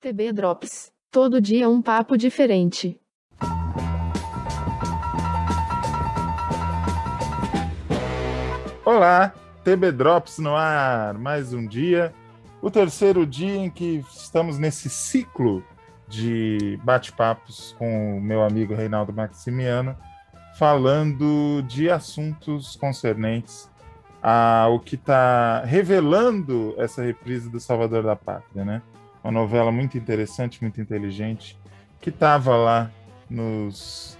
TB Drops. Todo dia um papo diferente. Olá, TB Drops no ar. Mais um dia. O terceiro dia em que estamos nesse ciclo de bate-papos com o meu amigo Reinaldo Maximiano, falando de assuntos concernentes ao que está revelando essa reprise do Salvador da Pátria, né? uma novela muito interessante, muito inteligente, que estava lá nos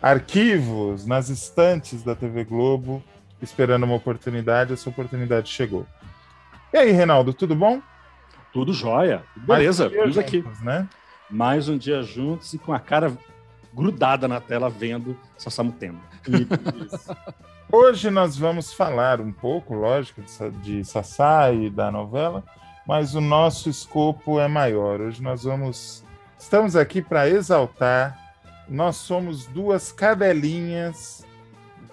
arquivos, nas estantes da TV Globo, esperando uma oportunidade. Essa oportunidade chegou. E aí, Reinaldo, tudo bom? Tudo jóia. Beleza, um aqui. Né? Mais um dia juntos e com a cara grudada na tela vendo Sassamo Tema. Hoje nós vamos falar um pouco, lógico, de Sassá e da novela, mas o nosso escopo é maior. Hoje nós vamos. Estamos aqui para exaltar. Nós somos duas cadelinhas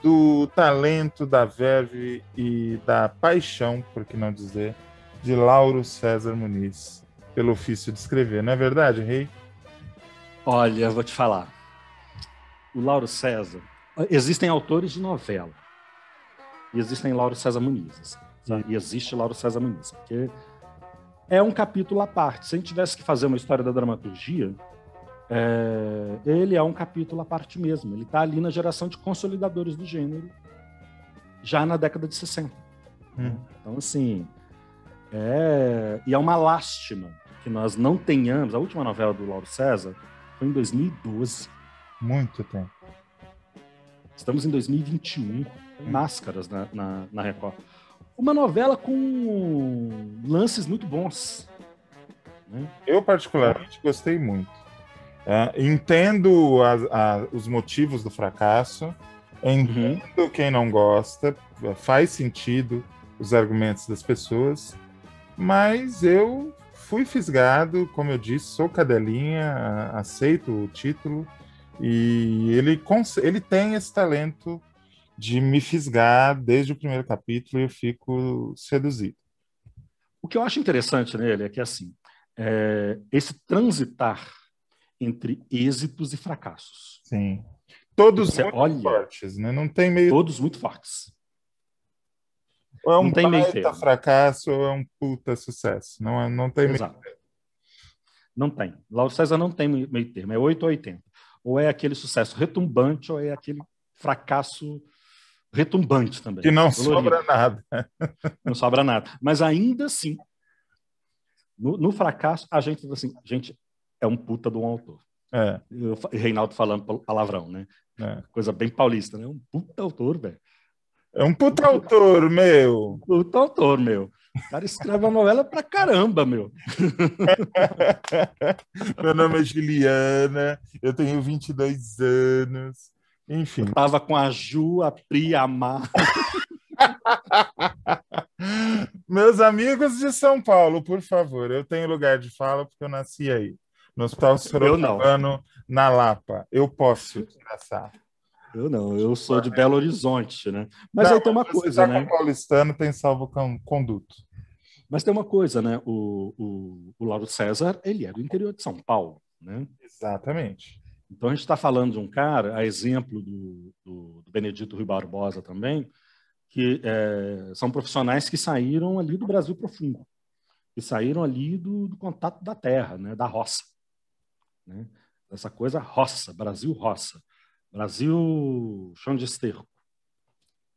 do talento, da verve e da paixão, por que não dizer, de Lauro César Muniz, pelo ofício de escrever. Não é verdade, Rei? Olha, eu vou te falar. O Lauro César. Existem autores de novela. E existem Lauro César Muniz. Assim, e existe Lauro César Muniz. Porque é um capítulo à parte. Se a gente tivesse que fazer uma história da dramaturgia, é, ele é um capítulo à parte mesmo. Ele está ali na geração de consolidadores do gênero, já na década de 60. Hum. Então, assim, é, e é uma lástima que nós não tenhamos. A última novela do Lauro César foi em 2012. Muito tempo. Estamos em 2021. Hum. Máscaras na, na, na Record uma novela com lances muito bons. Né? Eu, particularmente, gostei muito. Uh, entendo a, os motivos do fracasso, entendo uhum. quem não gosta, é, faz sentido os argumentos das pessoas, mas eu fui fisgado, como eu disse, sou cadelinha, aceito o título, e ele, ele tem esse talento de me fisgar desde o primeiro capítulo e eu fico seduzido. O que eu acho interessante nele é que, assim, é esse transitar entre êxitos e fracassos. Sim. Todos muito olha, fortes, né? Não tem meio... Todos muito fortes. Ou é um não tem meio termo. fracasso ou é um puta sucesso. Não, é, não tem Exato. meio termo. Não tem. Lauro César não tem meio termo. É 8 ou 80. Ou é aquele sucesso retumbante ou é aquele fracasso retumbantes também. que não sobra nada. Não sobra nada. Mas ainda assim, no, no fracasso, a gente diz assim, gente, é um puta de um autor. É. Eu, Reinaldo falando palavrão, né? É. Coisa bem paulista, né? É um puta autor, velho. É um puta autor, meu. Puta autor, meu. O cara escreve a novela pra caramba, meu. meu nome é Juliana, eu tenho 22 anos, enfim. Eu tava com a Ju, a Pri, a Mar. Meus amigos de São Paulo, por favor, eu tenho lugar de fala porque eu nasci aí. No Hospital Sorocabano, na Lapa. Eu posso engraçar. Eu não, eu sou de Belo Horizonte, né? Mas não, aí tem uma coisa, tá né? Com paulistano tem salvo conduto. Mas tem uma coisa, né? O, o, o Lauro César, ele é do interior de São Paulo, né? Exatamente. Então, a gente está falando de um cara, a exemplo do, do, do Benedito Rui Barbosa também, que é, são profissionais que saíram ali do Brasil profundo, que saíram ali do, do contato da terra, né, da roça. Né? Essa coisa roça, Brasil roça, Brasil chão de esterco.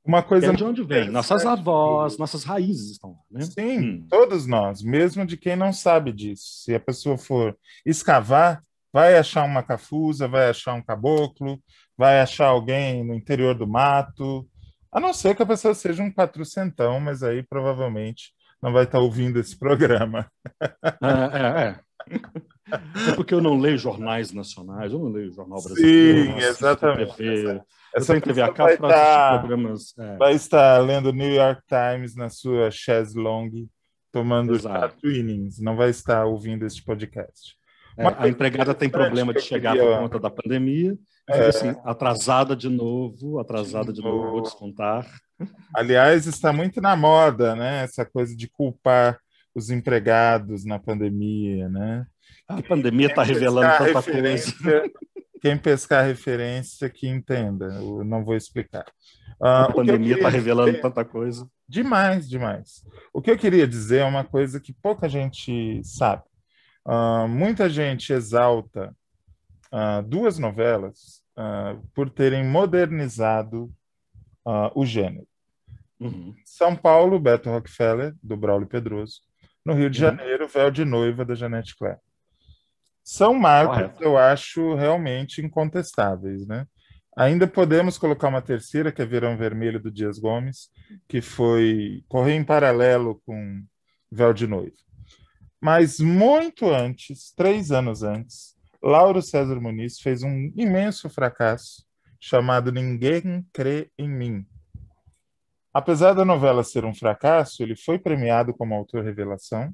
Uma coisa é de onde vem? Nossas avós, nossas raízes estão lá, né? Sim, hum. todos nós, mesmo de quem não sabe disso. Se a pessoa for escavar, Vai achar uma cafusa, vai achar um caboclo, vai achar alguém no interior do mato, a não ser que a pessoa seja um quatrocentão, mas aí provavelmente não vai estar ouvindo esse programa. É, é, é. é porque eu não leio jornais nacionais, eu não leio jornal brasileiro. Sim, exatamente. Essa, essa TV a cabo para programas. É. Vai estar lendo New York Times na sua chaise longue, tomando os Twinings, não vai estar ouvindo este podcast. É, a empregada tem problema de chegar por conta da pandemia, fica é. assim, atrasada de novo, atrasada de novo, vou descontar. Aliás, está muito na moda, né? Essa coisa de culpar os empregados na pandemia, né? A pandemia está revelando tanta coisa. Quem pescar referência que entenda, eu não vou explicar. Uh, ah, a pandemia está revelando dizer... tanta coisa. Demais, demais. O que eu queria dizer é uma coisa que pouca gente sabe. Uh, muita gente exalta uh, duas novelas uh, por terem modernizado o gênero. Uhum. São Paulo, Beto Rockefeller, do Braulio Pedroso. No Rio de uhum. Janeiro, uhum. Véu de Noiva, da Janete Clé. São marcas, eu acho, realmente incontestáveis, né? Ainda podemos colocar uma terceira, que é Verão Vermelho, do Dias Gomes, que foi correr em paralelo com Véu de Noiva. Mas muito antes, três anos antes, Lauro César Muniz fez um imenso fracasso chamado Ninguém Crê em Mim. Apesar da novela ser um fracasso, ele foi premiado como autor revelação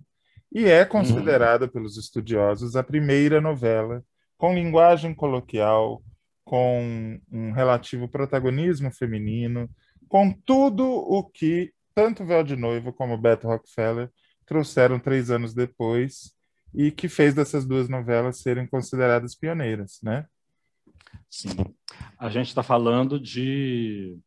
e é considerada uhum. pelos estudiosos a primeira novela com linguagem coloquial, com um relativo protagonismo feminino, com tudo o que tanto Véu de Noivo como Beto Rockefeller trouxeram três anos depois e que fez dessas duas novelas serem consideradas pioneiras, né? Sim. A gente está falando de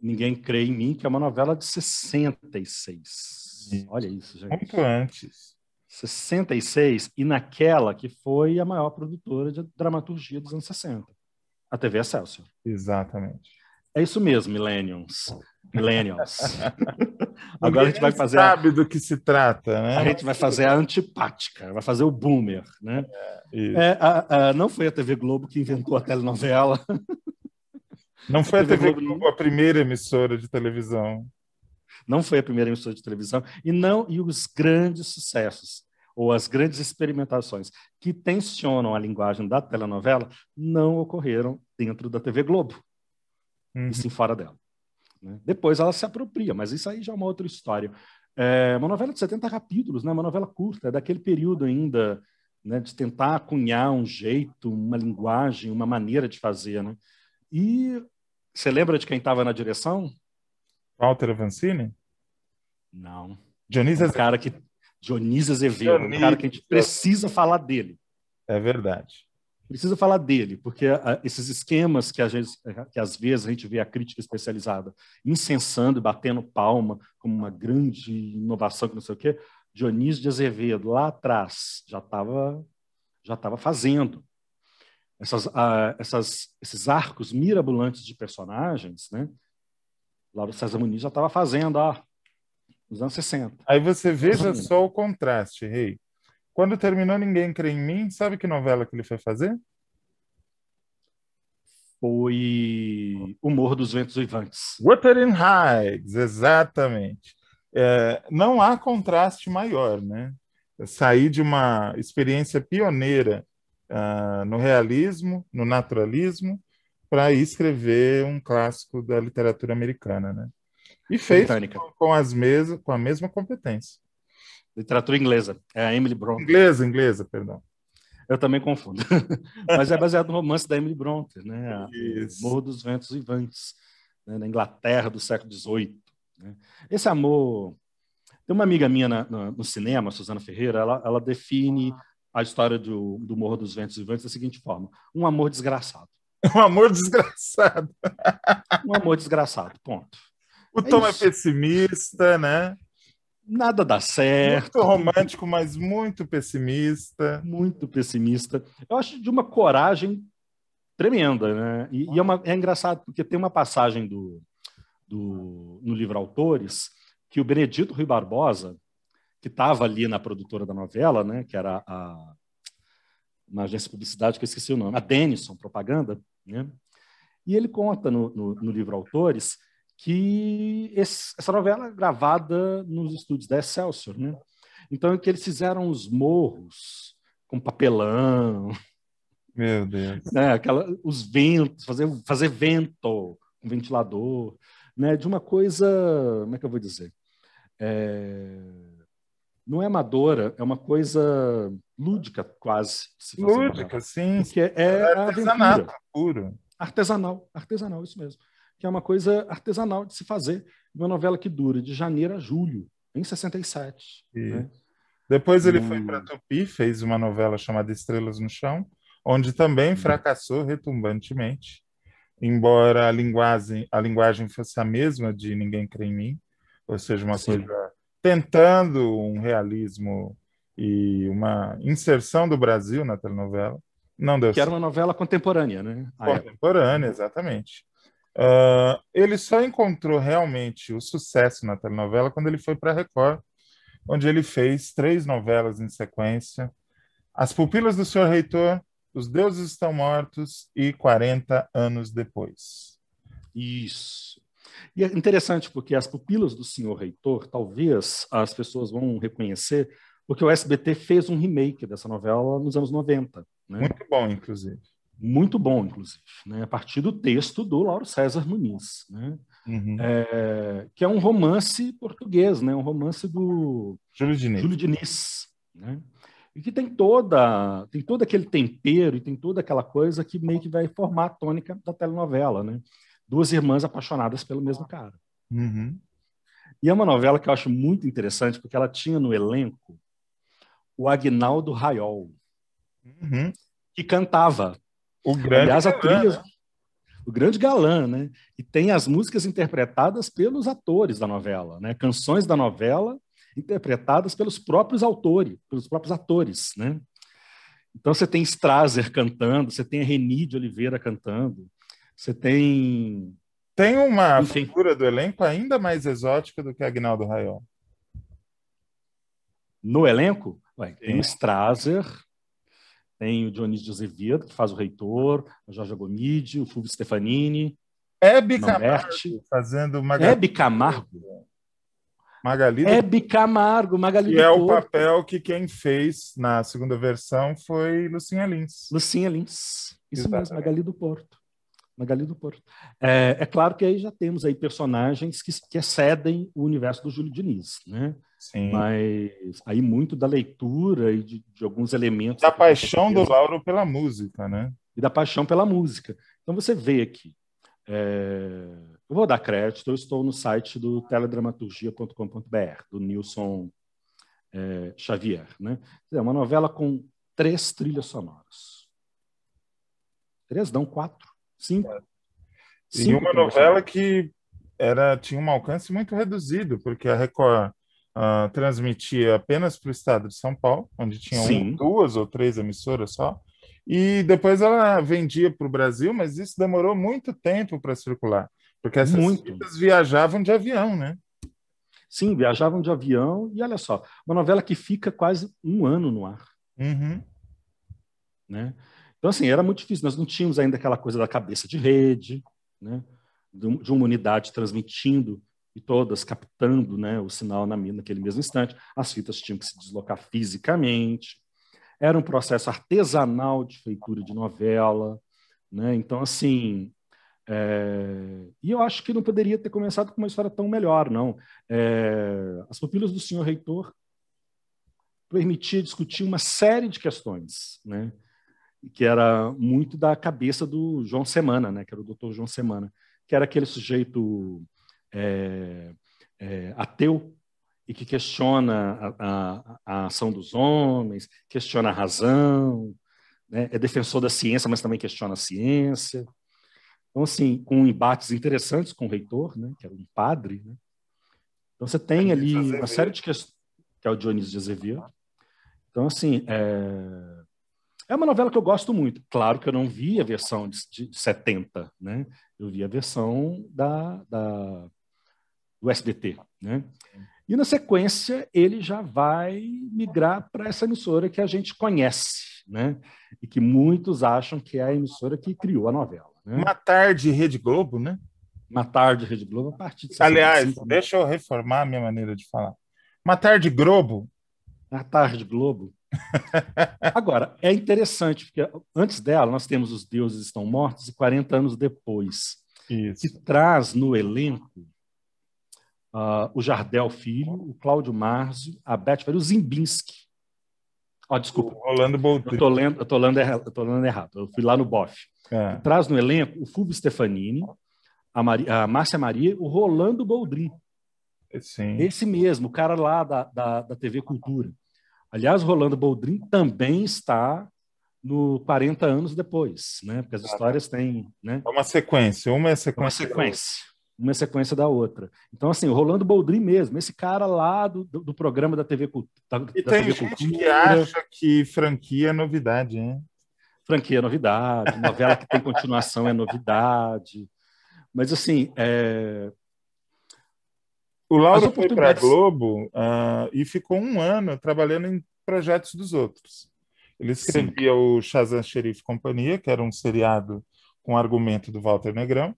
Ninguém Crê em Mim, que é uma novela de 66. Sim. Olha isso, gente. Muito antes. 66, e naquela que foi a maior produtora de dramaturgia dos anos 60, a TV Excelsior. Exatamente. É isso mesmo, Millenniums. Millennials. Agora a gente vai fazer. Sabe a... do que se trata, né? A gente vai fazer a antipática, vai fazer o boomer, né? É, é, a, a, não foi a TV Globo que inventou a telenovela. Não foi a TV, TV Globo, Globo a primeira emissora de televisão. Não foi a primeira emissora de televisão e não e os grandes sucessos ou as grandes experimentações que tensionam a linguagem da telenovela não ocorreram dentro da TV Globo. Uhum. E sim fora dela. Né? Depois ela se apropria, mas isso aí já é uma outra história. É uma novela de 70 capítulos, né? uma novela curta, é daquele período ainda né? de tentar acunhar um jeito, uma linguagem, uma maneira de fazer. Né? E você lembra de quem estava na direção? Walter Vancini? Não. Dionísio é um cara que Dionísio Azevedo, Dionísio. É um cara que a gente precisa falar dele. É verdade preciso falar dele, porque ah, esses esquemas que, gente, que, às vezes a gente vê a crítica especializada incensando e batendo palma como uma grande inovação, que não sei o quê, Dionísio de Azevedo, lá atrás, já estava já tava fazendo. Essas, uh, essas, esses arcos mirabolantes de personagens, né? Lauro César Muniz já estava fazendo, ó, nos anos 60. Aí você veja só o contraste, Rei. Quando terminou Ninguém Crê em Mim, sabe que novela que ele foi fazer? Foi O Morro dos Ventos Uivantes. Wuthering Heights, exatamente. É, não há contraste maior, né? Sair de uma experiência pioneira uh, no realismo, no naturalismo, para escrever um clássico da literatura americana, né? E fez com, com, as mes com a mesma competência. Literatura inglesa. É a Emily Bronte. Inglesa, inglesa, perdão. Eu também confundo. Mas é baseado no romance da Emily Bronte, né? Isso. Morro dos Ventos Vivantes, né? na Inglaterra do século XVIII. Né? Esse amor... Tem uma amiga minha na, na, no cinema, Suzana Ferreira, ela, ela define a história do, do Morro dos Ventos Vivantes da seguinte forma. Um amor desgraçado. Um amor desgraçado. um amor desgraçado, ponto. O é Tom é isso. é pessimista, né? nada dá certo. Muito romântico, mas muito pessimista. Muito pessimista. Eu acho de uma coragem tremenda, né? E, e é, uma, é, engraçado, porque tem uma passagem do, do, no livro Autores que o Benedito Rui Barbosa, que estava ali na produtora da novela, né? Que era a, uma agência de publicidade que eu esqueci o nome, a Denison Propaganda, né? E ele conta no, no, no livro Autores que esse, essa novela é gravada nos estúdios da Excelsior, né? Então, que eles fizeram os morros com papelão. Meu Deus. Né? Aquela, os ventos, fazer, fazer vento com um ventilador, né? De uma coisa, como é que eu vou dizer? É... Não é amadora, é uma coisa lúdica quase. Lúdica, sim. Porque é, é artesanato aventura. puro. Artesanal, artesanal, isso mesmo que é uma coisa artesanal de se fazer, uma novela que dura de janeiro a julho, em 67. E... Né? Depois ele foi para Tupi, fez uma novela chamada Estrelas no Chão, onde também uhum. fracassou retumbantemente. Embora a linguagem, a linguagem fosse a mesma de Ninguém Crê em Mim, ou seja, uma Sim. coisa tentando um realismo e uma inserção do Brasil na telenovela, não deu Que certo. era uma novela contemporânea, né? Contemporânea, exatamente. Uh, ele só encontrou realmente o sucesso na telenovela quando ele foi para a Record, onde ele fez três novelas em sequência: As Pupilas do Senhor Reitor, Os Deuses Estão Mortos e 40 Anos Depois. Isso. E é interessante porque As Pupilas do Senhor Reitor, talvez as pessoas vão reconhecer, porque o SBT fez um remake dessa novela nos anos 90. Né? Muito bom, inclusive muito bom, inclusive, né? a partir do texto do Lauro César Muniz, né? Uhum. É, que é um romance português, né? um romance do Júlio Diniz, Júlio Diniz né? e que tem toda tem todo aquele tempero e tem toda aquela coisa que meio que vai formar a tônica da telenovela, né? duas irmãs apaixonadas pelo mesmo cara. Uhum. E é uma novela que eu acho muito interessante porque ela tinha no elenco o Agnaldo Raiol, uhum. que cantava o grande Aliás, galã, trilha, né? o grande galã, né? E tem as músicas interpretadas pelos atores da novela, né? Canções da novela interpretadas pelos próprios autores, pelos próprios atores, né? Então você tem Strasser cantando, você tem a Reni de Oliveira cantando, você tem tem uma Enfim. figura do elenco ainda mais exótica do que Agnaldo Raiol. No elenco, Ué, tem Strasser, tem o Dionísio Azevedo, que faz o reitor, a Jorge Gomide, o Fulvio Stefanini. Hebe Camargo fazendo Magali. Hebe Camargo? Magali. Hebe Camargo, Magali. E é o papel que quem fez na segunda versão foi Lucinha Lins. Lucinha Lins. Isso Exatamente. mesmo, Magali do Porto. Magali do Porto. É, é, claro que aí já temos aí personagens que, que excedem o universo do Júlio Diniz, né? Sim. Mas aí muito da leitura e de, de alguns elementos. Da paixão do Lauro pela música, né? E da paixão pela música. Então você vê aqui. É... Eu vou dar crédito, eu estou no site do teledramaturgia.com.br, do Nilson é, Xavier. Né? É uma novela com três trilhas sonoras. Três, não, quatro, cinco. É. E uma novela sonoras. que era, tinha um alcance muito reduzido, porque a Record transmitia apenas para o estado de São Paulo, onde tinha um, duas ou três emissoras só, e depois ela vendia para o Brasil, mas isso demorou muito tempo para circular, porque essas muito. viajavam de avião, né? Sim, viajavam de avião, e olha só, uma novela que fica quase um ano no ar. Uhum. Né? Então, assim, era muito difícil. Nós não tínhamos ainda aquela coisa da cabeça de rede, né? de, uma unidade transmitindo e todas captando né, o sinal na, naquele mesmo instante. As fitas tinham que se deslocar fisicamente. Era um processo artesanal de feitura de novela. Né? Então, assim. É... E eu acho que não poderia ter começado com uma história tão melhor, não. É... As pupilas do senhor reitor permitia discutir uma série de questões, né? que era muito da cabeça do João Semana, né? que era o doutor João Semana, que era aquele sujeito é, é, ateu e que questiona a, a, a, ação dos homens, questiona a razão, né? é defensor da ciência, mas também questiona a ciência. Então, assim, com embates interessantes com o reitor, né? que era um padre. Né? Então, você tem ali uma série de questões, que é o Dionísio de Azevedo. Então, assim, é... é... uma novela que eu gosto muito. Claro que eu não vi a versão de, de 70, né? Eu vi a versão da, da do SBT. Né? E na sequência ele já vai migrar para essa emissora que a gente conhece, né? E que muitos acham que é a emissora que criou a novela. Né? Uma tarde Rede Globo, né? Uma tarde Rede Globo a partir de 65, Aliás, né? deixa eu reformar a minha maneira de falar. Uma tarde Globo. Uma tarde Globo. Agora, é interessante, porque antes dela nós temos Os Deuses Estão Mortos e 40 anos depois. Isso. Que traz no elenco uh, o Jardel Filho, o Cláudio Marzio, a Beth Faria, o Zimbinski. Oh, desculpa. O Rolando Boldrini, Eu tô lendo, eu tô lendo, erra, eu tô lendo errado. Eu fui lá no BOF. É. Traz no elenco o Fulvio Stefanini, a, Maria, a Márcia Maria, o Rolando Boldrin. Sim. Esse mesmo, o cara lá da, da, da TV Cultura. Aliás, o Rolando Boldrin também está no 40 anos depois, né? Porque as ah, tá. histórias têm, né? É uma sequência, uma é sequência. É uma sequência uma sequência da outra. Então, assim, o Rolando Boldrin mesmo, esse cara lá do, do, programa da TV Cultura. E tem TV gente Cultura. que acha que franquia é novidade, hein? Franquia é novidade, novela que tem continuação é novidade. Mas, assim, é... O Lauro foi para a Globo uh, e ficou um ano trabalhando em projetos dos outros. Ele escrevia Sim. o Shazam Xerife Companhia, que era um seriado com argumento do Walter Negrão,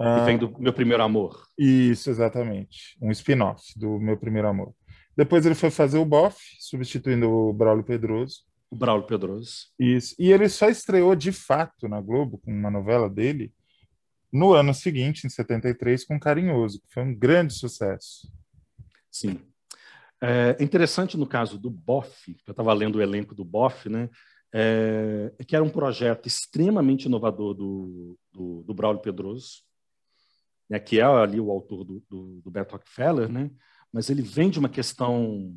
ah, vem do Meu Primeiro Amor. Isso, exatamente. Um spin-off do Meu Primeiro Amor. Depois ele foi fazer o Boff substituindo o Braulio Pedroso. O Braulio Pedroso. Isso. E ele só estreou de fato na Globo, com uma novela dele, no ano seguinte, em 73, com Carinhoso, que foi um grande sucesso. Sim. É interessante no caso do Boff eu estava lendo o elenco do Boff né? É, é, que era um projeto extremamente inovador do, do, do Braulio Pedroso, né, que é ali o autor do, do, do Beto Rockefeller, né, mas ele vem de uma questão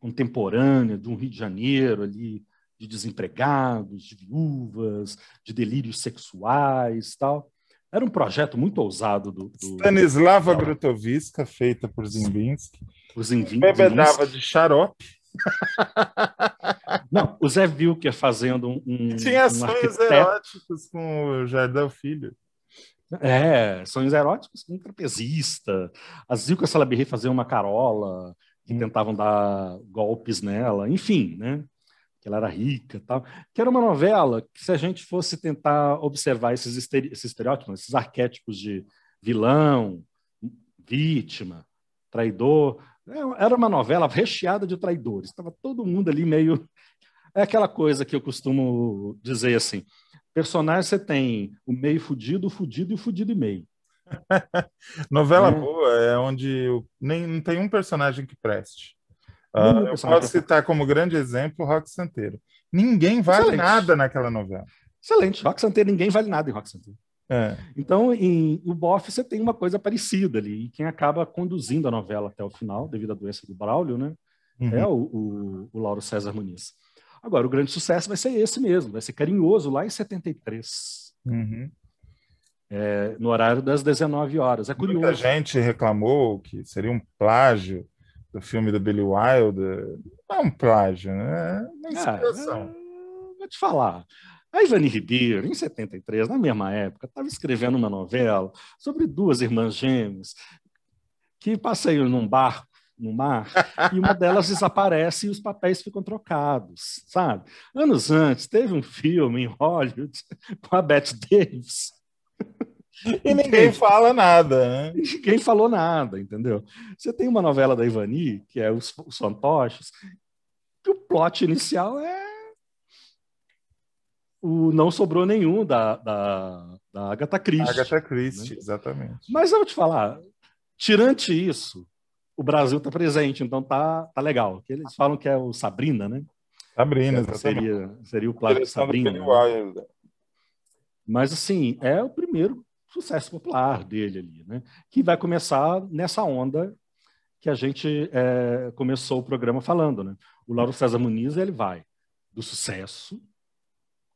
contemporânea, de um Rio de Janeiro ali de desempregados, de viúvas, de delírios sexuais tal. Era um projeto muito ousado do... do Stanislava do... feita por Zimbinski. Os Zimbinski. Bebedava de xarope. Não, o Zé Vilker fazendo um. Tinha um sonhos eróticos com o Jardel Filho. É, sonhos eróticos com né? um trapezista. A Zilka Salaberry fazia uma carola, que hum. tentavam dar golpes nela, enfim, né? Que ela era rica tal. Que era uma novela que, se a gente fosse tentar observar esses, estere esses estereótipos, esses arquétipos de vilão, vítima, traidor, é era uma novela recheada de traidores. Estava todo mundo ali meio. É aquela coisa que eu costumo dizer assim: Personagem você tem o meio fudido, o fudido e o fudido e meio. Novela é. boa é onde eu, nem, não tem um personagem que preste. Uh, eu posso citar como grande exemplo o Rock Santeiro. Ninguém vale Excelente. nada naquela novela. Excelente. Rock Santeiro, ninguém vale nada em Rock Santeiro. É. Então, em O Boff, você tem uma coisa parecida ali. E quem acaba conduzindo a novela até o final, devido à doença do Braulio, né? Uhum. É o, o, o Lauro César Muniz. Agora, o grande sucesso vai ser esse mesmo, vai ser Carinhoso, lá em 73. Uhum. É, no horário das 19 horas. É curioso. Muita gente reclamou que seria um plágio do filme do Billy Wilder. Não é um plágio, né? É ah, inspiração. Ah, é, vou te falar. A Ivani Ribeiro, em 73, na mesma época, estava escrevendo uma novela sobre duas irmãs gêmeas que passeiam num bar no mar, e uma delas desaparece e os papéis ficam trocados, sabe? Anos antes, teve um filme em Hollywood com a Bette Davis. E ninguém, fala nada. Né? Ninguém falou nada, entendeu? Você tem uma novela da Ivani, que é Os, Os Fantoches, que o plot inicial é. O Não Sobrou Nenhum da, da, da Agatha Christie. Agatha né? Christie, né? exatamente. Mas eu vou te falar, tirante isso, o Brasil está presente, então tá, tá legal. Eles falam que é o Sabrina, né? Sabrina, é, seria, seria o clássico Sabrina. Né? Mas, assim, é o primeiro sucesso popular dele ali, né? Que vai começar nessa onda que a gente é, começou o programa falando, né? O Lauro César Muniz, ele vai do sucesso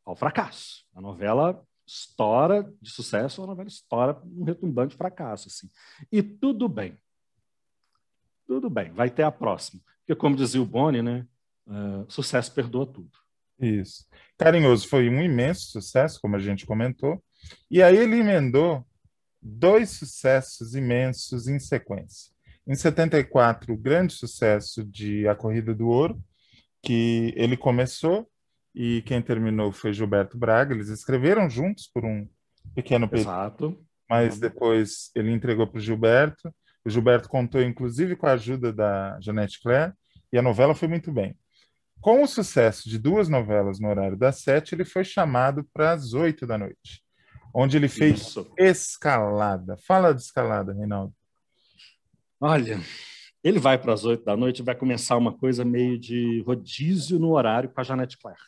ao fracasso. A novela estoura de sucesso, a novela estoura um retumbante fracasso, assim. E tudo bem tudo bem, vai ter a próxima. Porque, como dizia o Boni, né, uh, sucesso perdoa tudo. Isso. Carinhoso foi um imenso sucesso, como a gente comentou. E aí ele emendou dois sucessos imensos em sequência. Em 74, o grande sucesso de A Corrida do Ouro, que ele começou e quem terminou foi Gilberto Braga. Eles escreveram juntos por um pequeno período. Exato. Mas uhum. depois ele entregou para o Gilberto. O Gilberto contou, inclusive, com a ajuda da Janete Claire, e a novela foi muito bem. Com o sucesso de duas novelas no horário das sete, ele foi chamado para as oito da noite, onde ele fez Isso. Escalada. Fala de Escalada, Reinaldo. Olha, ele vai para as oito da noite e vai começar uma coisa meio de rodízio no horário com a Janete Claire.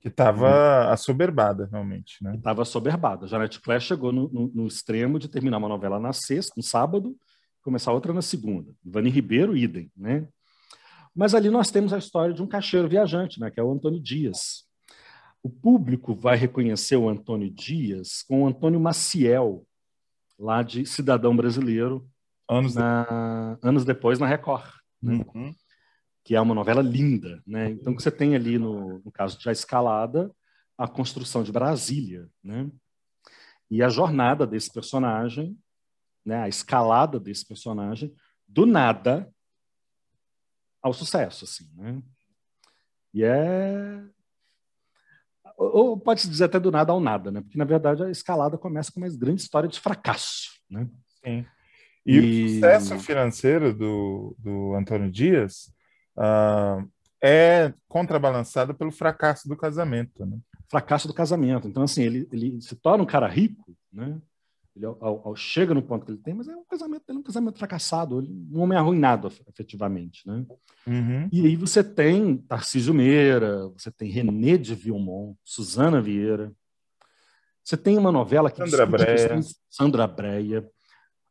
Que estava assoberbada, realmente. Né? Estava assoberbada. A Janete Claire chegou no, no, no, extremo de terminar uma novela na sexta, no sábado, começar outra na segunda. Ivani Ribeiro, idem, né? Mas ali nós temos a história de um caixeiro viajante, né, que é o Antônio Dias. O público vai reconhecer o Antônio Dias com o Antônio Maciel, lá de Cidadão Brasileiro, anos, na... de... anos depois na Record, né? Uhum. que é uma novela linda. Né? Então, você tem ali, no, no caso de A Escalada, a construção de Brasília, né? e a jornada desse personagem né, a escalada desse personagem do nada ao sucesso, assim, né? E é ou pode se dizer até do nada ao nada, né? Porque na verdade a escalada começa com uma grande história de fracasso, né? Sim. E, e... o sucesso financeiro do, do Antônio Dias uh, é contrabalançado pelo fracasso do casamento, né? Fracasso do casamento. Então assim ele, ele se torna um cara rico, né? Ele é ao, ao chega no ponto que ele tem, mas é um casamento, é um casamento fracassado, ele, um homem arruinado, efetivamente. Né? Uhum. E aí você tem Tarcísio Meira, você tem René de Vilmont, Suzana Vieira, você tem uma novela que Sandra Breia. Sandra Breia,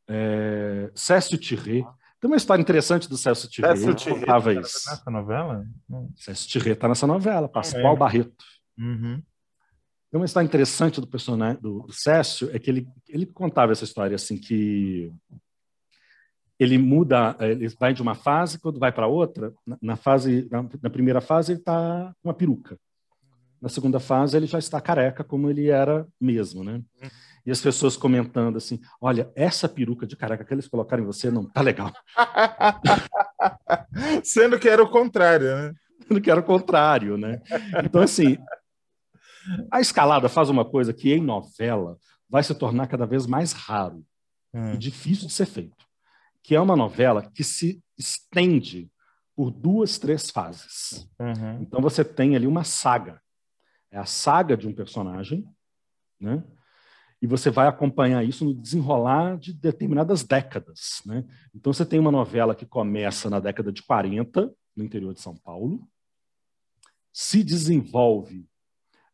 é, Cécio Tirré. Tem uma história interessante do Cécio Tirré. Cécio Tirré tá isso. nessa novela? Não. Cécio Tirré está nessa novela, Pascoal é. Barreto. Uhum. Então, uma história interessante do personagem do, do Cécio é que ele, ele contava essa história assim que ele muda, é, ele vai de uma fase, quando vai para outra, na, na fase na, na, primeira fase ele está com uma peruca. Na segunda fase ele já está careca como ele era mesmo, né? Uhum. E as pessoas comentando assim: "Olha, essa peruca de careca que eles colocaram em você não tá legal". Sendo que era o contrário, né? Sendo que era o contrário, né? Então assim, a escalada faz uma coisa que em novela vai se tornar cada vez mais raro e é. difícil de ser feito, que é uma novela que se estende por duas, três fases. Uhum. Então você tem ali uma saga. É a saga de um personagem, né? E você vai acompanhar isso no desenrolar de determinadas décadas, né? Então você tem uma novela que começa na década de 40, no interior de São Paulo, se desenvolve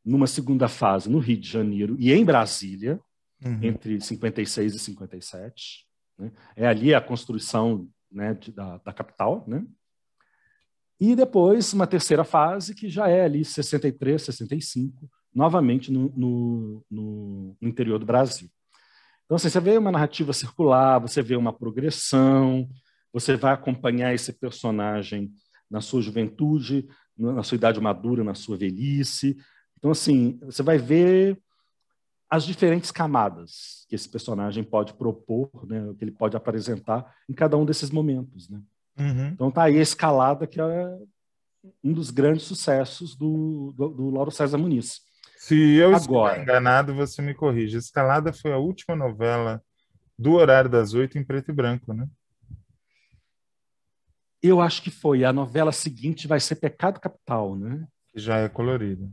numa segunda fase no Rio de Janeiro e em Brasília, uhum. entre 56 e 57. Né? É ali a construção né, de, da, da, capital. Né? E depois uma terceira fase, que já é ali 63, 65, novamente no, no, no interior do Brasil. Então, assim, você vê uma narrativa circular, você vê uma progressão, você vai acompanhar esse personagem na sua juventude, na sua idade madura, na sua velhice, então, assim, você vai ver as diferentes camadas que esse personagem pode propor, né, que ele pode apresentar em cada um desses momentos, né? Uhum. Então tá aí a escalada que é um dos grandes sucessos do, do, do Lauro César Muniz. Se eu estiver enganado, você me corrige. Escalada foi a última novela do horário das oito em preto e branco, né? Eu acho que foi. A novela seguinte vai ser Pecado Capital, né? Que já é colorida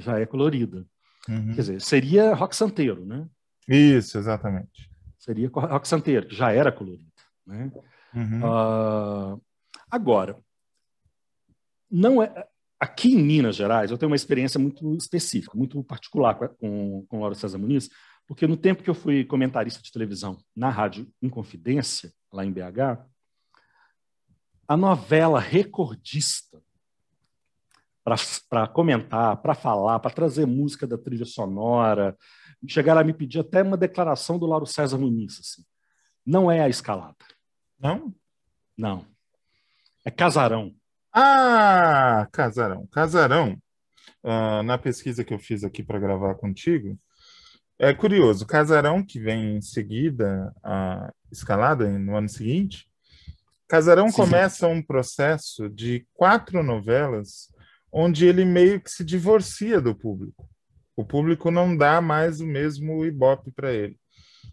já é colorida. Uhum. Quer dizer, seria rock santeiro, né? Isso, exatamente. Seria rock santeiro, já era colorida. Né? Uhum. Uh, agora, não é aqui em Minas Gerais, eu tenho uma experiência muito específica, muito particular com, com Laura César Muniz, porque no tempo que eu fui comentarista de televisão na Rádio Inconfidência, lá em BH, a novela recordista para comentar, para falar, para trazer música da trilha sonora. Chegaram a me pedir até uma declaração do Lauro César Muniz. Assim. Não é a escalada. Não? Não. É casarão. Ah, casarão. Casarão. Uh, na pesquisa que eu fiz aqui para gravar contigo, é curioso. Casarão, que vem em seguida a escalada, no ano seguinte, Casarão sim, começa sim. um processo de quatro novelas onde ele meio que se divorcia do público. O público não dá mais o mesmo ibope para ele.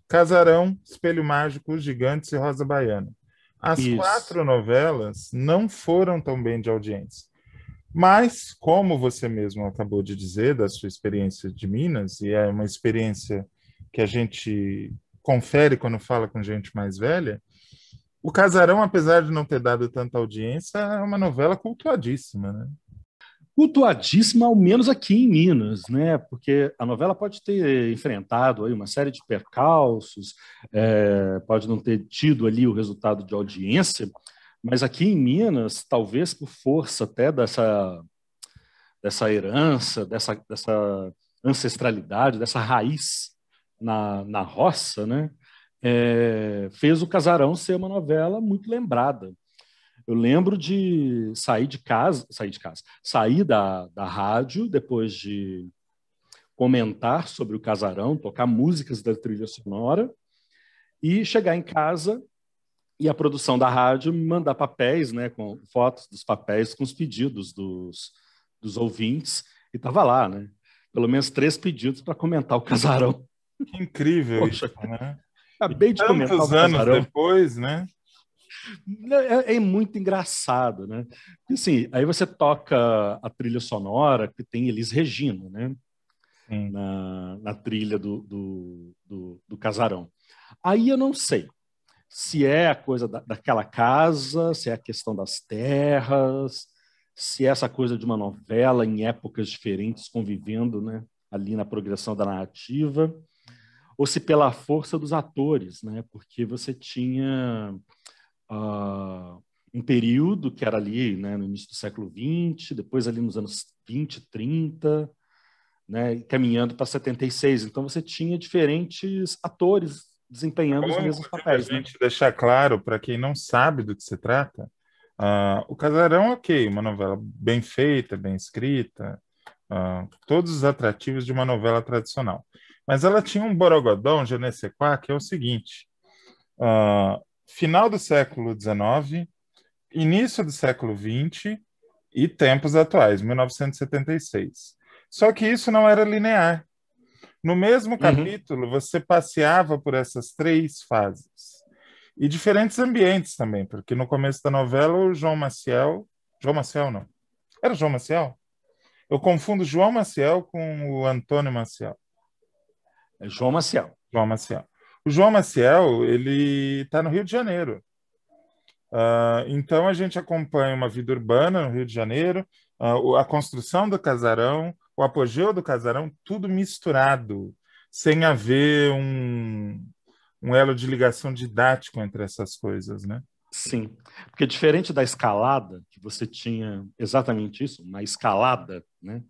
Casarão, Espelho Mágico, Os Gigantes e Rosa Baiana. As Isso. quatro novelas não foram tão bem de audiência. Mas, como você mesmo acabou de dizer, da sua experiência de Minas, e é uma experiência que a gente confere quando fala com gente mais velha, o Casarão, apesar de não ter dado tanta audiência, é uma novela cultuadíssima, né? cultuadíssima, ao menos aqui em Minas, né? Porque a novela pode ter enfrentado aí uma série de percalços, é, pode não ter tido ali o resultado de audiência, mas aqui em Minas, talvez por força até dessa, dessa herança, dessa, dessa ancestralidade, dessa raiz na, na roça, né? É, fez o Casarão ser uma novela muito lembrada eu lembro de sair de casa, sair de casa, sair da, da rádio depois de comentar sobre o casarão, tocar músicas da trilha sonora e chegar em casa e a produção da rádio me mandar papéis, né, com fotos dos papéis com os pedidos dos, dos ouvintes e tava lá, né? Pelo menos três pedidos para comentar o casarão. Que incrível Poxa, isso, né? Acabei e de comentar o casarão. anos depois, né? É, é, muito engraçado, né? Assim, aí você toca a trilha sonora que tem Elis Regina, né? Na, na, trilha do, do, do, do, casarão. Aí eu não sei se é a coisa da, daquela casa, se é a questão das terras, se é essa coisa de uma novela em épocas diferentes convivendo, né? Ali na progressão da narrativa, ou se pela força dos atores, né? Porque você tinha uh, um período que era ali né, no início do século XX, depois ali nos anos 20, 30, né, caminhando para 76. Então você tinha diferentes atores desempenhando os mesmos papéis. Para né? a gente né? deixar claro para quem não sabe do que se trata, uh, o Casarão, ok, uma novela bem feita, bem escrita, uh, todos os atrativos de uma novela tradicional. Mas ela tinha um borogodão, je que é o seguinte: uh, final do século XIX, início do século XX e tempos atuais, 1976. Só que isso não era linear. No mesmo uhum. capítulo, uhum. você passeava por essas três fases. E diferentes ambientes também, porque no começo da novela, o João Maciel. João Maciel, não. Era João Maciel? Eu confundo João Maciel com o Antônio Maciel. É João Maciel. João Maciel. O João Maciel, ele está no Rio de Janeiro. Uh, então a gente acompanha uma vida urbana no Rio de Janeiro, uh, a construção do casarão, o apogeu do casarão, tudo misturado, sem haver um, um elo de ligação didático entre essas coisas, né? Sim, porque diferente da escalada, que você tinha exatamente isso, uma escalada, né?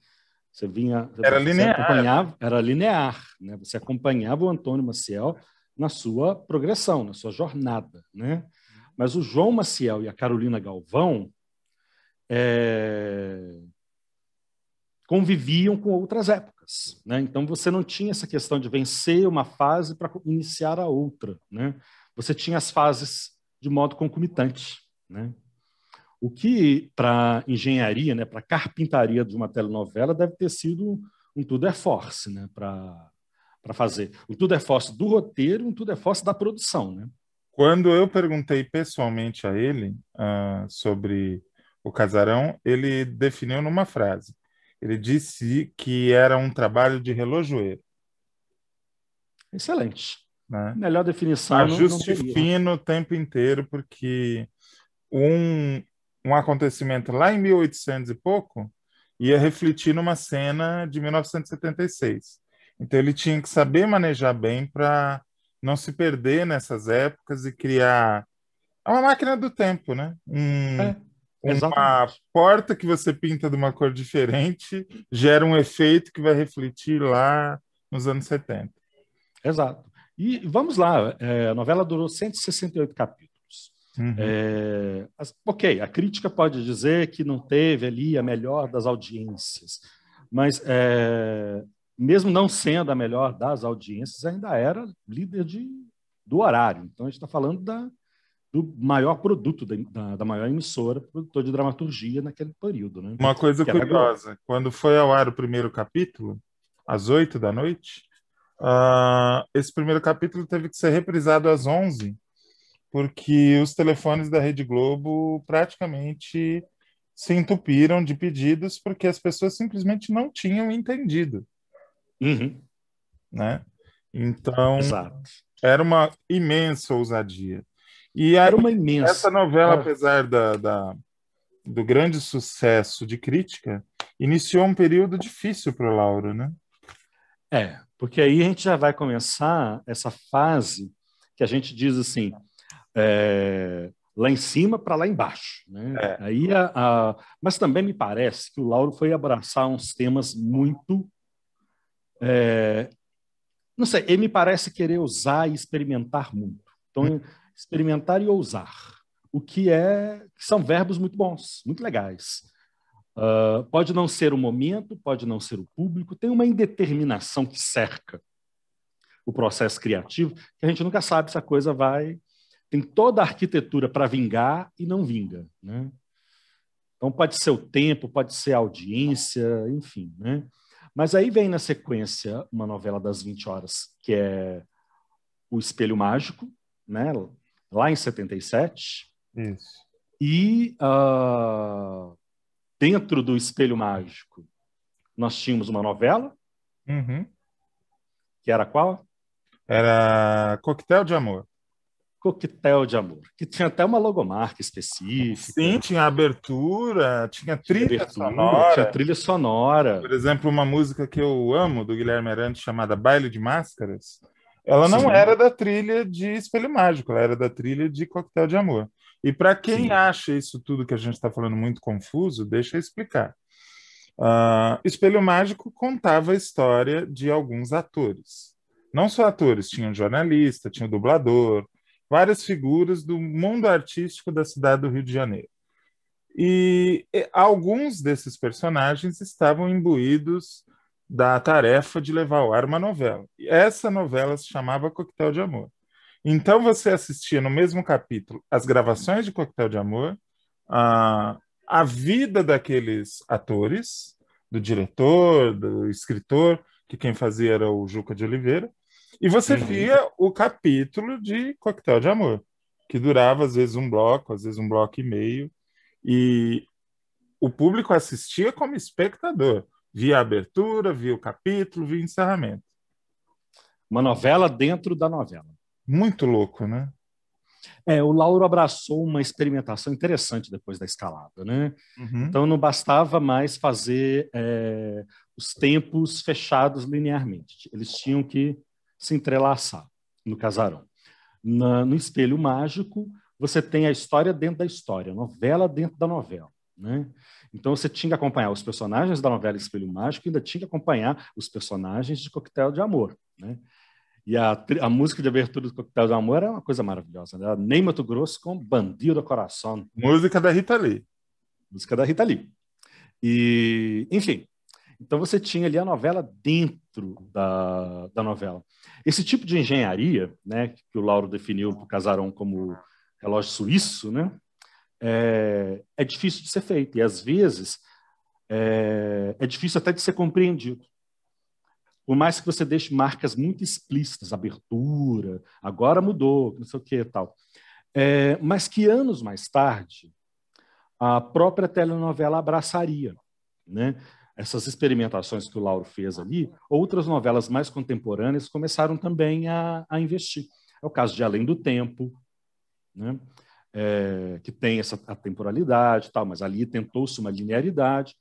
Você vinha. Era você linear. Acompanhava, era linear, né? Você acompanhava o Antônio Maciel na sua progressão, na sua jornada, né? Mas o João Maciel e a Carolina Galvão é, conviviam com outras épocas, né? Então você não tinha essa questão de vencer uma fase para iniciar a outra, né? Você tinha as fases de modo concomitante, né? O que para engenharia, né, para carpintaria de uma telenovela deve ter sido um tudo é force, né, para para fazer. O tudo é fóssil do roteiro, o tudo é fóssil da produção, né? Quando eu perguntei pessoalmente a ele uh, sobre o casarão, ele definiu numa frase. Ele disse que era um trabalho de relojoeiro. Excelente. Né? Melhor definição. Ajuste não, fino o tempo inteiro, porque um, um acontecimento lá em 1800 e pouco ia refletir numa cena de 1976. Então ele tinha que saber manejar bem para não se perder nessas épocas e criar é uma máquina do tempo, né? Um, é, uma porta que você pinta de uma cor diferente gera um efeito que vai refletir lá nos anos 70. Exato. E vamos lá, é, a novela durou 168 capítulos. Uhum. É, ok, a crítica pode dizer que não teve ali a melhor das audiências, mas é, mesmo não sendo a melhor das audiências, ainda era líder de, do horário. Então, a gente está falando da, do maior produto, da, da, maior emissora, produtor de dramaturgia naquele período. Né? Uma coisa que curiosa, quando foi ao ar o primeiro capítulo, às oito da noite, uh, esse primeiro capítulo teve que ser reprisado às onze, porque os telefones da Rede Globo praticamente se entupiram de pedidos porque as pessoas simplesmente não tinham entendido Uhum. Né? Então, Exato. era uma imensa ousadia. E era uma imensa. Essa novela, apesar da, da, do grande sucesso de crítica, iniciou um período difícil para o Lauro, né? É, porque aí a gente já vai começar essa fase que a gente diz assim, é, lá em cima para lá embaixo. Né? É. Aí a, a, mas também me parece que o Lauro foi abraçar uns temas muito é, não sei, ele me parece querer usar e experimentar muito. Então, hum. experimentar e ousar, o que é são verbos muito bons, muito legais. Uh, pode não ser o momento, pode não ser o público, tem uma indeterminação que cerca o processo criativo, que a gente nunca sabe se a coisa vai. Tem toda a arquitetura para vingar e não vinga. Né? Então, pode ser o tempo, pode ser a audiência, enfim. Né? Mas aí vem na sequência uma novela das 20 horas, que é O Espelho Mágico, né? lá em 77. Isso. E uh, dentro do Espelho Mágico, nós tínhamos uma novela, uhum. que era qual? Era Coquetel de Amor coquetel de amor, que tinha até uma logomarca específica. Sim, tinha abertura, tinha trilha tinha abertura, sonora. Tinha trilha sonora. Por exemplo, uma música que eu amo do Guilherme Arantes chamada Baile de Máscaras, ela não era da trilha de Espelho Mágico, ela era da trilha de Coquetel de Amor. E para quem Sim. acha isso tudo que a gente está falando muito confuso, deixa eu explicar. Uh, Espelho Mágico contava a história de alguns atores. Não só atores, tinha um jornalista, tinha um dublador, várias figuras do mundo artístico da cidade do Rio de Janeiro. E alguns desses personagens estavam imbuídos da tarefa de levar ao ar uma novela. E essa novela se chamava Coquetel de Amor. Então você assistia no mesmo capítulo as gravações de Coquetel de Amor, a, a vida daqueles atores, do diretor, do escritor, que quem fazia era o Juca de Oliveira, e você uhum. via o capítulo de Coquetel de Amor, que durava às vezes um bloco, às vezes um bloco e meio, e o público assistia como espectador, via a abertura, via o capítulo, via o encerramento. Uma novela dentro da novela. Muito louco, né? É, o Lauro abraçou uma experimentação interessante depois da escalada, né? Uhum. Então não bastava mais fazer é, os tempos fechados linearmente. Eles tinham que se entrelaçar no casarão. Na, no espelho mágico, você tem a história dentro da história, novela dentro da novela. Né? Então você tinha que acompanhar os personagens da novela Espelho Mágico e ainda tinha que acompanhar os personagens de Coquetel de Amor. Né? E a, a, música de abertura do Coquetel de Amor é uma coisa maravilhosa. Né? Ney Mato Grosso com Bandido do Coração. Música da Rita Lee. Música da Rita Lee. E, enfim, então você tinha ali a novela dentro da, da novela. Esse tipo de engenharia, né, que o Lauro definiu para o Casarão como relógio suíço, né, é, é, difícil de ser feito e às vezes é, é difícil até de ser compreendido. Por mais que você deixe marcas muito explícitas, abertura, agora mudou, não sei o que e tal. É, mas que anos mais tarde a própria telenovela abraçaria. Né? essas experimentações que o Lauro fez ali, outras novelas mais contemporâneas começaram também a, a investir. É o caso de Além do Tempo, né? É, que tem essa a temporalidade, tal, mas ali tentou-se uma linearidade.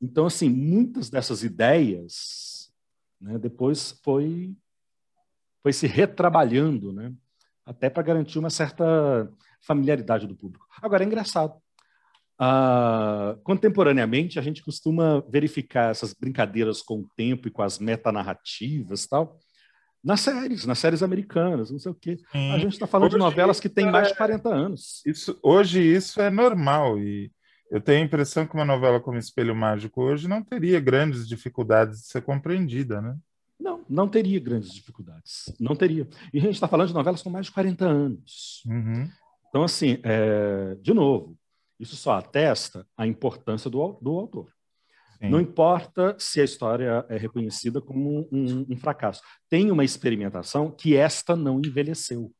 Então, assim, muitas dessas ideias né, depois foi, foi se retrabalhando, né? até para garantir uma certa familiaridade do público. Agora, é engraçado, Uh, contemporaneamente, a gente costuma verificar essas brincadeiras com o tempo e com as metanarrativas tal, nas séries, nas séries americanas, não sei o quê. Sim. A gente está falando hoje de novelas que têm é... mais de 40 é anos. Isso, hoje isso é normal e eu tenho a impressão que uma novela como Espelho Mágico hoje não teria grandes dificuldades de ser compreendida, né? Não, não teria grandes dificuldades. Não teria. E a gente está falando de novelas com mais de 40 anos. Uhum. Então, assim, é, de novo, isso só atesta a importância do, do autor. Sim. Não importa se a história é reconhecida como um, um, um, fracasso. Tem uma experimentação que esta não envelheceu.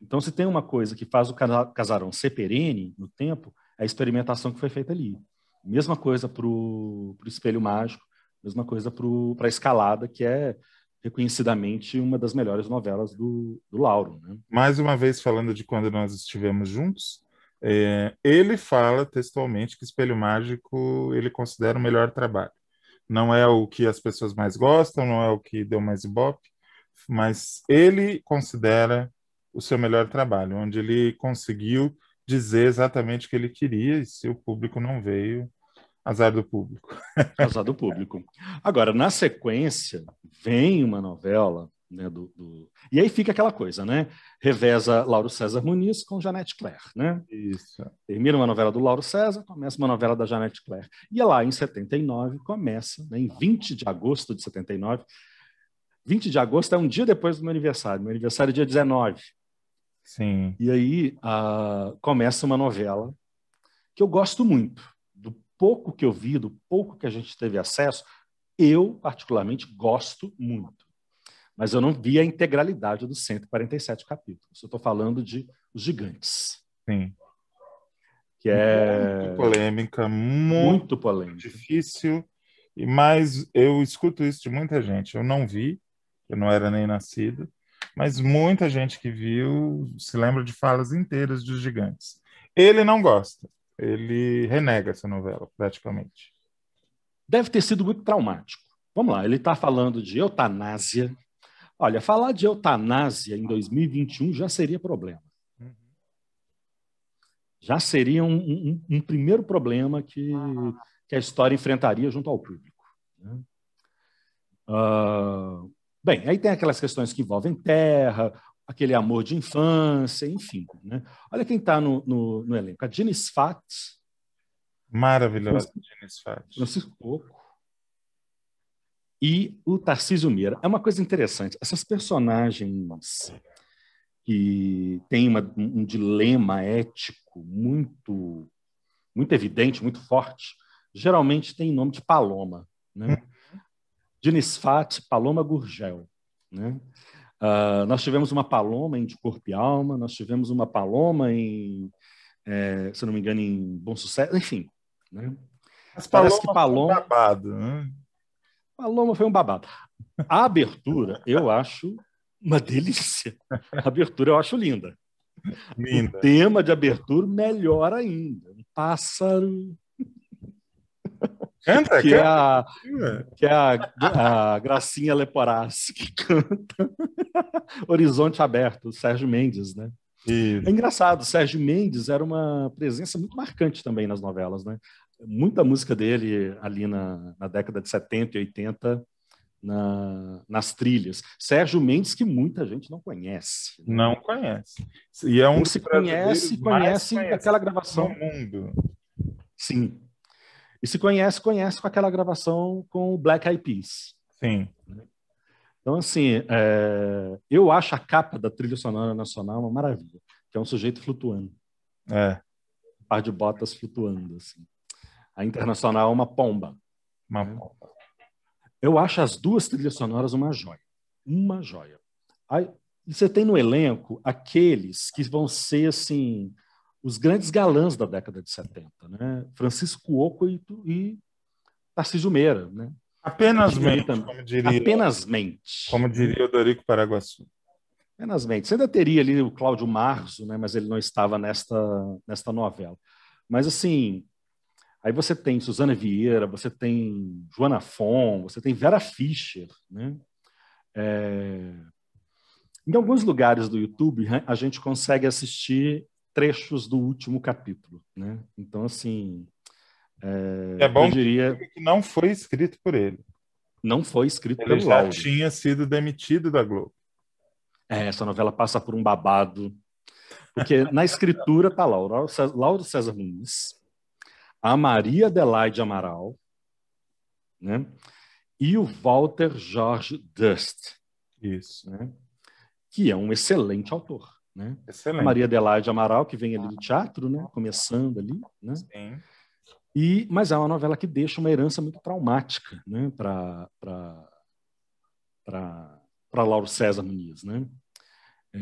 Então, se tem uma coisa que faz o casarão ser perene no tempo, é a experimentação que foi feita ali. Mesma coisa para o espelho mágico, mesma coisa para a escalada, que é reconhecidamente uma das melhores novelas do, do Lauro. Né? Mais uma vez, falando de quando nós estivemos juntos, é, ele fala textualmente que Espelho Mágico ele considera o melhor trabalho. Não é o que as pessoas mais gostam, não é o que deu mais ibope, mas ele considera o seu melhor trabalho, onde ele conseguiu dizer exatamente o que ele queria e se o público não veio, azar do público. azar do público. Agora, na sequência, vem uma novela né, do, do... E aí fica aquela coisa, né? Reveza Lauro César Muniz com Janete Claire, né? Isso. Termina uma novela do Lauro César, começa uma novela da Janete Claire. E é lá em 79 começa, né, em 20 de agosto de 79. 20 de agosto é um dia depois do meu aniversário. Meu aniversário é dia 19. Sim. E aí uh, começa uma novela que eu gosto muito. Do pouco que eu vi, do pouco que a gente teve acesso, eu particularmente gosto muito mas eu não vi a integralidade dos 147 capítulos. Eu estou falando de Os Gigantes. Sim. Que é. Muito polêmica, muito, muito polêmica. Difícil, mas eu escuto isso de muita gente. Eu não vi, eu não era nem nascido, mas muita gente que viu se lembra de falas inteiras dos Gigantes. Ele não gosta, ele renega essa novela, praticamente. Deve ter sido muito traumático. Vamos lá, ele está falando de eutanásia, Olha, falar de eutanásia em 2021 já seria problema. Uhum. Já seria um, um, um primeiro problema que, ah. que a história enfrentaria junto ao público. Uh, bem, aí tem aquelas questões que envolvem terra, aquele amor de infância, enfim. Né? Olha quem está no, no, no, elenco: a Diniz Fat. Maravilhosa Diniz Fat. Francisco Coco e o Tarcísio Meira. É uma coisa interessante, essas personagens que têm uma, um dilema ético muito, muito evidente, muito forte, geralmente têm nome de Paloma. Né? Uhum. Dinisfat Paloma Gurgel. Né? Uh, nós tivemos uma paloma em De Corpo e Alma, nós tivemos uma paloma em, é, se não me engano, em Bom Sucesso, enfim. Né? As Parece que paloma... né? Alô, loma foi um babado. A abertura, eu acho uma delícia. A abertura eu acho linda. linda. O tema de abertura, melhor ainda. Um pássaro. Canta, que canta. É a, que é a, a Gracinha Leporace que canta. Horizonte Aberto, Sérgio Mendes, né? E... É engraçado, Sérgio Mendes era uma presença muito marcante também nas novelas, né? muita música dele ali na, na década de 70 e 80 na, nas trilhas. Sérgio Mendes, que muita gente não conhece. Né? Não conhece. E é um se conhece, conhece, conhece aquela gravação. No mundo. Sim. E se conhece, conhece com aquela gravação com o Black Eyed Peas. Sim. Então, assim, é... eu acho a capa da trilha sonora nacional uma maravilha, que é um sujeito flutuando. É. Um par de botas flutuando, assim. A internacional é uma pomba. Uma né? pomba. Eu acho as duas trilhas sonoras uma joia. Uma joia. Aí, você tem no elenco aqueles que vão ser, assim, os grandes galãs da década de 70, né? Francisco Oco e, e Tarcísio Meira, né? Apenas mente, como diria, Apenas mente. Como diria o Dorico Paraguaçu. Apenas mente. Você ainda teria ali o Cláudio Marzo, né? mas ele não estava nesta, nesta novela. Mas, assim, Aí você tem Suzana Vieira, você tem Joana Fon, você tem Vera Fischer. Né? É... Em alguns lugares do YouTube, né, a gente consegue assistir trechos do último capítulo. Né? Então, assim. É, é bom eu diria... que não foi escrito por ele. Não foi escrito ele pelo já Lauro. tinha sido demitido da Globo. É, essa novela passa por um babado. Porque na escritura está Lauro, Lauro César Nunes a Maria Adelaide Amaral né? e o Walter George Dust. Isso. Né? Que é um excelente autor. Né? Excelente. A Maria Adelaide Amaral, que vem ali do ah. teatro, né? começando ali. Né? Sim. E, mas é uma novela que deixa uma herança muito traumática né? para Lauro César Muniz. Né? É...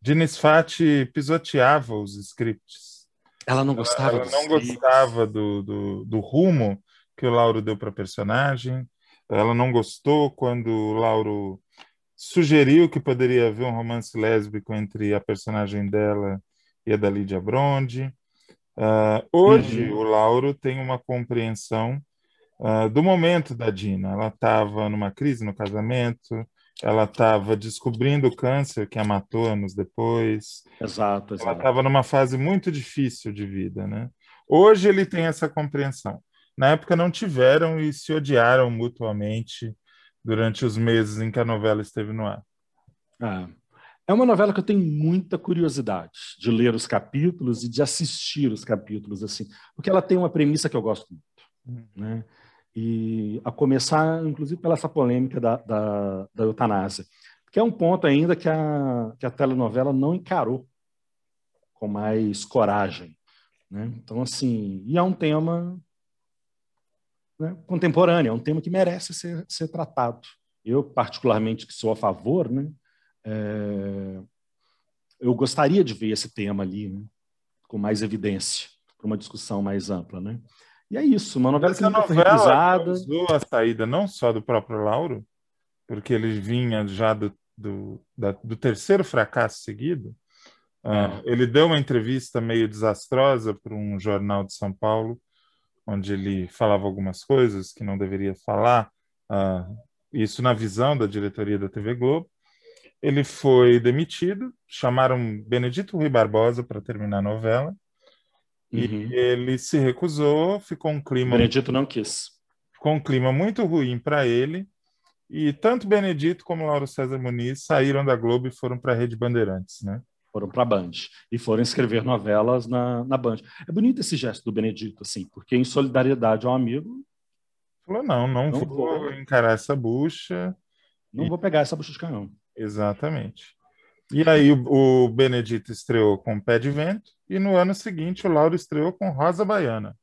Diniz Fati pisoteava os scripts. Ela não gostava Ela, ela não gostava do, do, do, rumo que o Lauro deu para a personagem. Ela não gostou quando o Lauro sugeriu que poderia haver um romance lésbico entre a personagem dela e a da Lídia Brondi Uh, ah, hoje, uhum. o Lauro tem uma compreensão uh, do momento da Dina. Ela estava numa crise no casamento, ela estava descobrindo o câncer que a matou anos depois. Exato, exato. Ela estava numa fase muito difícil de vida, né? Hoje ele tem essa compreensão. Na época não tiveram e se odiaram mutuamente durante os meses em que a novela esteve no ar. Ah, é uma novela que eu tenho muita curiosidade de ler os capítulos e de assistir os capítulos, assim, porque ela tem uma premissa que eu gosto muito, hum. né? e a começar, inclusive, pela essa polêmica da, da, da eutanásia, que é um ponto ainda que a, que a telenovela não encarou com mais coragem. Né? Então, assim, e é um tema né, contemporâneo, é um tema que merece ser, ser tratado. Eu, particularmente, que sou a favor, né, é, eu gostaria de ver esse tema ali né, com mais evidência, para uma discussão mais ampla. Né? E é isso, uma novela Essa que nunca novela foi usou a saída não só do próprio Lauro, porque ele vinha já do, do, da, do terceiro fracasso seguido. Ah, é. ele deu uma entrevista meio desastrosa para um jornal de São Paulo, onde ele falava algumas coisas que não deveria falar, uh, isso na visão da diretoria da TV Globo. Ele foi demitido, chamaram Benedito Rui Barbosa para terminar a novela. Uhum. E ele se recusou, ficou um clima. Benedito não quis. Com um clima muito ruim para ele. E tanto Benedito como Lauro César Muniz saíram da Globo e foram para a Rede Bandeirantes, né? Foram para a Band e foram escrever novelas na, na Band. É bonito esse gesto do Benedito, assim, porque em solidariedade ao amigo. Falou: não, não, não vou, vou, encarar essa bucha. Não e... vou pegar essa bucha de canhão. Exatamente. E aí o, Benedito estreou com Pé de Vento e no ano seguinte o Lauro estreou com Rosa Baiana.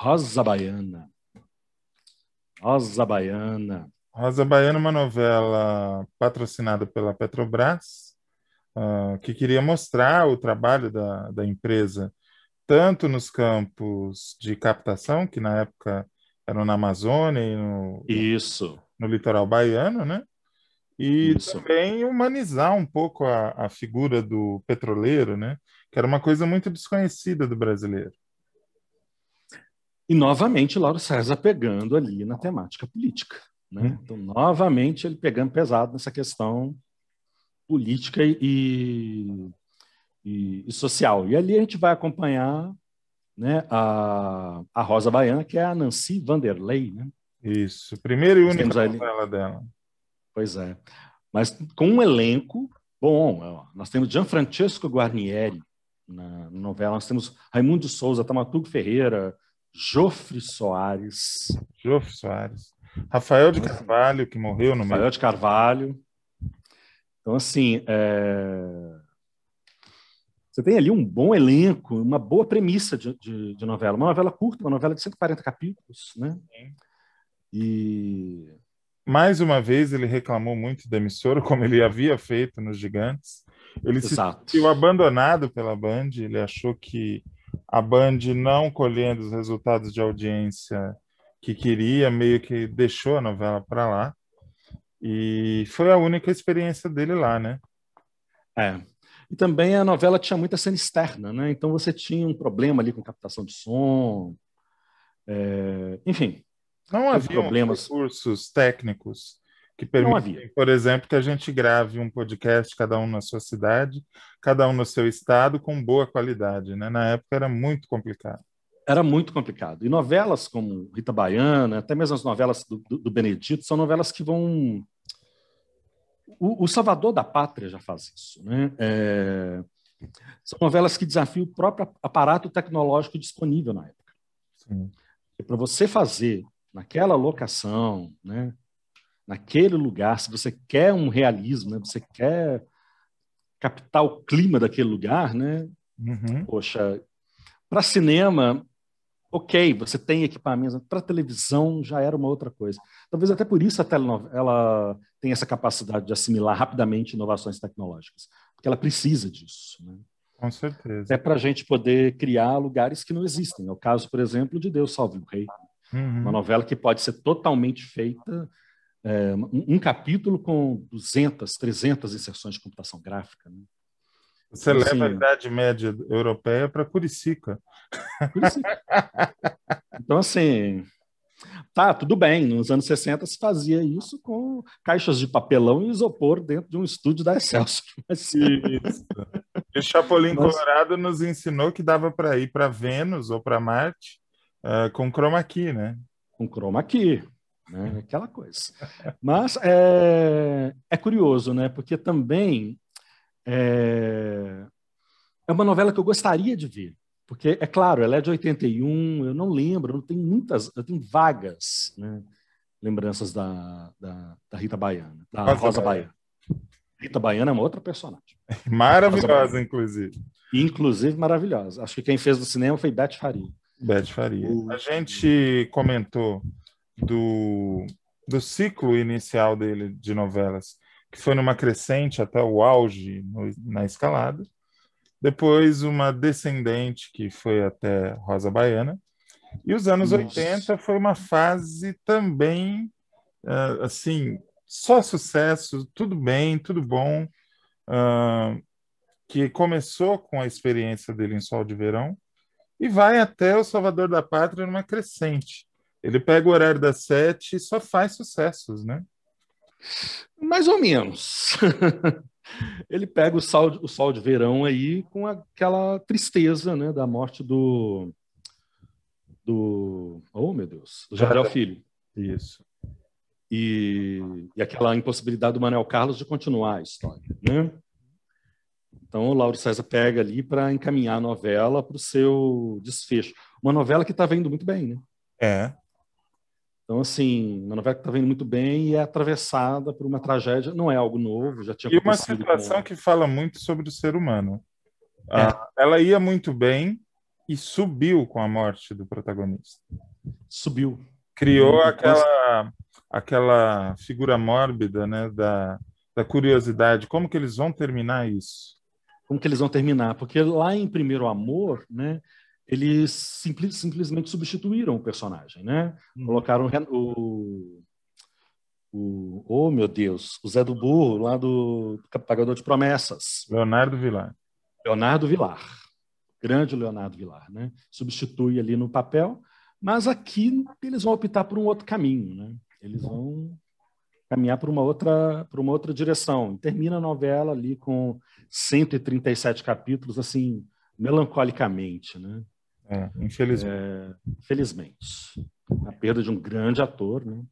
Rosa Baiana. Rosa Baiana. Rosa Baiana é uma novela patrocinada pela Petrobras, uh, que queria mostrar o trabalho da, da empresa, tanto nos campos de captação, que na época eram na Amazônia e no, Isso. no litoral baiano, né? E Isso. também humanizar um pouco a, a figura do petroleiro, né? Que era uma coisa muito desconhecida do brasileiro. E novamente Lauro César pegando ali na temática política. Né? Hum. Então, novamente, ele pegando pesado nessa questão política e, e, e, social. E ali a gente vai acompanhar né, a, a Rosa Baiana, que é a Nancy Vanderlei. Né? Isso, primeiro e única novela dela. Pois é. Mas com um elenco bom. É, nós temos Gianfrancesco Guarnieri na novela, nós temos Raimundo Souza, Tamaturgo Ferreira, Jofre Soares. Jofre Soares. Rafael de Carvalho, que morreu no Rafael de Carvalho. Então, assim, é... você tem ali um bom elenco, uma boa premissa de, de, de novela. Uma novela curta, uma novela de 140 capítulos, né? Sim. E mais uma vez, ele reclamou muito da emissora, como ele havia feito nos Gigantes. Ele Exato. se sentiu abandonado pela Band, ele achou que a Band, não colhendo os resultados de audiência que queria, meio que deixou a novela para lá. E foi a única experiência dele lá, né? É. E também a novela tinha muita cena externa, né? Então você tinha um problema ali com captação de som. É... Enfim, não havia problemas. recursos técnicos que permitem, por exemplo, que a gente grave um podcast, cada um na sua cidade, cada um no seu estado, com boa qualidade. Né? Na época era muito complicado. Era muito complicado. E novelas como Rita Baiana, até mesmo as novelas do, do, do Benedito, são novelas que vão. O, o, Salvador da Pátria já faz isso. Né? É... São novelas que desafiam o próprio aparato tecnológico disponível na época. Para você fazer naquela locação, né? naquele lugar, se você quer um realismo, né? você quer captar o clima daquele lugar, né? Uhum. Poxa, para cinema, ok, você tem equipamentos, para televisão já era uma outra coisa. Talvez até por isso a telenovela tem essa capacidade de assimilar rapidamente inovações tecnológicas, porque ela precisa disso. Né? Com certeza. É para a gente poder criar lugares que não existem. É o caso, por exemplo, de Deus Salve o Rei. Uhum. Uma novela que pode ser totalmente feita, é, um, um, capítulo com 200, 300 inserções de computação gráfica. Né? Você então, leva assim, a Idade Média Europeia para Curicica. Curicica. então, assim, Tá, tudo bem. Nos anos 60 se fazia isso com caixas de papelão e isopor dentro de um estúdio da Excelsior. Mas... Isso. E o Chapolin Nossa. Colorado nos ensinou que dava para ir para Vênus ou para Marte uh, com chroma key, né? Com chroma key, né? aquela coisa. Mas é, é curioso, né? Porque também é, é uma novela que eu gostaria de ver. Porque, é claro, ela é de 81, eu não lembro, eu tenho muitas, eu tenho vagas né, lembranças da, da, da, Rita Baiana, da Rosa, Rosa Baiana. Baiana. Rita Baiana é uma outra personagem. Maravilhosa, inclusive. Inclusive maravilhosa. Acho que quem fez no cinema foi Beth Faria. Beth Faria. A gente comentou do, do ciclo inicial dele de novelas, que foi numa crescente até o auge no, na escalada, depois uma descendente que foi até Rosa Baiana, e os anos Nossa. 80 foi uma fase também, uh, assim, só sucesso, tudo bem, tudo bom, uh, que começou com a experiência dele em Sol de Verão, e vai até o Salvador da Pátria numa crescente. Ele pega o horário das sete e só faz sucessos, né? Mais ou menos. ele pega o sol, o sol de verão aí com aquela tristeza né, da morte do. do oh, meu Deus! Do Jardel Filho. Isso. E, e aquela impossibilidade do Manuel Carlos de continuar a história. Né? Então, o Lauro César pega ali para encaminhar a novela para o seu desfecho. Uma novela que está vendo muito bem, né? É. Então, assim, uma novela que está vendo muito bem e é atravessada por uma tragédia, não é algo novo, já tinha E uma situação com... que fala muito sobre o ser humano. É. Ah, ela ia muito bem e subiu com a morte do protagonista. Subiu. Criou aquela, aquela figura mórbida, né, da, da curiosidade, como que eles vão terminar isso? como que eles vão terminar, porque lá em Primeiro Amor, né, eles simples, simplesmente substituíram o personagem, né? Hum. Colocaram o, o, oh meu Deus, o Zé do Burro lá do, Pagador de Promessas, Leonardo Vilar. Leonardo Vilar, grande Leonardo Vilar, né? Substitui ali no papel, mas aqui eles vão optar por um outro caminho, né? Eles vão caminhar para uma outra para uma outra direção. Termina a novela ali com 137 capítulos, assim, melancolicamente, né? É, infelizmente. É, infelizmente. A perda de um grande ator, né?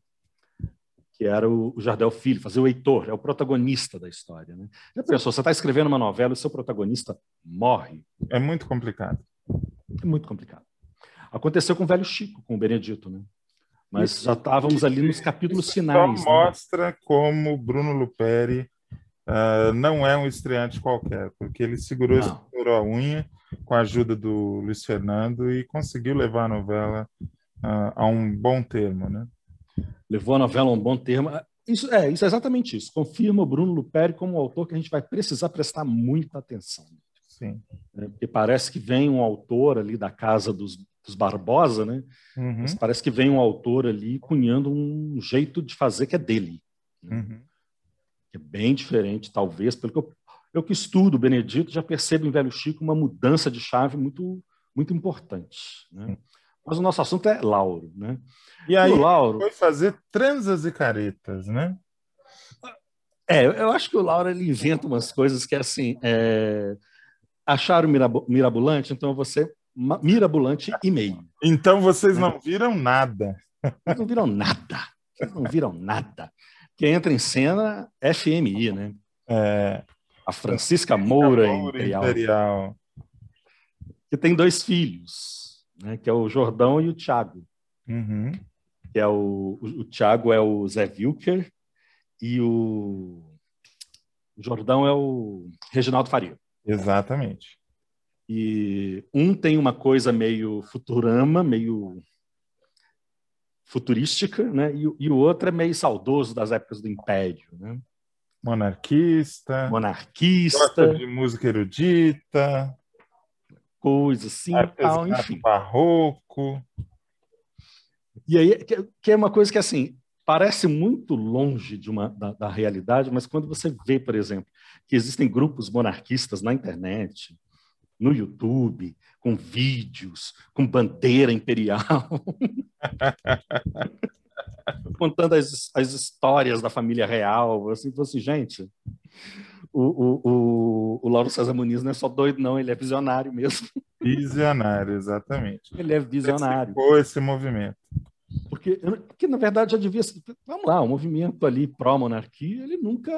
que era o Jardel Filho, fazer o Heitor, é o protagonista da história. Né? Já pensou, você está escrevendo uma novela e seu protagonista morre? É muito complicado. É muito complicado. Aconteceu com o velho Chico, com o Benedito. Né? Mas já estávamos ali nos capítulos isso finais. Só né? mostra como Bruno Luperi uh, não é um estreante qualquer, porque ele segurou, segurou a unha com a ajuda do Luiz Fernando e conseguiu levar a novela uh, a um bom termo, né? Levou a novela a um bom termo. Ah, isso é, isso é exatamente isso. Confirma o Bruno Luperi como um autor que a gente vai precisar prestar muita atenção. Sim. Né? Porque parece que vem um autor ali da casa dos, dos Barbosa, né? Uhum. Mas parece que vem um autor ali cunhando um jeito de fazer que é dele. Né? Uhum. Que é bem diferente, talvez, pelo que eu, eu que estudo Benedito, já percebo em Velho Chico uma mudança de chave muito, muito importante. Né? Uhum. Mas o nosso assunto é Lauro, né? E aí, o Lauro foi fazer transas e caretas, né? É, eu acho que o Lauro ele inventa umas coisas que assim, é assim acharam mirabolante, então você mirabolante e meio. Então vocês né? não viram nada. Vocês não viram nada. Vocês não viram nada. Quem entra em cena, é FMI, né? É. A Francisca Moura, Moura Imperial. Imperial. Que tem dois filhos, né? que é o Jordão e o Tiago. Uhum. Que é o, o, o Tiago é o Zé Wilker e o, o Jordão é o Reginaldo Faria. Exatamente. E um tem uma coisa meio futurama, meio futurística, né? E, e, o outro é meio saudoso das épocas do Império, né? Monarquista. Monarquista. de música erudita. Coisa assim, tal, enfim. Barroco. E aí, que, que, é uma coisa que, assim, parece muito longe de uma, da, da realidade, mas quando você vê, por exemplo, que existem grupos monarquistas na internet, no YouTube, com vídeos, com bandeira imperial, contando as, as histórias da família real. Assim, assim gente, o, o, o, o Lauro César Muniz não é só doido, não, ele é visionário mesmo. Visionário, exatamente. Ele é visionário. Ficou esse movimento. Porque, porque, na verdade, já devia. Vamos lá, o movimento ali pró-monarquia, ele nunca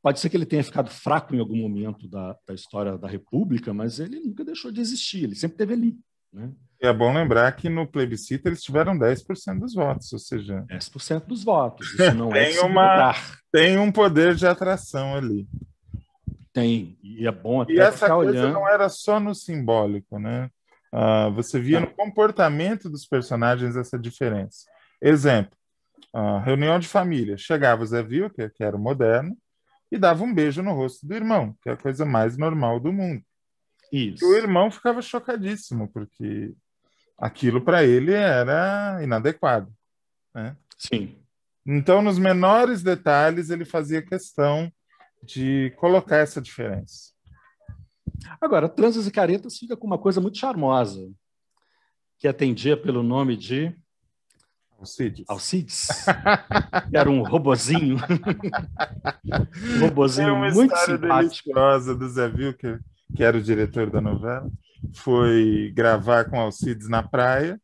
Pode ser que ele tenha ficado fraco em algum momento da, da história da República, mas ele nunca deixou de existir, ele sempre esteve ali. Né? É bom lembrar que no plebiscito eles tiveram 10% dos votos, ou seja. 10% dos votos. Isso não é tem é uma, Tem um poder de atração ali. Tem, e é bom até E essa coisa olhando... não era só no simbólico, né? Uh, você via no comportamento dos personagens essa diferença. Exemplo, uh, reunião de família. Chegava o Zé Vilker, que era o moderno, e dava um beijo no rosto do irmão, que é a coisa mais normal do mundo. Isso. E o irmão ficava chocadíssimo, porque aquilo para ele era inadequado. Né? Sim. Então, nos menores detalhes, ele fazia questão de colocar essa diferença. Agora, Transas e Caretas fica com uma coisa muito charmosa, que atendia pelo nome de Alcides. Alcides. Era um robozinho. um robozinho é muito simpático. do Zé Vilker, que era o diretor da novela. Foi gravar com Alcides na praia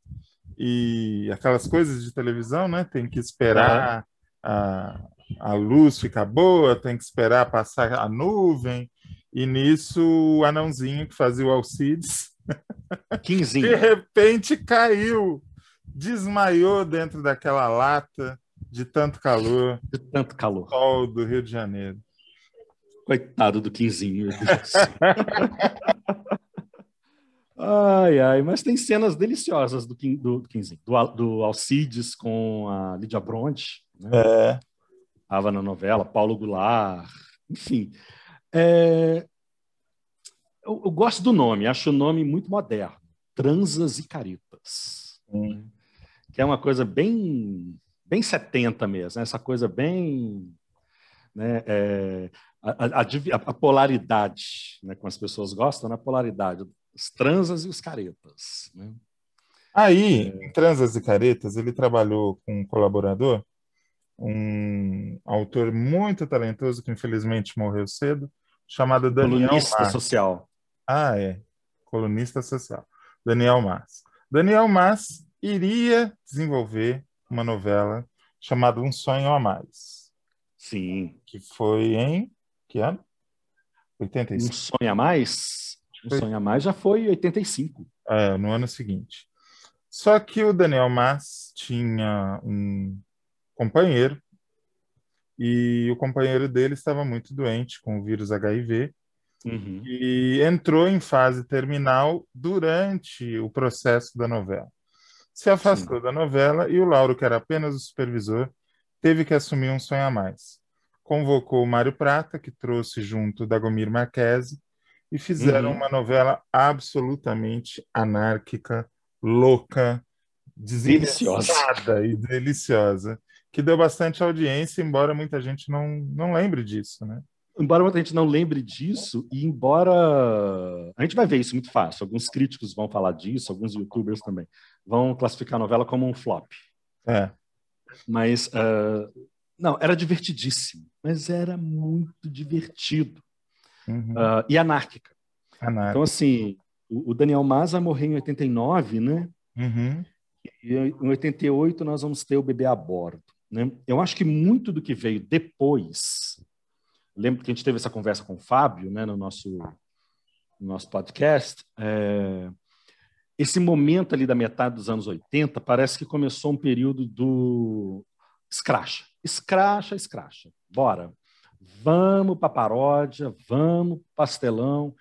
e aquelas coisas de televisão, né? Tem que esperar ah. a, a luz ficar boa, tem que esperar passar a nuvem. E nisso o anãozinho que fazia o Alcides. Quinzinho. De repente caiu desmaiou dentro daquela lata de tanto calor. De tanto calor. Sol do Rio de Janeiro. Coitado do Quinzinho. ai, ai, mas tem cenas deliciosas do, do, do Quinzinho, do, do, Alcides com a Lídia Bronte, né? É. Estava na novela, Paulo Goulart, enfim. É... Eu, eu, gosto do nome, acho o nome muito moderno. Transas e Caretas. Hum que é uma coisa bem bem 70 mesmo, né? essa coisa bem né, é, a, a, a, polaridade, né, como as pessoas gostam, né, a polaridade, os transas e os caretas. Né? Aí, é... em Transas e Caretas, ele trabalhou com um colaborador, um autor muito talentoso que infelizmente morreu cedo, chamado Daniel Colunista Mars. social. Ah, é. Colunista social. Daniel Mas. Daniel Mas iria desenvolver uma novela chamada Um Sonho a Mais. Sim. Que foi em que ano? 85. Um Sonho a Mais? Um Sonho a Mais já foi em 85. É, no ano seguinte. Só que o Daniel Mas tinha um companheiro e o companheiro dele estava muito doente com o vírus HIV uhum. e entrou em fase terminal durante o processo da novela se afastou Sim. da novela e o Lauro, que era apenas o supervisor, teve que assumir um sonho a mais. Convocou o Mário Prata, que trouxe junto da Gomir Marquese, e fizeram uhum. uma novela absolutamente anárquica, louca, deliciosa e deliciosa, que deu bastante audiência, embora muita gente não, não lembre disso, né? Embora muita gente não lembre disso, e embora. A gente vai ver isso muito fácil, alguns críticos vão falar disso, alguns youtubers também vão classificar a novela como um flop. É. Mas, uh, não, era divertidíssimo, mas era muito divertido. Uhum. Uh, e anárquica. anárquica. Então, assim, o, o Daniel Maza morreu em 89, né? Uhum. E em 88 nós vamos ter o Bebê a Bordo. Né? Eu acho que muito do que veio depois... Lembro que a gente teve essa conversa com o Fábio, né, no nosso, no nosso podcast. É esse momento ali da metade dos anos 80 parece que começou um período do escracha, escracha, escracha. Bora, vamos para paródia, vamos pastelão,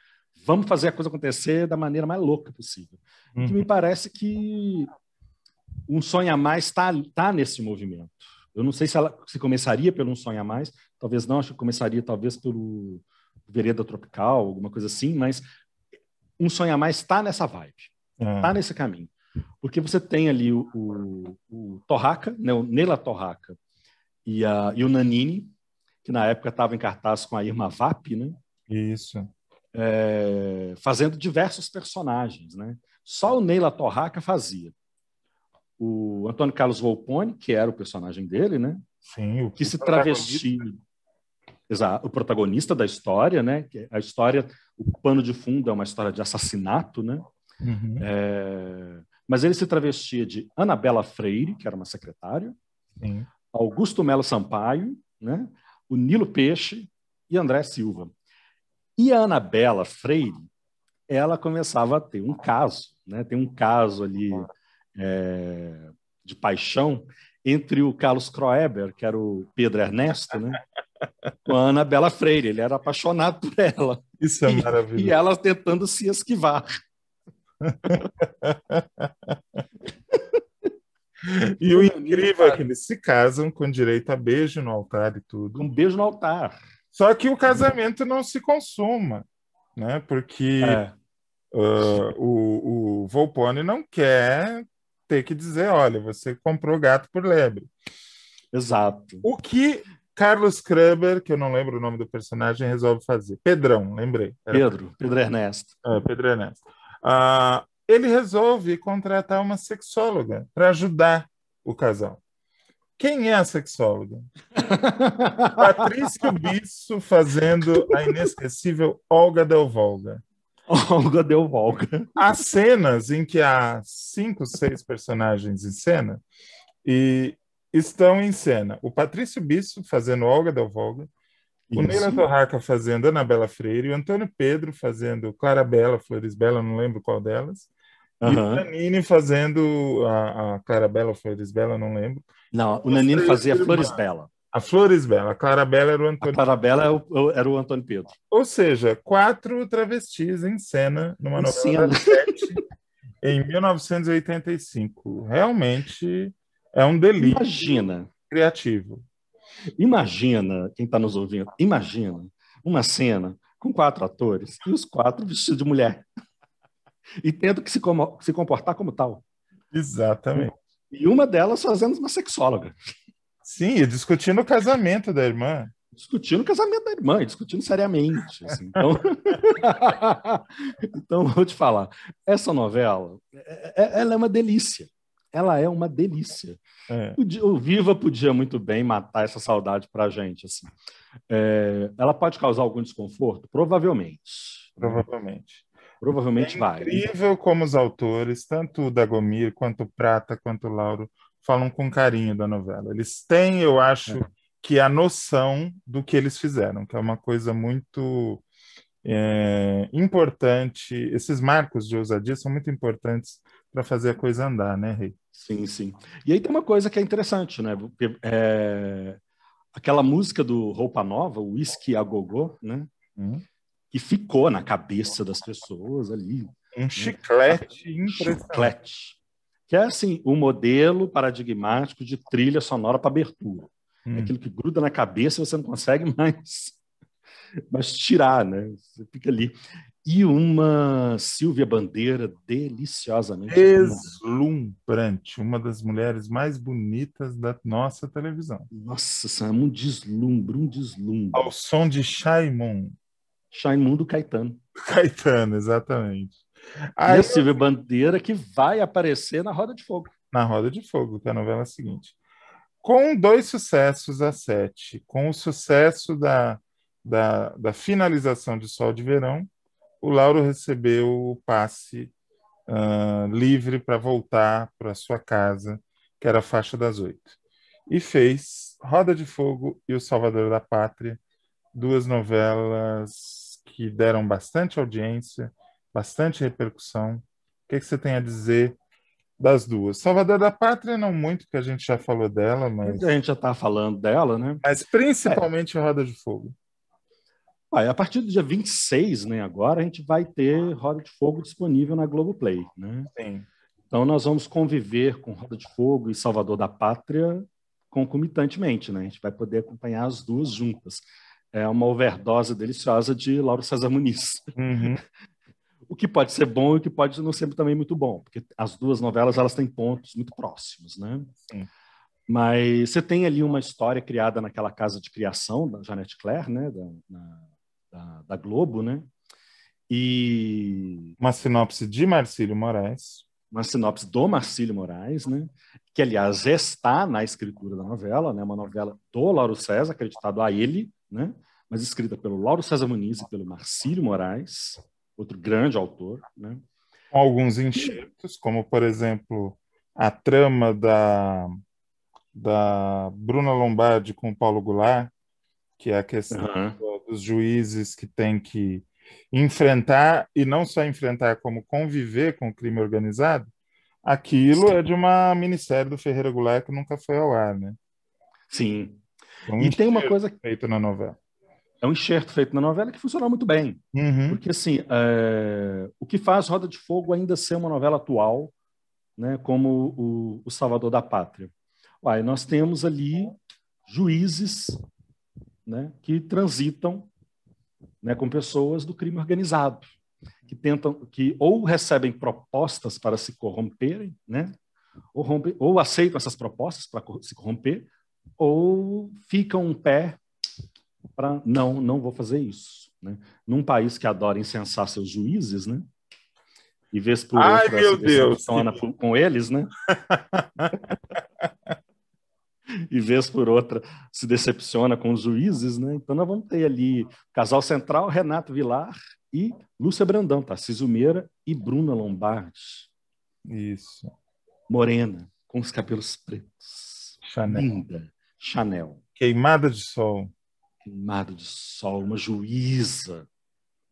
vamos fazer a coisa acontecer da maneira mais louca possível. Uhum. Que me uhum. parece que um sonho a mais está tá nesse movimento. Eu não sei se, ela, se começaria pelo um sonho a mais, talvez não. Acho que começaria talvez pelo Vereda Tropical, alguma coisa assim. Mas um sonho a mais está nessa vibe. Está é. nesse caminho. Porque você tem ali o, o, o Torraca, né, o Nela Torraca e, a, e o Nanini, que na época estava em cartaz com a Irma Vap, né? Isso. É, fazendo diversos personagens, né? Só o Neila Torraca fazia. O Antônio Carlos Volpone, que era o personagem dele, né? Sim, que se travestia. Exato, o protagonista da história, né? A história, o pano de fundo é uma história de assassinato, né? Uhum. É... Mas ele se travestia de Anabela Freire, que era uma secretária, Sim. Augusto Melo Sampaio, né? o Nilo Peixe e André Silva. E a Anabela Freire, ela começava a ter um caso, né? tem um caso ali é... de paixão entre o Carlos Kroeber, que era o Pedro Ernesto, né? com a Ana Bela Freire. Ele era apaixonado por ela. Isso é maravilhoso. e ela tentando se esquivar e o incrível é que eles se casam com direito a beijo no altar e tudo. Um beijo no altar. Só que o casamento não se consuma, né? Porque é. uh, o, o Volpone não quer ter que dizer, olha, você comprou gato por lebre. Exato. O que Carlos Kreber, que eu não lembro o nome do personagem, resolve fazer. Pedrão, lembrei. Pedro, Pedro, Ernesto. É, Pedro Ernesto. Ah, ele resolve contratar uma sexóloga para ajudar o casal. Quem é a sexóloga? Patrício Bisso fazendo a inesquecível Olga Del Volga. Olga Del Volga. Há cenas em que há cinco, seis personagens em cena e estão em cena o Patrício Bisso fazendo Olga Del Volga, o Isso. Torraca fazendo Ana Bela Freire, o Antônio Pedro fazendo Clara Bela, Flores Bela, não lembro qual delas. E o Nanini fazendo a, a Clara Bela Flores Bela, não lembro. Não, o, Nanini fazia Flores Bela. A Flores Bela, a Clara Bela era o Antônio. A Clara Bela era é o, era o Antônio Pedro. Ou seja, quatro travestis em cena numa em novela das sete em 1985. Realmente é um delírio. Imagina. Criativo. Imagina, quem está nos ouvindo, imagina uma cena com quatro atores e os quatro vestidos de mulher e tendo que se, como, se comportar como tal. Exatamente. E uma delas fazendo uma sexóloga. Sim, e discutindo o casamento da irmã. Discutindo o casamento da irmã, e discutindo seriamente. Assim. Então... então, vou te falar, essa novela, é, é, ela é uma delícia ela é uma delícia. É. O, Viva podia muito bem matar essa saudade para a gente. Assim. É, ela pode causar algum desconforto? Provavelmente. Provavelmente. Provavelmente é vai. incrível como os autores, tanto o Dagomir, quanto o Prata, quanto o Lauro, falam com carinho da novela. Eles têm, eu acho, é. que a noção do que eles fizeram, que é uma coisa muito é, importante. Esses marcos de ousadia são muito importantes para fazer a coisa andar, né, Rei? Sim, sim. E aí tem uma coisa que é interessante, né? é... Aquela música do Roupa Nova, o Whisky a Gogô, né? Hum. Que ficou na cabeça das pessoas ali. Um né? chiclete a... impressionante. Chiclete. Que é, assim, o um modelo paradigmático de trilha sonora para abertura. É hum. É aquilo que gruda na cabeça e você não consegue mais, mais tirar, né? Você fica ali e uma Silvia Bandeira deliciosamente deslumbrante, uma das mulheres mais bonitas da nossa televisão. Nossa, Sam, um deslumbre, um deslumbre. Ao som de Shaimon. Shaimon do Caetano. Caetano, exatamente. Aí, e a Silvia Bandeira que vai aparecer na Roda de Fogo. Na Roda de Fogo, que é a novela seguinte. Com dois sucessos a sete, com o sucesso da, da, da finalização de Sol de Verão o Lauro recebeu o passe uh, livre para voltar para sua casa, que era a faixa das oito. E fez Roda de Fogo e O Salvador da Pátria, duas novelas que deram bastante audiência, bastante repercussão. O que, é que você tem a dizer das duas. Salvador da Pátria, não muito, que a gente já falou dela, mas. A gente já está falando dela, né? Mas principalmente é. Roda de Fogo a partir do dia 26, né, agora, a gente vai ter Roda de Fogo disponível na Globoplay. Né? Sim. Então nós vamos conviver com Roda de Fogo e Salvador da Pátria concomitantemente, né? A gente vai poder acompanhar as duas juntas. É uma overdose deliciosa de Lauro César Muniz. Uhum. o que pode ser bom e o que pode não ser também muito bom, porque as duas novelas elas têm pontos muito próximos, né? Sim. Mas você tem ali uma história criada naquela casa de criação da Jeanette Claire, né? Da, na, da, da Globo, né? E... Uma sinopse de Marcílio Moraes. Uma sinopse do Marcílio Moraes, né? Que, aliás, está na escritura da novela, né? Uma novela do Lauro César, acreditado a ele, né? Mas escrita pelo Lauro César Muniz e pelo Marcílio Moraes, outro grande autor, né? Com alguns enxertos, como, por exemplo, a trama da, da Bruna Lombardi com o Paulo Goulart, que é a questão uhum os juízes que têm que enfrentar, e não só enfrentar, como conviver com o crime organizado, aquilo Sim. é de uma ministério do Ferreira Goulart que nunca foi ao ar, né? Sim. É e tem uma coisa feito na novela. É um enxerto feito na novela que funcionou muito bem. Uhum. Porque, assim, é... o que faz Roda de Fogo ainda ser uma novela atual, né, como o, o Salvador da Pátria? Uai, nós temos ali juízes né, que transitam né, com pessoas do crime organizado, que tentam, que ou recebem propostas para se corromperem, né, ou, rompe, ou aceitam essas propostas para se corromper, ou ficam um pé para não, não vou fazer isso. Né? Num país que adora incensar seus juízes, né? E vez por Ai, outra, meu Deus. com eles, né? e vez por outra se decepciona com os juízes, né? Então nós vamos ter ali casal central, Renato Vilar e Lúcia Brandão, tá? Cisumeira e Bruna Lombardi. Isso. Morena, com os cabelos pretos. Chanel. Linda. Chanel. Queimada de sol. Queimada de sol, uma juíza.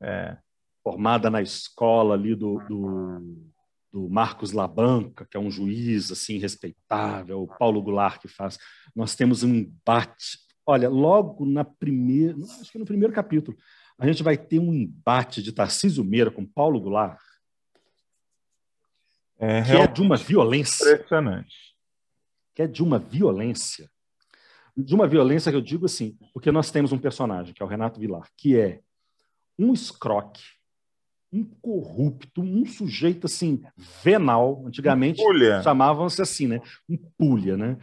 É. Formada na escola ali do, do do Marcos Labanca, que é um juiz assim respeitável, o Paulo Goulart que faz. Nós temos um embate. Olha, logo na primeira, acho que no primeiro capítulo, a gente vai ter um embate de Tarcísio Meira com Paulo Goulart. É, que é de uma violência. Impressionante. Que é de uma violência. De uma violência que eu digo assim, porque nós temos um personagem, que é o Renato Vilar, que é um escroque, um corrupto, um sujeito assim, venal. Antigamente um chamavam-se assim, né? Um pulha, né?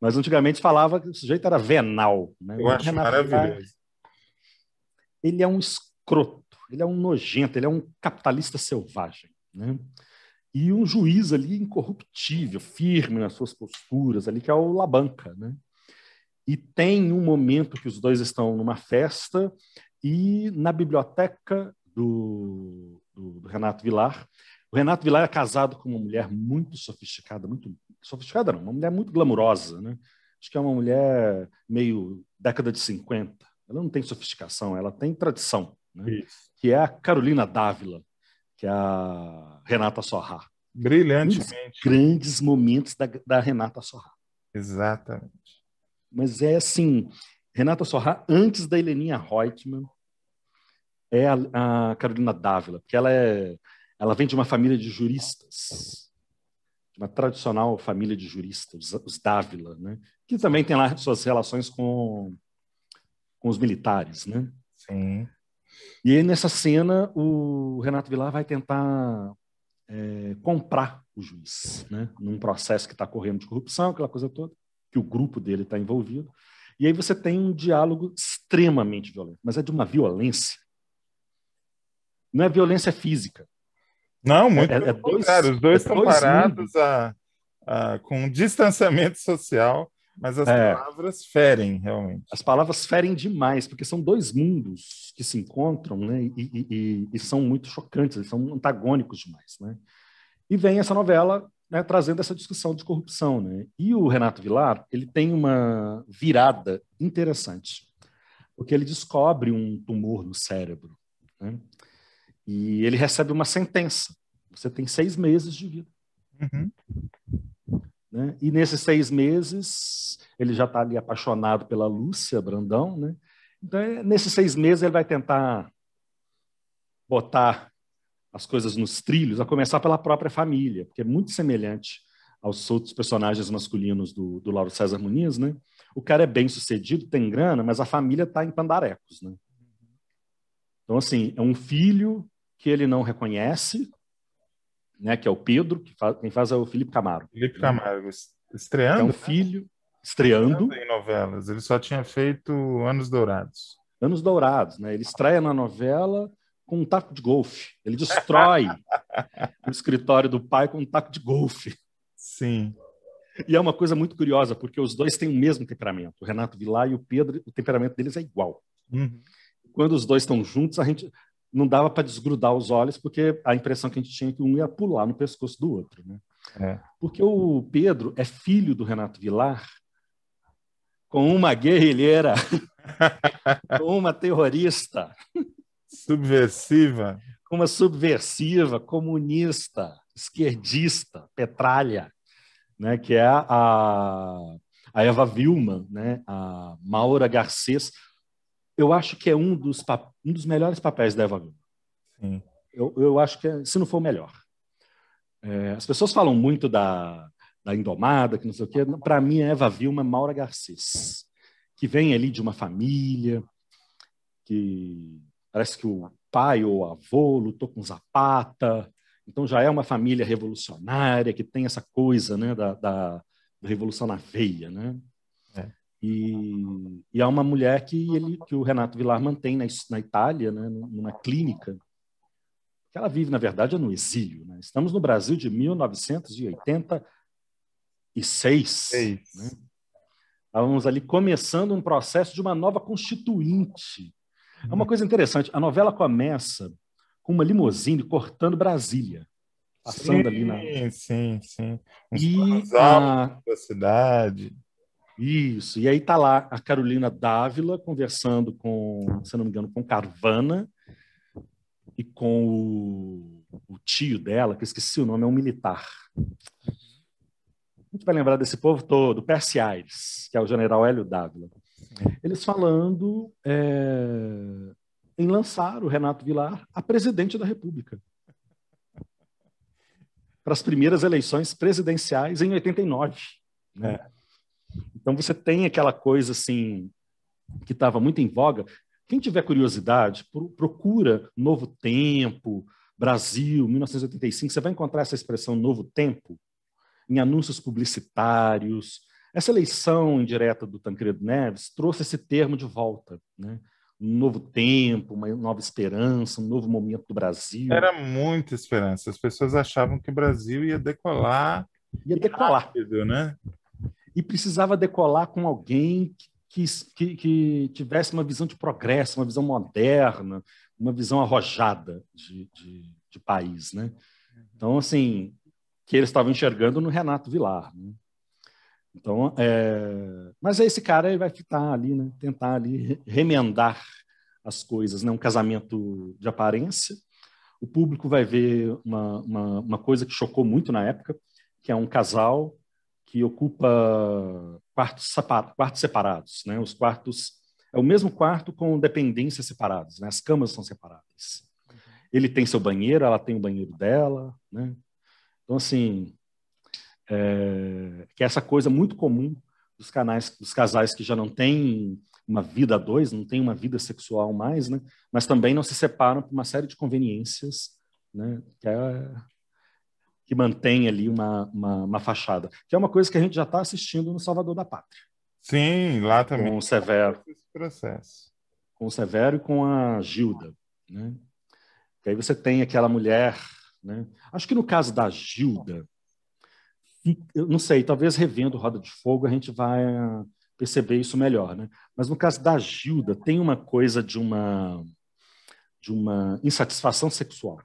Mas antigamente falava que o sujeito era venal. Né? Eu o acho Renato maravilhoso. Ele é um escroto, ele é um nojento, ele é um capitalista selvagem. Né? E um juiz ali incorruptível, firme nas suas posturas, ali que é o Labanca. Né? E tem um momento que os dois estão numa festa e na biblioteca do, do, do Renato Vilar. O Renato Vilar é casado com uma mulher muito sofisticada, muito sofisticada não, uma mulher muito glamurosa, né? Acho que é uma mulher meio década de 50. Ela não tem sofisticação, ela tem tradição, né? que é a Carolina Dávila, que é a Renata Sorrá. Brilhantemente. Um grandes momentos da, da Renata Sorrá. Exatamente. Mas é assim, Renata Sorrá antes da Heleninha Reutemann, é a, a Carolina Dávila, porque ela, é, ela vem de uma família de juristas, de uma tradicional família de juristas, os, os Dávila, né? que também tem lá suas relações com, com os militares. Né? Sim. E aí, nessa cena, o Renato Vilar vai tentar é, comprar o juiz, né? num processo que está correndo de corrupção, aquela coisa toda, que o grupo dele está envolvido. E aí você tem um diálogo extremamente violento, mas é de uma violência não é violência física. Não, é, muito é, é dois, cara, os dois é estão dois parados a, a, com um distanciamento social, mas as é. palavras ferem realmente. As palavras ferem demais, porque são dois mundos que se encontram né, e, e, e são muito chocantes, são antagônicos demais. Né? E vem essa novela né, trazendo essa discussão de corrupção. Né? E o Renato Vilar ele tem uma virada interessante, porque ele descobre um tumor no cérebro. Né? E ele recebe uma sentença. Você tem seis meses de vida. Uhum. Né? E nesses seis meses, ele já está ali apaixonado pela Lúcia Brandão, né? Então, é, nesses seis meses, ele vai tentar botar as coisas nos trilhos, a começar pela própria família, porque é muito semelhante aos outros personagens masculinos do, do Lauro César Muniz, né? O cara é bem sucedido, tem grana, mas a família está em pandarecos, né? Uhum. Então, assim, é um filho que ele não reconhece, né, que é o Pedro, que faz, quem faz é o Felipe Camargo. Felipe né? Camargo, estreando? É um filho, estreando. Em novelas, ele só tinha feito Anos Dourados. Anos Dourados, né? Ele estreia na novela com um taco de golfe. Ele destrói o escritório do pai com um taco de golfe. Sim. E é uma coisa muito curiosa, porque os dois têm o mesmo temperamento. O Renato Vilar e o Pedro, o temperamento deles é igual. Uhum. Quando os dois estão juntos, a gente, não dava para desgrudar os olhos, porque a impressão que a gente tinha é que um ia pular no pescoço do outro. Né? É. Porque o Pedro é filho do Renato Vilar, com uma guerrilheira, com uma terrorista. Subversiva. Com uma subversiva, comunista, esquerdista, petralha, né? que é a, a Eva Vilma, né? a Maura Garcês, eu acho que é um dos, um dos melhores papéis da Eva Vilma. Eu, eu acho que, é, se não for o melhor. É, as pessoas falam muito da, da Indomada, que não sei o quê. Para mim, a é Eva Vilma é Maura Garcês, que vem ali de uma família, que parece que o pai ou o avô lutou com Zapata, então já é uma família revolucionária, que tem essa coisa né, da, da, da revolução na veia, né? E, e há uma mulher que, ele, que o Renato Vilar mantém na, na Itália, né, numa clínica, que ela vive, na verdade, no exílio. Né? Estamos no Brasil de 1986. Né? Estávamos ali começando um processo de uma nova constituinte. É uma coisa interessante. A novela começa com uma limusine cortando Brasília. Passando sim, ali na. Sim, sim, sim. E a... da cidade. Isso. E aí está lá a Carolina Dávila conversando com, se não me engano, com Carvana e com o, o tio dela, que esqueci o nome, é um militar. A gente vai lembrar desse povo todo, Percy Aires, que é o general Hélio Dávila. Eles falando é, em lançar o Renato Vilar a presidente da República. Para as primeiras eleições presidenciais em 89. Né? É. Então você tem aquela coisa assim que estava muito em voga. Quem tiver curiosidade, procura Novo Tempo, Brasil, 1985, você vai encontrar essa expressão Novo Tempo em anúncios publicitários. Essa eleição indireta do Tancredo Neves trouxe esse termo de volta, né? um novo tempo, uma nova esperança, um novo momento do Brasil. Era muita esperança. As pessoas achavam que o Brasil ia decolar. Ia decolar. Rápido, né? e precisava decolar com alguém que, que, que tivesse uma visão de progresso, uma visão moderna, uma visão arrojada de, de, de país. Né? Então, assim, que eles estavam enxergando no Renato Vilar. Né? Então, é... mas esse cara ele vai ficar ali, né? tentar ali remendar as coisas, né? um casamento de aparência. O público vai ver uma, uma, uma coisa que chocou muito na época, que é um casal que ocupa quartos, separados, né? Os quartos é o mesmo quarto com dependências separadas, né? As camas são separadas. Uhum. Ele tem seu banheiro, ela tem o banheiro dela, né? Então assim, é, que é essa coisa muito comum dos canais, dos casais que já não têm uma vida a dois, não tem uma vida sexual mais, né? Mas também não se separam por uma série de conveniências, né? Que é que mantém ali uma, uma, uma, fachada, que é uma coisa que a gente já está assistindo no Salvador da Pátria. Sim, lá também. Com o Severo. Esse processo. Com o Severo e com a Gilda. Né? e aí você tem aquela mulher. Né? Acho que no caso da Gilda, eu não sei, talvez revendo Roda de Fogo a gente vai perceber isso melhor, né? Mas no caso da Gilda tem uma coisa de uma de uma insatisfação sexual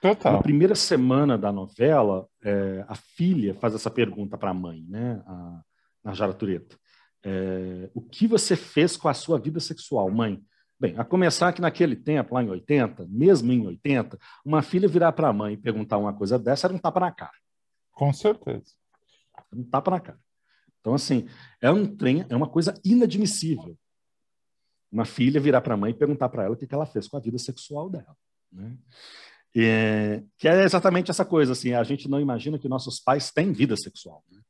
Total. Na primeira semana da novela, é, a filha faz essa pergunta para a mãe, né, a Narjara Tureta. É, o que você fez com a sua vida sexual, mãe? Bem, a começar que naquele tempo, lá em 80, mesmo em 80, uma filha virar para a mãe e perguntar uma coisa dessa era um tapa na cara. Com certeza. Um tapa na cara. Então, assim, é um trem, é uma coisa inadmissível. Uma filha virar para a mãe e perguntar para ela o que, que ela fez com a vida sexual dela. Né? É, que é exatamente essa coisa, assim, a gente não imagina que nossos pais têm vida sexual, né?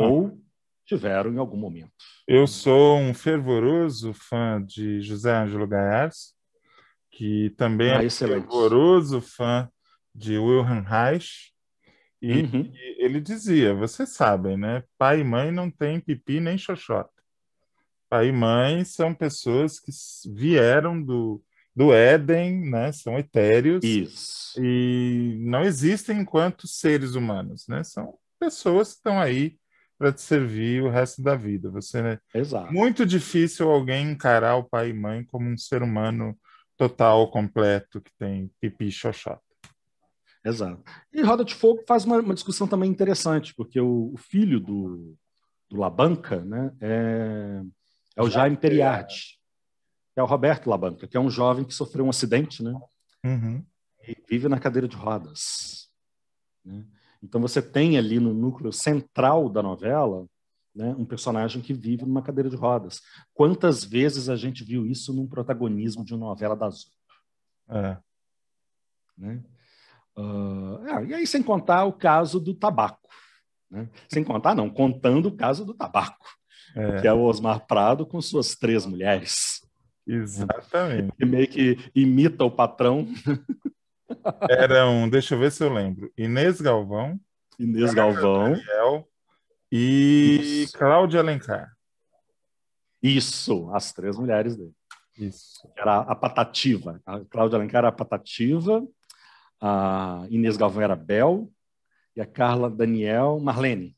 ou tiveram em algum momento. Eu sou um fervoroso fã de José Ângelo Gaiards, que também ah, é excelente. fervoroso fã de Wilhelm Reich, e, uhum. ele dizia, vocês sabem, né? Pai e mãe não tem pipi nem xoxota. Pai e mãe são pessoas que vieram do do Éden, né? São etéreos. Isso. E não existem enquanto seres humanos, né? São pessoas que estão aí para te servir o resto da vida. Você né? Exato. muito difícil alguém encarar o pai e mãe como um ser humano total, completo, que tem pipi xoxota. Exato. E Roda de Fogo faz uma, uma discussão também interessante, porque o, o filho do, do Labanca, né, é, é o Jaime Teriardi é o Roberto Labanca, que é um jovem que sofreu um acidente, né? Uhum. E vive na cadeira de rodas. Né? Então você tem ali no núcleo central da novela né, um personagem que vive numa cadeira de rodas. Quantas vezes a gente viu isso num protagonismo de uma novela das oito? É. Né? Uh, e aí sem contar o caso do tabaco. Né? Sem contar, não, contando o caso do tabaco, é. que é o Osmar Prado com suas três mulheres. Exatamente. Que meio que imita o patrão. Eram, deixa eu ver se eu lembro, Inês Galvão. Inês Galvão. Daniel, e Isso. Cláudia Alencar. Isso, as três mulheres dele. Isso. Era a Patativa. A Cláudia Alencar era a Patativa, a Inês Galvão era Bel, e a Carla Daniel Marlene.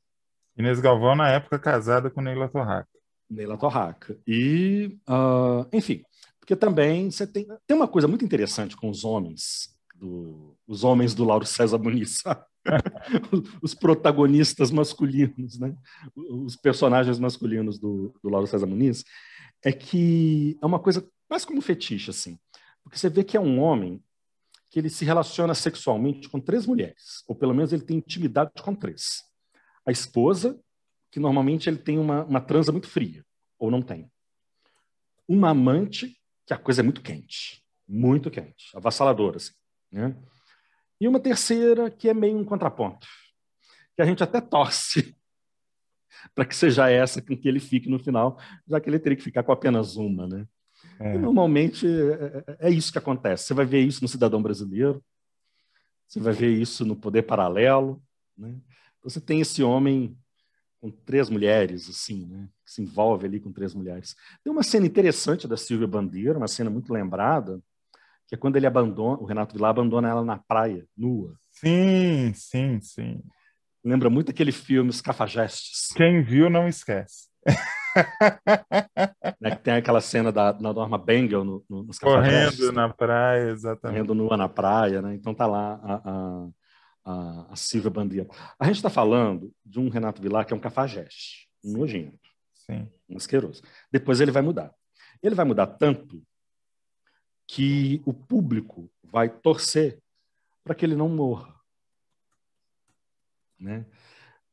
Inês Galvão, na época, casada com Neila Torraca. Leila Torraca. E, uh, enfim, porque também você tem, tem uma coisa muito interessante com os homens, do, os homens do Lauro César Muniz, os protagonistas masculinos, né? os personagens masculinos do, do Lauro César Muniz, é que é uma coisa quase como fetiche, assim. Porque você vê que é um homem que ele se relaciona sexualmente com três mulheres, ou pelo menos ele tem intimidade com três. A esposa, que normalmente ele tem uma, uma transa muito fria, ou não tem. Uma amante, que a coisa é muito quente, muito quente, avassaladora, assim. Né? E uma terceira, que é meio um contraponto, que a gente até torce para que seja essa com que ele fique no final, já que ele teria que ficar com apenas uma, né? É. E normalmente é, é, é isso que acontece. Você vai ver isso no cidadão brasileiro, você vai ver isso no poder paralelo, né? Você tem esse homem com três mulheres, assim, né? Que se envolve ali com três mulheres. Tem uma cena interessante da Silvia Bandeira, uma cena muito lembrada, que é quando ele abandona, o Renato Vilar abandona ela na praia, nua. Sim, sim, sim. Lembra muito aquele filme Os Cafajestes. Quem viu não esquece. né, tem aquela cena da, da Norma Bengel no, no, nos Correndo né? na praia, exatamente. Correndo nua na praia, né? Então tá lá a, a a, a Silvia Bandeira. A gente está falando de um Renato Vilar que é um cafajeste, um nojento, um asqueroso. Depois ele vai mudar. Ele vai mudar tanto que o público vai torcer para que ele não morra. Né?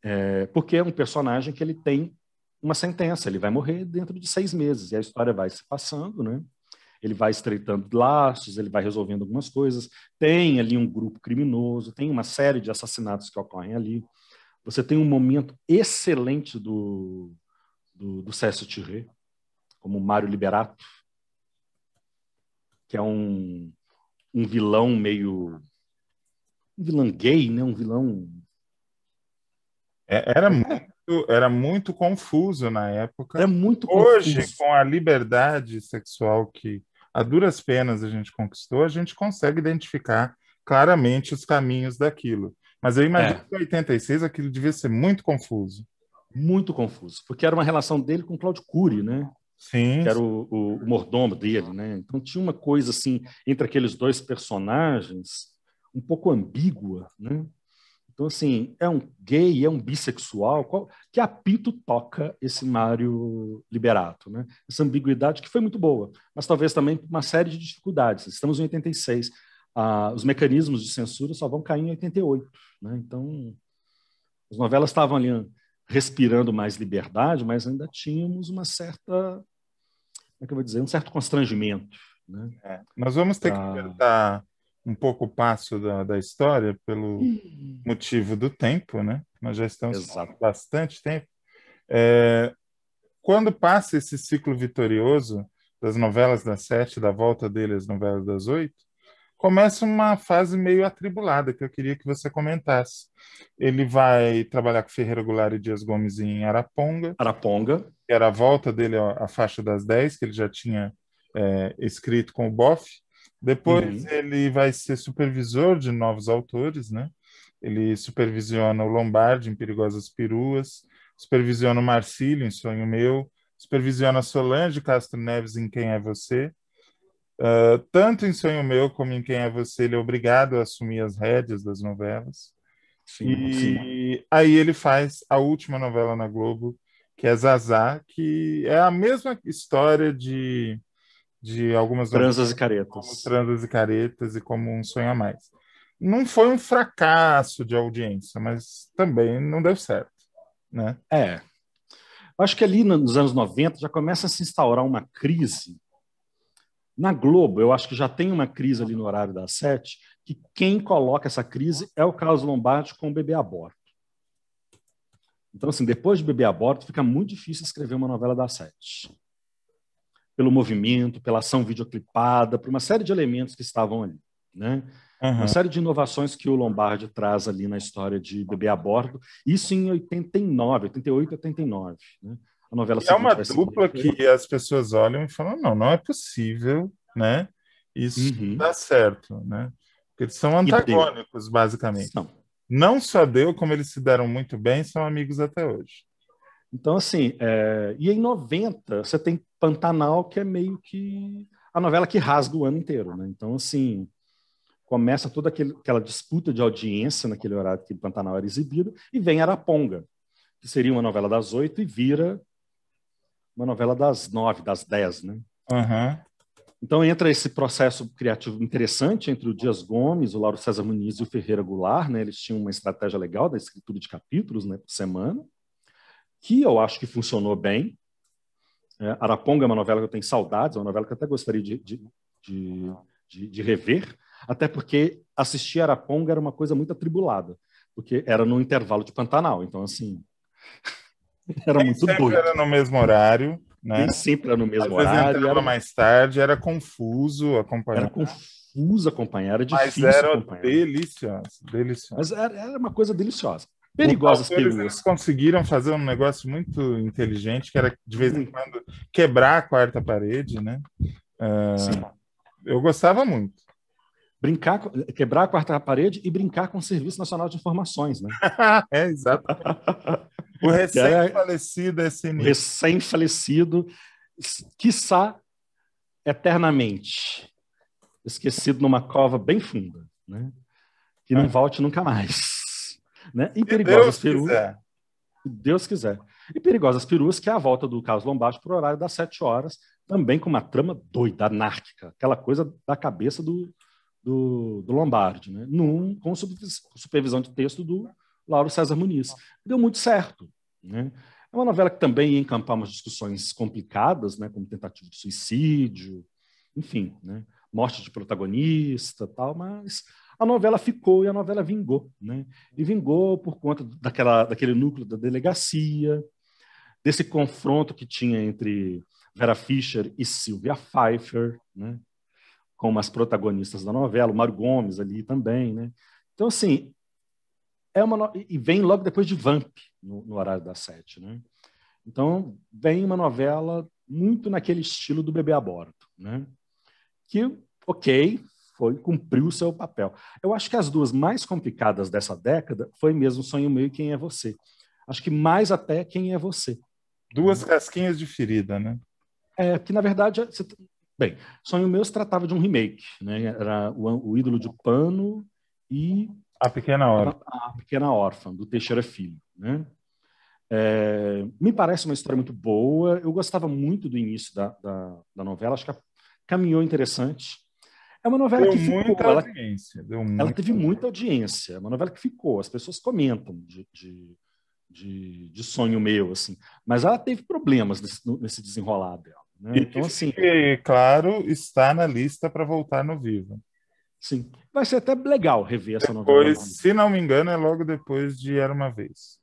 É, porque é um personagem que ele tem uma sentença, ele vai morrer dentro de seis meses, e a história vai se passando, né? ele vai estreitando laços, ele vai resolvendo algumas coisas. Tem ali um grupo criminoso, tem uma série de assassinatos que ocorrem ali. Você tem um momento excelente do, do, do Césio como Mário Liberato, que é um, um vilão meio. um vilão gay, né? um vilão. É, era muito era muito confuso na época. É muito Hoje, confuso. com a liberdade sexual que, a duras penas a gente conquistou, a gente consegue identificar claramente os caminhos daquilo. Mas eu imagino é. que em 86 aquilo devia ser muito confuso. Muito confuso, porque era uma relação dele com Cláudio Cury, né? Sim. Que era o, o, o, mordomo dele, né? Então tinha uma coisa assim entre aqueles dois personagens um pouco ambígua, né? Então, assim, é um gay, é um bissexual, qual, que apito toca esse Mário Liberato, né? Essa ambiguidade que foi muito boa, mas talvez também uma série de dificuldades. Estamos em 86, ah, os mecanismos de censura só vão cair em 88, né? Então, as novelas estavam ali ah, respirando mais liberdade, mas ainda tínhamos uma certa, como é que eu vou dizer, um certo constrangimento, né? É, nós vamos ter que libertar. Ah um pouco o passo da, da história pelo hum. motivo do tempo, né? Nós já estamos há bastante tempo. É, quando passa esse ciclo vitorioso das novelas das sete, da volta dele às novelas das oito, começa uma fase meio atribulada que eu queria que você comentasse. Ele vai trabalhar com Ferreira Goulart e Dias Gomes em Araponga. Araponga. Que era a volta dele à faixa das dez, que ele já tinha é, escrito com o Boff depois uhum. ele vai ser supervisor de novos autores, né? Ele supervisiona o Lombardi em Perigosas Peruas, supervisiona o Marcílio em Sonho Meu, supervisiona a Solange Castro Neves em Quem é Você. Uh, tanto em Sonho Meu como em Quem é Você, ele é obrigado a assumir as rédeas das novelas. Sim, e sim. aí ele faz a última novela na Globo, que é Zazá, que é a mesma história de de algumas transas e caretas, como transas e caretas e como um sonho a mais. Não foi um fracasso de audiência, mas também não deu certo, né? É. Acho que ali nos anos 90 já começa a se instaurar uma crise na Globo. Eu acho que já tem uma crise ali no horário das sete, que quem coloca essa crise é o Carlos Lombardi com o bebê aborto. Então, assim, depois de bebê aborto, fica muito difícil escrever uma novela da sete pelo movimento, pela ação videoclipada, por uma série de elementos que estavam ali. Né? Uhum. Uma série de inovações que o Lombardi traz ali na história de Bebê a Bordo, isso em 89, 88, 89. Né? A novela é uma dupla que as pessoas olham e falam: não, não é possível, né? Isso uhum. dá certo, né? Porque eles são antagônicos, basicamente. São. Não só deu, como eles se deram muito bem, são amigos até hoje. Então, assim, é... e em 90 você tem Pantanal, que é meio que a novela que rasga o ano inteiro, né? Então, assim, começa toda aquela disputa de audiência naquele horário que Pantanal era exibido, e vem Araponga, que seria uma novela das oito e vira uma novela das nove, das dez, né? Uhum. Então entra esse processo criativo interessante entre o Dias Gomes, o Lauro César Muniz e o Ferreira Goulart, né? Eles tinham uma estratégia legal da escritura de capítulos, né, por semana que eu acho que funcionou bem. É, Araponga é uma novela que eu tenho saudades, é uma novela que eu até gostaria de, de, de, de, de rever, até porque assistir Araponga era uma coisa muito atribulada, porque era no intervalo de Pantanal, então assim. era muito doido. Era no mesmo horário. Né? Nem sempre era no mesmo Às horário. Vezes era mais tarde, era confuso acompanhar. Era confuso acompanhar, era difícil Mas era acompanhar. delicioso, delicioso. Mas era, era, uma coisa deliciosa perigosas então, Eles conseguiram fazer um negócio muito inteligente, que era de vez em quando quebrar a quarta parede, né? Uh, eu gostava muito. Brincar, quebrar a quarta parede e brincar com o Serviço Nacional de Informações, né? é, exato. O recém-falecido é, SNI. Recém-falecido, quiçá eternamente, esquecido numa cova bem funda, né? Que não é. volte nunca mais. Né? E Perigosas Deus Peruas. Quiser. Deus quiser. E Perigosas Peruas, que é a volta do Carlos Lombardi para o horário das 7 horas, também com uma trama doida, anárquica, aquela coisa da cabeça do, do, do Lombardi, né? Num, com supervisão de texto do Lauro César Muniz. Deu muito certo. Né? É uma novela que também ia encampar umas discussões complicadas, né? como tentativa de suicídio, enfim, né? morte de protagonista tal, mas a novela ficou e a novela vingou. Né? E vingou por conta daquela, daquele núcleo da delegacia, desse confronto que tinha entre Vera Fischer e Sylvia Pfeiffer, né? como as protagonistas da novela, o Mário Gomes ali também. Né? Então, assim, é uma no... e vem logo depois de Vamp, no, no horário das sete. Né? Então, vem uma novela muito naquele estilo do Bebê a Bordo, né? que, ok, foi cumpriu o seu papel. Eu acho que as duas mais complicadas dessa década foi mesmo Sonho Meu e Quem é Você. Acho que mais até Quem é Você. Duas casquinhas de ferida, né? É, que na verdade, bem, Sonho Meu se tratava de um remake, né? Era o, o Ídolo de Pano e a Pequena Órfã, a, Pequena Órfã do Teixeira Filho, né? É, me parece uma história muito boa. Eu gostava muito do início da, da, da novela. Acho que caminhou interessante. É uma novela deu que ficou. Muita ela, audiência, deu muita ela teve muita audiência. É uma novela que ficou. As pessoas comentam de, de, de, de sonho meu, assim. Mas ela teve problemas nesse, nesse desenrolar dela. Né? E então, assim. claro, está na lista para voltar no Viva. Sim. Vai ser até legal rever essa depois, novela. Se não me engano, é logo depois de Era uma Vez.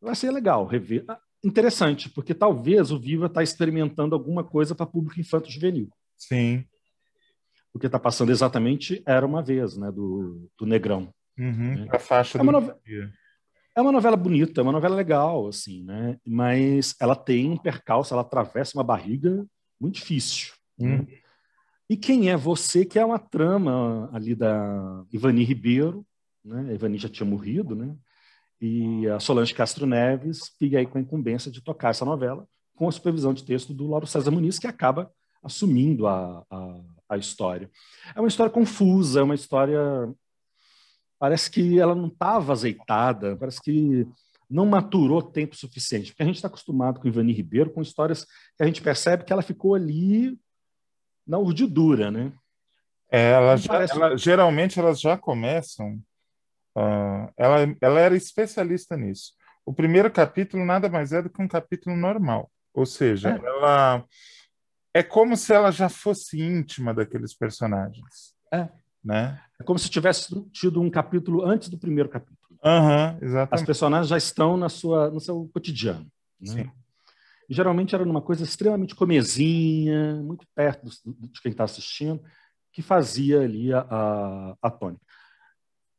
Vai ser legal rever. Ah, interessante, porque talvez o Viva está experimentando alguma coisa para público infanto-juvenil. Sim o que está passando exatamente era uma vez, né, do, do Negrão. Uhum, né? A faixa é uma, é uma novela bonita, é uma novela legal, assim, né? Mas ela tem um percalço, ela atravessa uma barriga muito difícil. Né? Uhum. Né? E quem é você, que é uma trama ali da Ivani Ribeiro, né? A Ivani já tinha morrido, né? E a Solange Castro Neves fica aí com a incumbência de tocar essa novela, com a supervisão de texto do Lauro César Muniz, que acaba assumindo a, a a história. É uma história confusa, é uma história. Parece que ela não estava azeitada, parece que não maturou tempo suficiente. Porque a gente está acostumado com Ivani Ribeiro, com histórias que a gente percebe que ela ficou ali na urdidura, né? É, ela, já, parece... ela geralmente elas já começam. Uh, ela, ela era especialista nisso. O primeiro capítulo nada mais é do que um capítulo normal, ou seja, é. ela é como se ela já fosse íntima daqueles personagens. É. Né? É como se tivesse tido um capítulo antes do primeiro capítulo. Uhum, exatamente. As personagens já estão na sua, no seu cotidiano. Né? Sim. E, geralmente era numa coisa extremamente comezinha, muito perto do, de quem está assistindo, que fazia ali a, a, a tônica.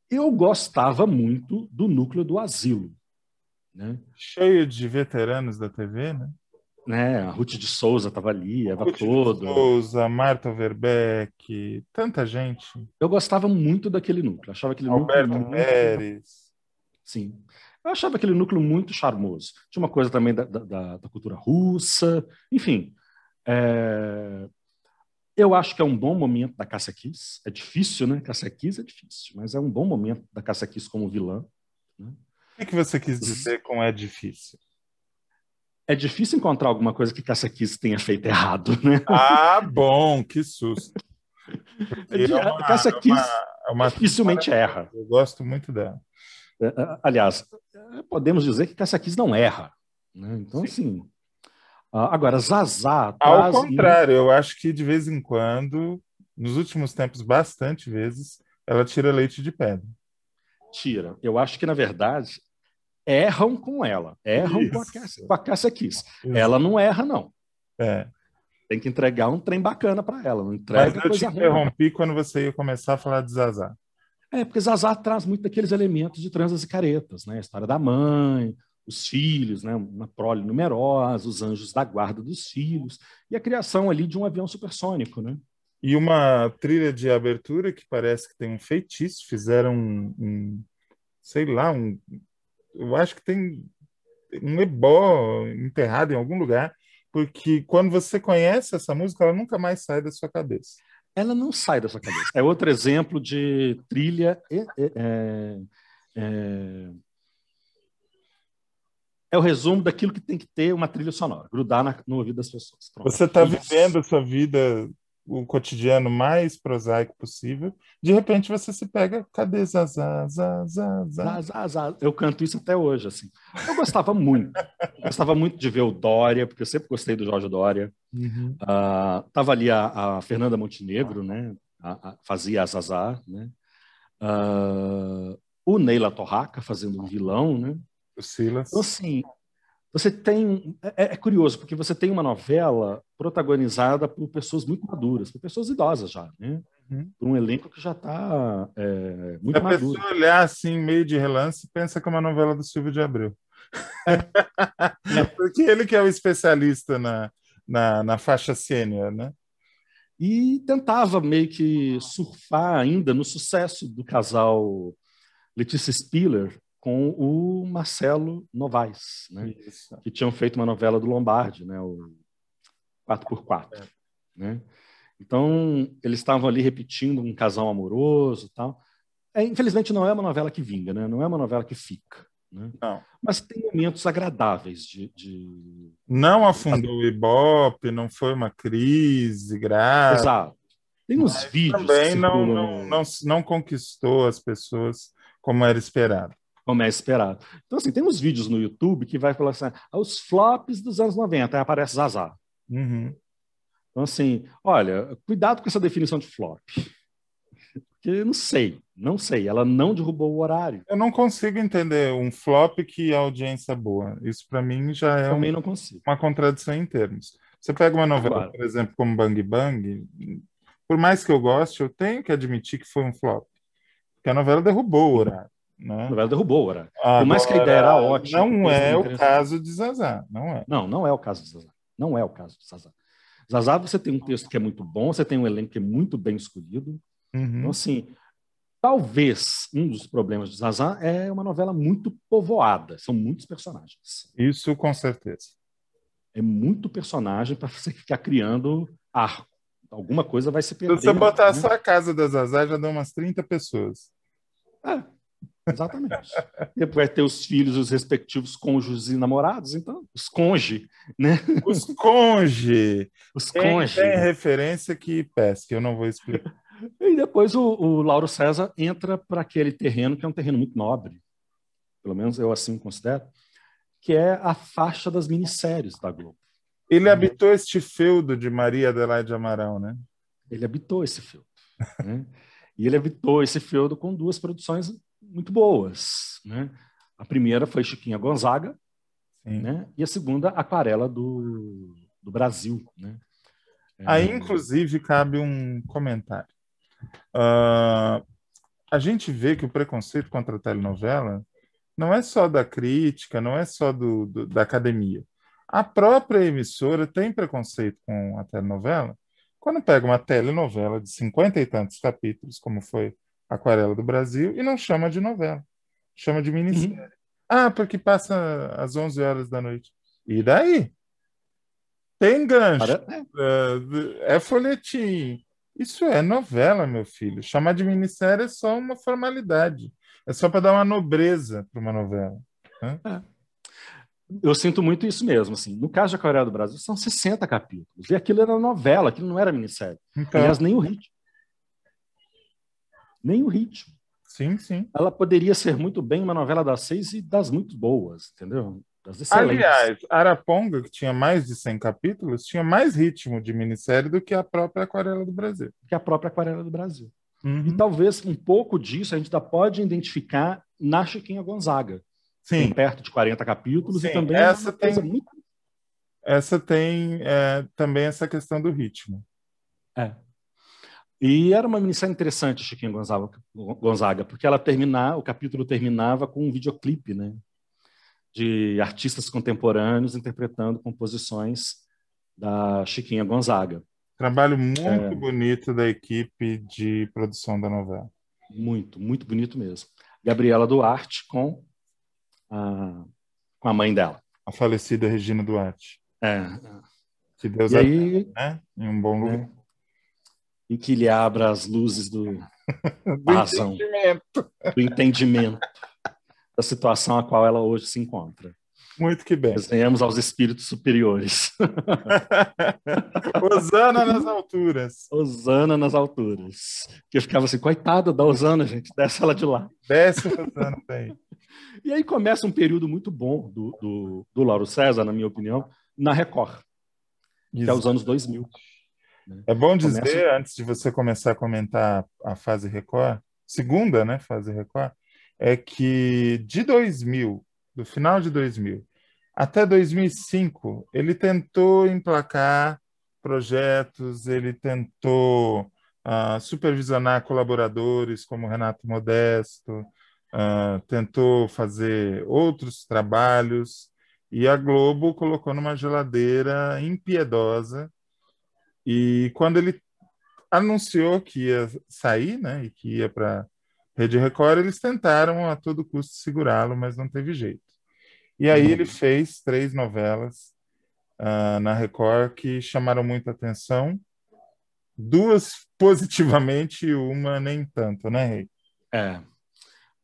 Eu gostava muito do núcleo do asilo. Né? Cheio de veteranos da TV, né? né? A Ruth de Souza estava ali, Eva Ruth todo. De Souza, Marta Verbeck, tanta gente. Eu gostava muito daquele núcleo. Achava aquele Alberto núcleo. Alberto Pérez. Muito... Sim. Eu achava aquele núcleo muito charmoso. Tinha uma coisa também da, da, da cultura russa, enfim. É... Eu acho que é um bom momento da Cássia Kiss. É difícil, né? Cássia Kiss é difícil, mas é um bom momento da Cássia Kiss como vilã. Né? O que você quis dizer com é difícil? é difícil encontrar alguma coisa que Cássia Kiss tenha feito errado, né? Ah, bom, que susto. É, é uma, Cássia Kiss é uma, é uma dificilmente erra. Eu gosto muito dela. Aliás, podemos dizer que Cássia Kiss não erra. Né? Então, Sim. assim... Agora, Zazá... Ao contrário, eu acho que de vez em quando, nos últimos tempos, bastante vezes, ela tira leite de pedra. Tira. Eu acho que, na verdade, erram com ela, erram Isso. com a, Cassia, a Kiss. Ela não erra, não. É. Tem que entregar um trem bacana para ela. Não entrega Mas eu te interrompi ruim. quando você ia começar a falar de Zazá. É, porque Zazá traz muito daqueles elementos de transas e caretas, né? A história da mãe, os filhos, né? Uma prole numerosa, os anjos da guarda dos filhos e a criação ali de um avião supersônico, né? E uma trilha de abertura que parece que tem um feitiço, fizeram um, um sei lá, um, eu acho que tem um ebó enterrado em algum lugar, porque quando você conhece essa música, ela nunca mais sai da sua cabeça. Ela não sai da sua cabeça. É outro exemplo de trilha. É, é, é, é, é o resumo daquilo que tem que ter uma trilha sonora, grudar na, no ouvido das pessoas. Pronto. Você está vivendo a sua vida o cotidiano mais prosaico possível, de repente você se pega, cadê Zazá, Zazá, Zazá? Eu canto isso até hoje, assim. Eu gostava muito, eu gostava muito de ver o Dória, porque eu sempre gostei do Jorge Dória. Uhum. Uh, tava ali a, a Fernanda Montenegro, né? A, a, fazia a Zazá, né? Uh, o Neila Torraca fazendo um vilão, né? O Silas. Então, assim, você tem. É, é, curioso, porque você tem uma novela protagonizada por pessoas muito maduras, por pessoas idosas já, né? Uhum. Por um elenco que já está é, muito a maduro. Se a pessoa olhar assim, meio de relance, pensa que é uma novela do Silvio de Abreu. É. porque ele que é o especialista na, na, na faixa sênior, né? e tentava meio que surfar ainda no sucesso do casal Letícia Spiller com o Marcelo Novaes, né? que tinham feito uma novela do Lombardi, né? o 4x4. É. Né? Então, eles estavam ali repetindo um casal amoroso tal. É, infelizmente, não é uma novela que vinga, né? não é uma novela que fica. Né? Não. Mas tem momentos agradáveis de. de... Não afundou o Ibope, não foi uma crise grave. Exato. Tem uns Mas vídeos. Também não, não, não, não conquistou as pessoas como era esperado como é esperado. Então, assim, tem uns vídeos no YouTube que vai falar assim, ah, os flops dos anos 90, aí aparece Zazá. Uhum. Então, assim, olha, cuidado com essa definição de flop. Porque eu não sei, não sei. Ela não derrubou o horário. Eu não consigo entender um flop que a audiência é boa. Isso, para mim, já é um, não consigo. uma contradição em termos. Você pega uma novela, por exemplo, como Bang Bang, por mais que eu goste, eu tenho que admitir que foi um flop. Porque a novela derrubou o horário. Né? Novela derrubou o horário. Agora, Por mais que a ideia era ótima. Não é o caso de Zazá. Não, é. não, não é o caso de Zazá. Não é o caso de Zazá. Zazá, você tem um texto que é muito bom, você tem um elenco que é muito bem escolhido. Uhum. Então, assim, talvez um dos problemas de Zazá é uma novela muito povoada. São muitos personagens. Isso, com certeza. É muito personagem para você ficar criando arco. Alguma coisa vai se perder. Se você botar né? só a casa da Zazá, já dá umas 30 pessoas. É. Exatamente. Depois é vai ter os filhos, os respectivos cônjuges e namorados, então, os conge, né? Os conge! Os conge. Tem, tem referência que pesca, eu não vou explicar. E depois o, o Lauro César entra para aquele terreno que é um terreno muito nobre, pelo menos eu assim considero, que é a faixa das minisséries da Globo. Ele habitou este feudo de Maria Adelaide Amaral, né? Ele habitou esse feudo. Né? e ele habitou esse feudo com duas produções muito boas. Né? A primeira foi Chiquinha Gonzaga, Sim. né? e a segunda, Aquarela do, do Brasil. Né? É... Aí, inclusive, cabe um comentário. Uh, a gente vê que o preconceito contra a telenovela não é só da crítica, não é só do, do, da academia. A própria emissora tem preconceito com a telenovela. Quando pega uma telenovela de cinquenta e tantos capítulos, como foi Aquarela do Brasil e não chama de novela, chama de minissérie. Uhum. Ah, porque passa às 11 horas da noite. E daí? Tem gancho, é, é folhetim. Isso é novela, meu filho. Chamar de minissérie é só uma formalidade. É só para dar uma nobreza para uma novela. Né? É. Eu sinto muito isso mesmo. Assim. No caso da Coreia do Brasil, são 60 capítulos. E aquilo era novela, aquilo não era minissérie. Então... Aliás, nem o ritmo nem o ritmo. Sim, sim. Ela poderia ser muito bem uma novela das seis e das muito boas, entendeu? Aliás, Araponga, que tinha mais de 100 capítulos, tinha mais ritmo de minissérie do que a própria Aquarela do Brasil. Que a própria Aquarela do Brasil. Uhum. E talvez um pouco disso a gente ainda pode identificar na Chiquinha Gonzaga. Sim. Tem perto de 40 capítulos Sim. e também essa é tem, muito... Essa tem é, também essa questão do ritmo. É. E era uma minissérie interessante, Chiquinho Gonzaga, porque ela terminar, o capítulo terminava com um videoclipe, né? De artistas contemporâneos interpretando composições da Chiquinha Gonzaga. Trabalho muito é, bonito da equipe de produção da novela. Muito, muito bonito mesmo. Gabriela Duarte com a, com a mãe dela. A falecida Regina Duarte. É. Que Deus e aí, né? Em um bom é. lugar. É e que lhe abra as luzes do, do razão, entendimento. do entendimento da situação a qual ela hoje se encontra. Muito que bem. Desenhamos aos espíritos superiores. Osana nas alturas. Osana nas alturas. Que eu ficava assim, coitada da Osana, gente, desce ela de lá. Desce Osana bem e aí começa um período muito bom do, do, do Lauro César, na minha opinião, na Record, que é os anos 2000. Né? É bom dizer, Começa... antes de você começar a comentar a fase Record, segunda né, fase Record, é que de 2000, do final de 2000 até 2005, ele tentou emplacar projetos, ele tentou uh, supervisionar colaboradores como Renato Modesto, uh, tentou fazer outros trabalhos, e a Globo colocou numa geladeira impiedosa e quando ele anunciou que ia sair, né, e que ia para Rede Record, eles tentaram a todo custo segurá-lo, mas não teve jeito. E aí ele uhum. fez três novelas uh, na Record que chamaram muita atenção, duas positivamente e uma nem tanto, né, Rei? É.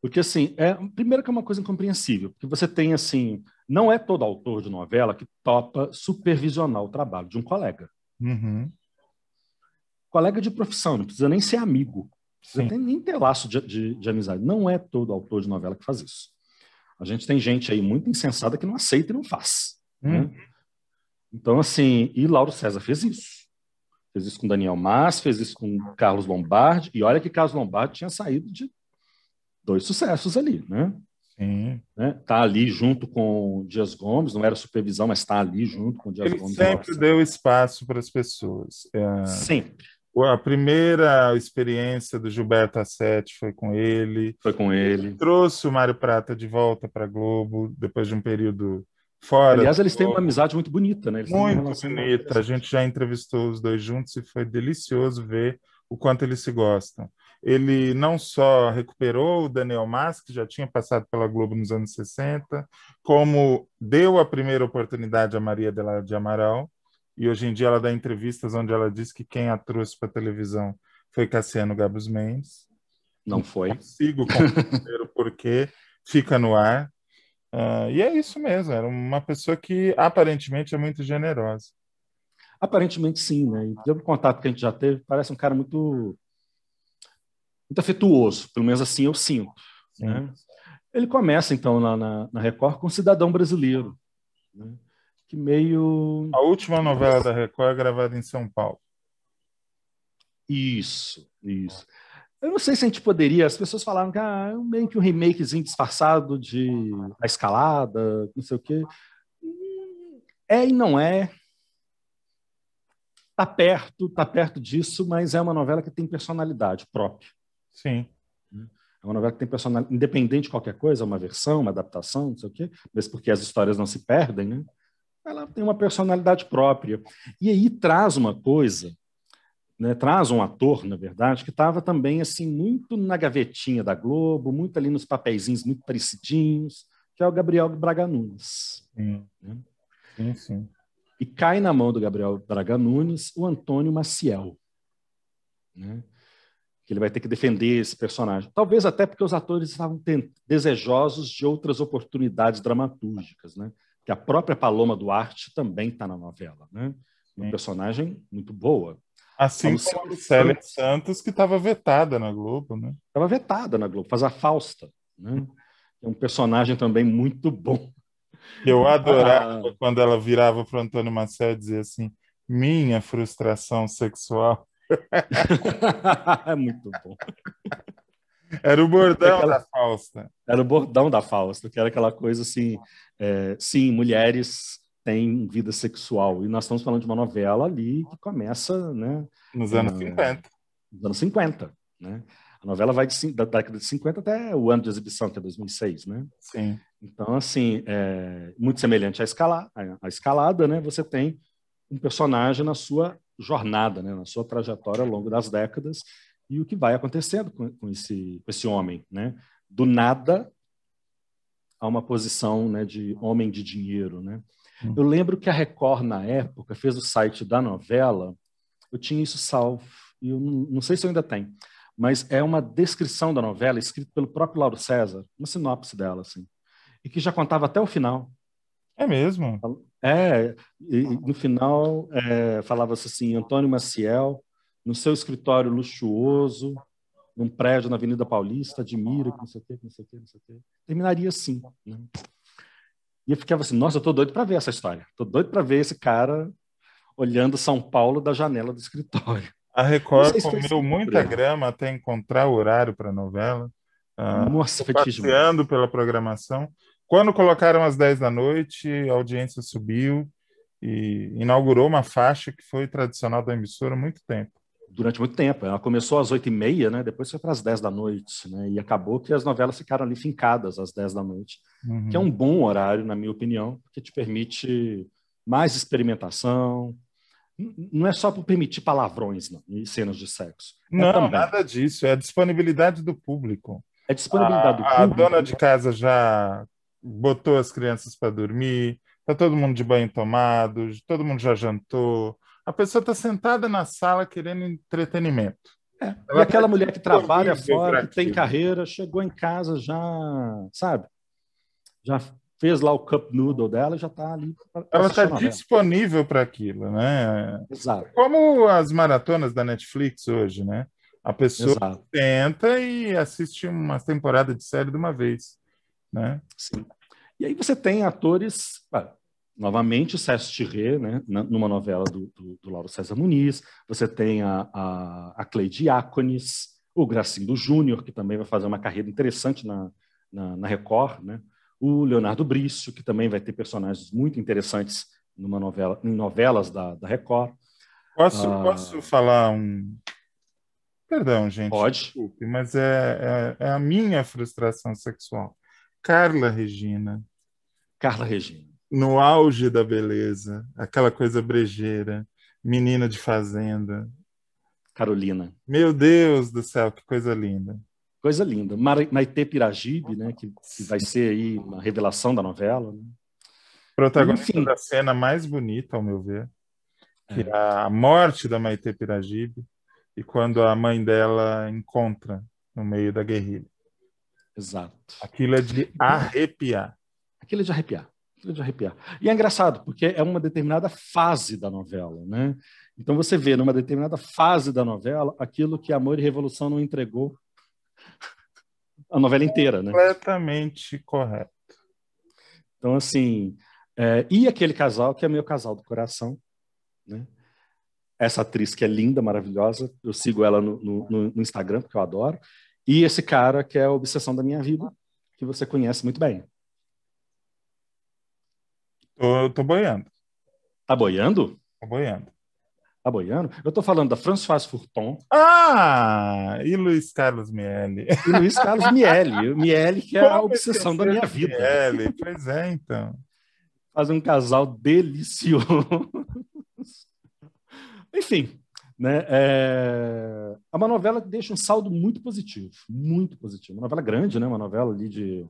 Porque, assim, é, primeiro que é uma coisa incompreensível, porque você tem, assim, não é todo autor de novela que topa supervisionar o trabalho de um colega. Uhum. Colega de profissão, não precisa nem ser amigo, não precisa nem ter laço de, de, de amizade. Não é todo autor de novela que faz isso. A gente tem gente aí muito insensada que não aceita e não faz. Hum. Né? Então, assim, e Lauro César fez isso. Fez isso com Daniel Mas, fez isso com Carlos Lombardi, e olha que Carlos Lombardi tinha saído de dois sucessos ali, né? Sim. Né? Tá ali junto com o Dias Gomes, não era supervisão, mas está ali junto com o Dias Ele Gomes. Sempre Nossa. deu espaço para as pessoas. É... Sempre. A primeira experiência do Gilberto Assetti foi com ele. Foi com ele. ele trouxe o Mário Prata de volta para Globo, depois de um período fora. Aliás, eles têm uma amizade muito bonita, né? Eles muito bonita. A gente já entrevistou os dois juntos e foi delicioso ver o quanto eles se gostam. Ele não só recuperou o Daniel Mas, que já tinha passado pela Globo nos anos 60, como deu a primeira oportunidade a Maria Adelaide de, de Amaral, e hoje em dia ela dá entrevistas onde ela diz que quem a trouxe para a televisão foi Cassiano Gabos Mendes. Não foi. Não consigo compreender o porquê, fica no ar. Uh, e é isso mesmo, era uma pessoa que aparentemente é muito generosa. Aparentemente sim, né? E pelo contato que a gente já teve, parece um cara muito muito afetuoso, pelo menos assim eu sinto. Né? Ele começa, então, na, na, na, Record com Cidadão Brasileiro, né? que meio... A última novela da Record é gravada em São Paulo. Isso, isso. Eu não sei se a gente poderia, as pessoas falaram que ah, é meio que um remakezinho disfarçado de A Escalada, não sei o quê. É e não é. Tá perto, tá perto disso, mas é uma novela que tem personalidade própria. Sim. Né? É uma novela que tem personagem, independente de qualquer coisa, uma versão, uma adaptação, não sei o quê, mas porque as histórias não se perdem, né? ela tem uma personalidade própria. E aí traz uma coisa, né? traz um ator, na verdade, que estava também assim muito na gavetinha da Globo, muito ali nos papeizinhos muito parecidinhos, que é o Gabriel Braga Nunes. Sim. Né? sim, sim. E cai na mão do Gabriel Braga Nunes o Antônio Maciel. Né? que ele vai ter que defender esse personagem. Talvez até porque os atores estavam desejosos de outras oportunidades dramatúrgicas, né? Que a própria Paloma Duarte também está na novela, né? Uma personagem muito boa. Assim como a Célia Santos, Santos que estava vetada na Globo, né? Estava vetada na Globo, faz a Fausta, né? Hum. É um personagem também muito bom. Eu adorava ah, quando ela virava para o Antônio Marcel e dizia assim: minha frustração sexual é muito bom. Era o bordão aquela... da Fausta. Era o bordão da Fausta, que era aquela coisa assim, é, sim, mulheres têm vida sexual. E nós estamos falando de uma novela ali que começa, né? Nos anos uh, 50. Nos anos 50, né? A novela vai de, da década de 50 até o ano de exibição, que é 2006, né? Sim. Então, assim, é, muito semelhante à, à escalada, né? Você tem um personagem na sua jornada, né, na sua trajetória ao longo das décadas e o que vai acontecendo com, com esse, com esse homem. Né? Do nada a uma posição né, de homem de dinheiro. Né? Hum. Eu lembro que a Record, na época, fez o site da novela, eu tinha isso salvo, e eu não, não sei se eu ainda tenho, mas é uma descrição da novela escrita pelo próprio Lauro César, uma sinopse dela, assim, e que já contava até o final. É mesmo? É, e, no final é, falava-se assim, Antônio Maciel, no seu escritório luxuoso, num prédio na Avenida Paulista, admira, não sei o quê, não sei o quê, não sei o quê. Terminaria assim. Né? E eu ficava assim, nossa, eu estou doido para ver essa história. estou doido para ver esse cara olhando São Paulo da janela do escritório. A Record se comeu assim, muita problema. grama até encontrar o horário para a novela. Ah, nossa, passeando pela programação. Quando colocaram às 10 da noite, a audiência subiu e inaugurou uma faixa que foi tradicional da emissora há muito tempo. Durante muito tempo. Ela começou às 8 e meia, né? depois foi para as 10 da noite. Né? E acabou que as novelas ficaram ali fincadas às 10 da noite, uhum. que é um bom horário, na minha opinião, porque te permite mais experimentação, não é só para permitir palavrões não, e cenas de sexo. É não, nada disso. É a disponibilidade do público. É disponibilidade a, do público. A dona né? de casa já botou as crianças para dormir, tá todo mundo de banho tomado, todo mundo já jantou. A pessoa está sentada na sala querendo entretenimento. É, e aquela tá mulher que trabalha fora, que tem carreira, chegou em casa já, sabe? Já fez lá o cup noodle dela, já está ali. Ela está disponível para aquilo, né? Exato. Como as maratonas da Netflix hoje, né? A pessoa Exato. tenta e assiste uma temporada de série de uma vez. Né? Sim. E aí você tem atores, ah, novamente, o César Tirré, né, numa novela do, do, do, Lauro César Muniz, você tem a, a, a Clay Diácones, o Gracindo Júnior, que também vai fazer uma carreira interessante na, na, na Record, né? o Leonardo Brício, que também vai ter personagens muito interessantes numa novela, em novelas da, da Record. Posso, ah, posso falar um. Perdão, gente. Pode. Desculpe, mas é, é, é a minha frustração sexual. Carla Regina. Carla Regina. No auge da beleza, aquela coisa brejeira, menina de fazenda. Carolina. Meu Deus do céu, que coisa linda. Coisa linda. Maite Piragibe, né, que, que vai ser aí uma revelação da novela. Né? Protagonista Enfim. da cena mais bonita, ao meu ver, que é. é a morte da Maite Piragibe e quando a mãe dela encontra no meio da guerrilha. Exato. Aquilo é de então, arrepiar. Aquilo é de arrepiar. Aquilo é de arrepiar. E é engraçado, porque é uma determinada fase da novela, né? Então você vê numa determinada fase da novela aquilo que Amor e Revolução não entregou a novela inteira, né? Completamente correto. Então, assim, é, e aquele casal que é meu casal do coração, né? Essa atriz que é linda, maravilhosa, eu sigo ela no, no, no Instagram, porque eu adoro. E esse cara que é a obsessão da minha vida, que você conhece muito bem. Eu tô boiando. Tá boiando? Tô boiando. Tá boiando? Eu tô falando da Françoise Furton. Ah! E Luiz Carlos Miele. E Luiz Carlos Miele. O Miele que é Como a obsessão da minha vida. Miele, pois é, então. Faz um casal delicioso. Enfim, né? É... é uma novela que deixa um saldo muito positivo, muito positivo. Uma novela grande, né? uma novela ali de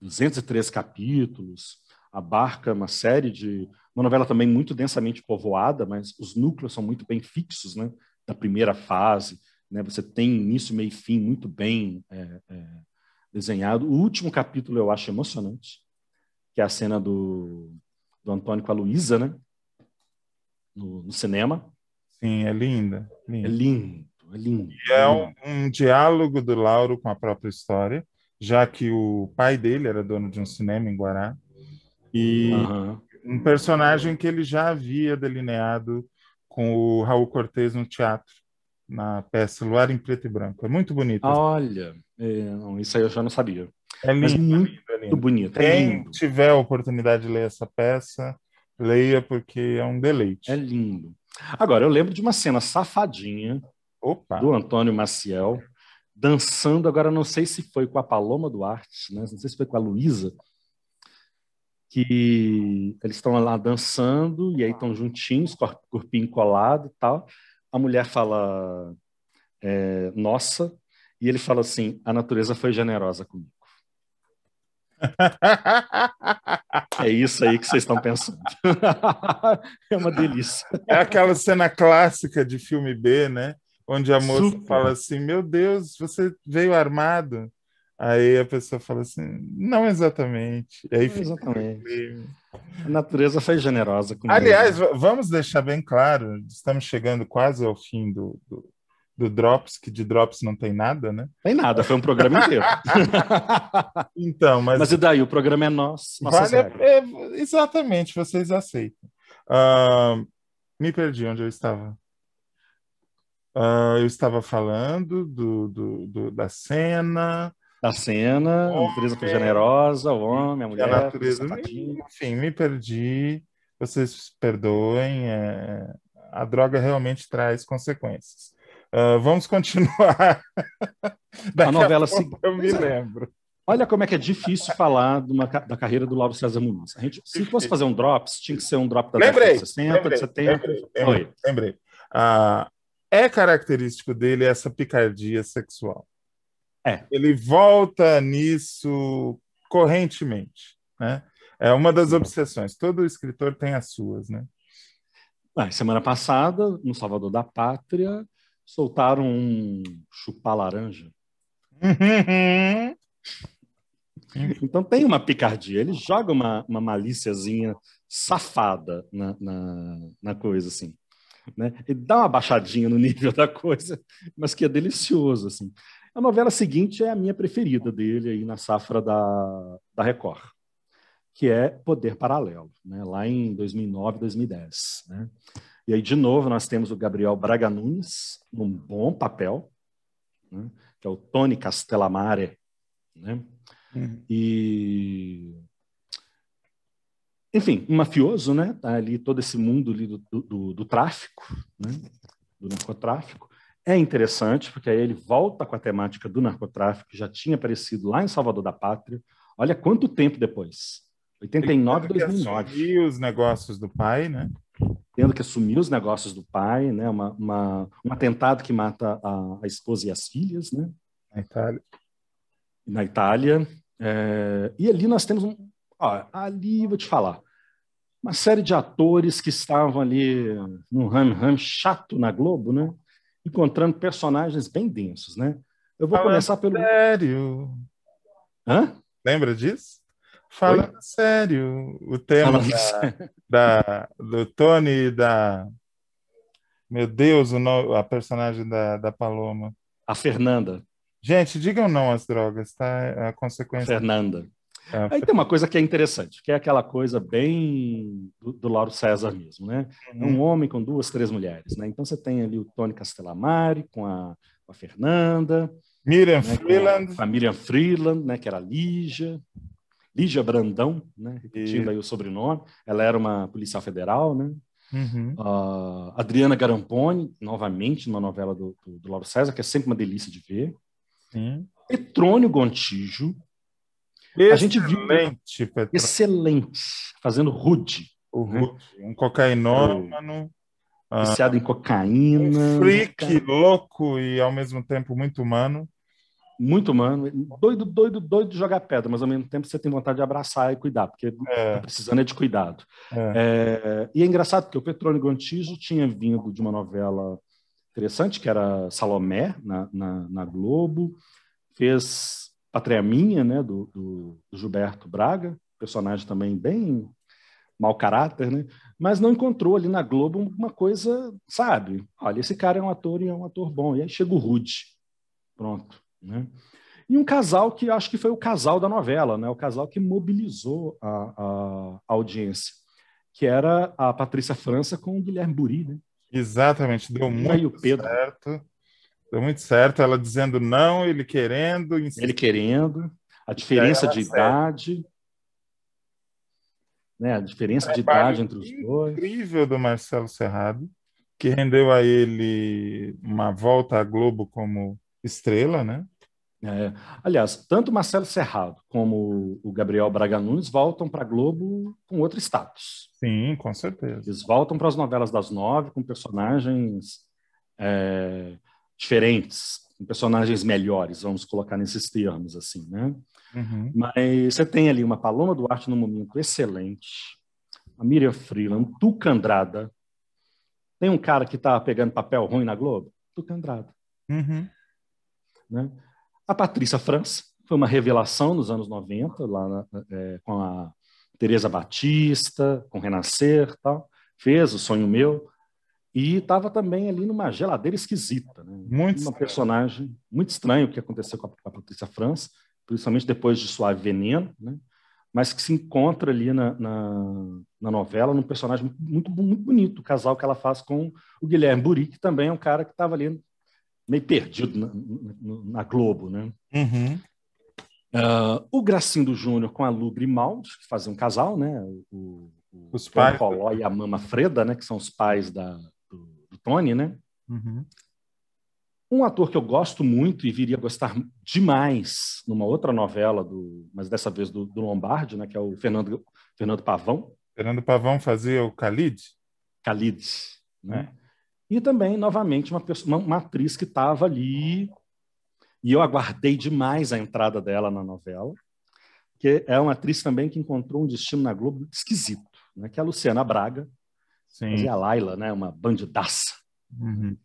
203 capítulos, abarca uma série de. Uma novela também muito densamente povoada, mas os núcleos são muito bem fixos, né? Da primeira fase, né? Você tem início, meio e fim muito bem é, é, desenhado. O último capítulo eu acho emocionante, que é a cena do, do Antônio com a Luísa, né? No, no cinema. Sim, é linda. linda. É lindo, é lindo. E é, é um, um diálogo do Lauro com a própria história, já que o pai dele era dono de um cinema em Guará. E uhum. um personagem que ele já havia delineado com o Raul Cortez no teatro, na peça Luar em Preto e Branco. É muito bonito. Olha, é, não, isso aí eu já não sabia. É lindo, muito, é lindo. bonito. É Quem é tiver a oportunidade de ler essa peça, leia, porque é um deleite. É lindo. Agora, eu lembro de uma cena safadinha Opa. do Antônio Maciel dançando, agora não sei se foi com a Paloma Duarte, né? não sei se foi com a Luísa, que eles estão lá dançando e aí tá. estão juntinhos, corpinho colado e tal. A mulher fala, é, nossa, e ele fala assim, a natureza foi generosa comigo. É isso aí que vocês estão pensando. É uma delícia. É aquela cena clássica de filme B, né? Onde a moça Super. fala assim: Meu Deus, você veio armado. Aí a pessoa fala assim: Não exatamente. Aí Não exatamente. A natureza foi generosa comigo. Aliás, vamos deixar bem claro: estamos chegando quase ao fim do, do do Drops, que de Drops não tem nada, né? Tem nada, foi um programa inteiro. então, mas... Mas e daí? O programa é nosso, nossas vale é, Exatamente, vocês aceitam. Uh, me perdi onde eu estava. Uh, eu estava falando do, do, do, da cena... Da cena, a natureza foi generosa, o homem, a mulher... A natureza, enfim, me perdi. Vocês perdoem, é... a droga realmente traz consequências. Ah, vamos continuar. a novela se... Eu me é. lembro. Olha como é que é difícil falar uma, da carreira do Lauro César Muniz. A gente, se fosse fazer um drops, tinha que ser um drop da lembrei, década de 60, lembrei, de 70. Lembrei, lembrei. lembrei. Ah, é característico dele essa picardia sexual. É. Ele volta nisso correntemente. Né? É uma das obsessões. Todo escritor tem as suas, né? Ah, semana passada, no Salvador da Pátria, soltaram um chupar laranja. Uhum. então tem uma picardia, ele joga uma, uma malíciazinha safada na, na, na coisa, assim. Né? Ele dá uma baixadinha no nível da coisa, mas que é delicioso, assim. A novela seguinte é a minha preferida dele aí na safra da, da Record, que é Poder Paralelo, né? lá em 2009, 2010. Né? E aí, de novo, nós temos o Gabriel Braga Nunes, num bom papel, né? que é o Tony Castellamare. Né? Uhum. E. Enfim, um mafioso, né? Tá ali todo esse mundo ali do, do, do tráfico, né? do narcotráfico. É interessante, porque aí ele volta com a temática do narcotráfico, que já tinha aparecido lá em Salvador da Pátria. Olha quanto tempo depois. 89, 2009. E é os negócios do pai, né? tendo que assumir os negócios do pai, né? Uma, uma um atentado que mata a, a, esposa e as filhas, né? Na Itália. Na Itália. É, e ali nós temos um. Ó, ali vou te falar. Uma série de atores que estavam ali num ram-ram chato na Globo, né? Encontrando personagens bem densos, né? Eu vou começar pelo. Sério? Hã? Lembra disso? Falando Oi? sério, o tema da, da, do Tony e da. Meu Deus, o a personagem da, da Paloma. A Fernanda. Gente, digam não às drogas, tá? É a consequência. A Fernanda. É, Aí tem uma coisa que é interessante, que é aquela coisa bem do, do Lauro César mesmo, né? É uhum. Um homem com duas, três mulheres, né? Então você tem ali o Tony Castellamari com a, com a Fernanda, Miriam né, é Freeland. A Miriam Freeland, né, que era a Lígia, Lígia Brandão, né? repetindo e... aí o sobrenome, ela era uma policial federal, né? Uhum. Uh, Adriana Garampone, novamente, numa novela do, do, do, Lauro César, que é sempre uma delícia de ver. Sim. Petrônio Gontijo. Excelente, a gente viu, Petrônio. Excelente, fazendo Rude. O né? Rude, né? um cocainômano. Viciado uh, em ah, cocaína. Um freak, louco e ao mesmo tempo muito humano muito humano, doido, doido, doido de jogar pedra, mas ao mesmo tempo você tem vontade de abraçar e cuidar, porque é. tá precisando é de cuidado. É. É, e é engraçado porque o Petrônio Gontijo tinha vindo de uma novela interessante, que era Salomé, na, na, na Globo, fez Pátria Minha, né, do, do, do Gilberto Braga, personagem também bem mau caráter, né? Mas não encontrou ali na Globo uma coisa, sabe? Olha, esse cara é um ator e é um ator bom. E aí chega o Rude. Pronto. Né? E um casal que acho que foi o casal da novela, né? o casal que mobilizou a, a, audiência, que era a Patrícia França com o Guilherme Buri. Né? Exatamente, deu muito certo. Deu muito certo, ela dizendo não, ele querendo. Insistindo. Ele querendo, a diferença de idade. Né, a diferença de idade entre os dois. Incrível do Marcelo Serrado, que rendeu a ele uma volta à Globo como estrela, né? É, aliás, tanto Marcelo Serrado como o Gabriel Braga Nunes voltam para a Globo com outro status. Sim, com certeza. Eles voltam para as novelas das nove com personagens é, diferentes, com personagens melhores, vamos colocar nesses termos assim, né? Uhum. Mas você tem ali uma Paloma Duarte num momento excelente, a Miriam Freeland, Tuca Andrada. Tem um cara que está pegando papel ruim na Globo? Tuca Andrada. Uhum. Né? A Patrícia França foi uma revelação nos anos 90, lá na, é, com a Teresa Batista, com Renascer tal. Fez O Sonho Meu, e estava também ali numa geladeira esquisita. Né? Muito Uma personagem muito estranho que aconteceu com a, com a Patrícia França, principalmente depois de Suave Veneno, né? mas que se encontra ali na, na, na novela num personagem muito, muito, bonito, o casal que ela faz com o Guilherme Buri, que também é um cara que estava ali meio perdido na, na, Globo, né? Uhum. Uh, o Gracindo Júnior com a Lu Grimaldi, que fazia um casal, né? O, o, os pais. Coló e a Mama Freda, né? Que são os pais da, do, do Tony, né? Uhum. Um ator que eu gosto muito e viria a gostar demais numa outra novela, do, mas dessa vez do, do Lombardi, né? Que é o Fernando, Fernando Pavão. Fernando Pavão fazia o Khalid? Khalid, né? É. E também, novamente, uma, uma, uma atriz que estava ali. E eu aguardei demais a entrada dela na novela, que é uma atriz também que encontrou um destino na Globo esquisito, né? que é a Luciana Braga. Sim. Fazia a Laila, né? uma bandidaça. Uhum.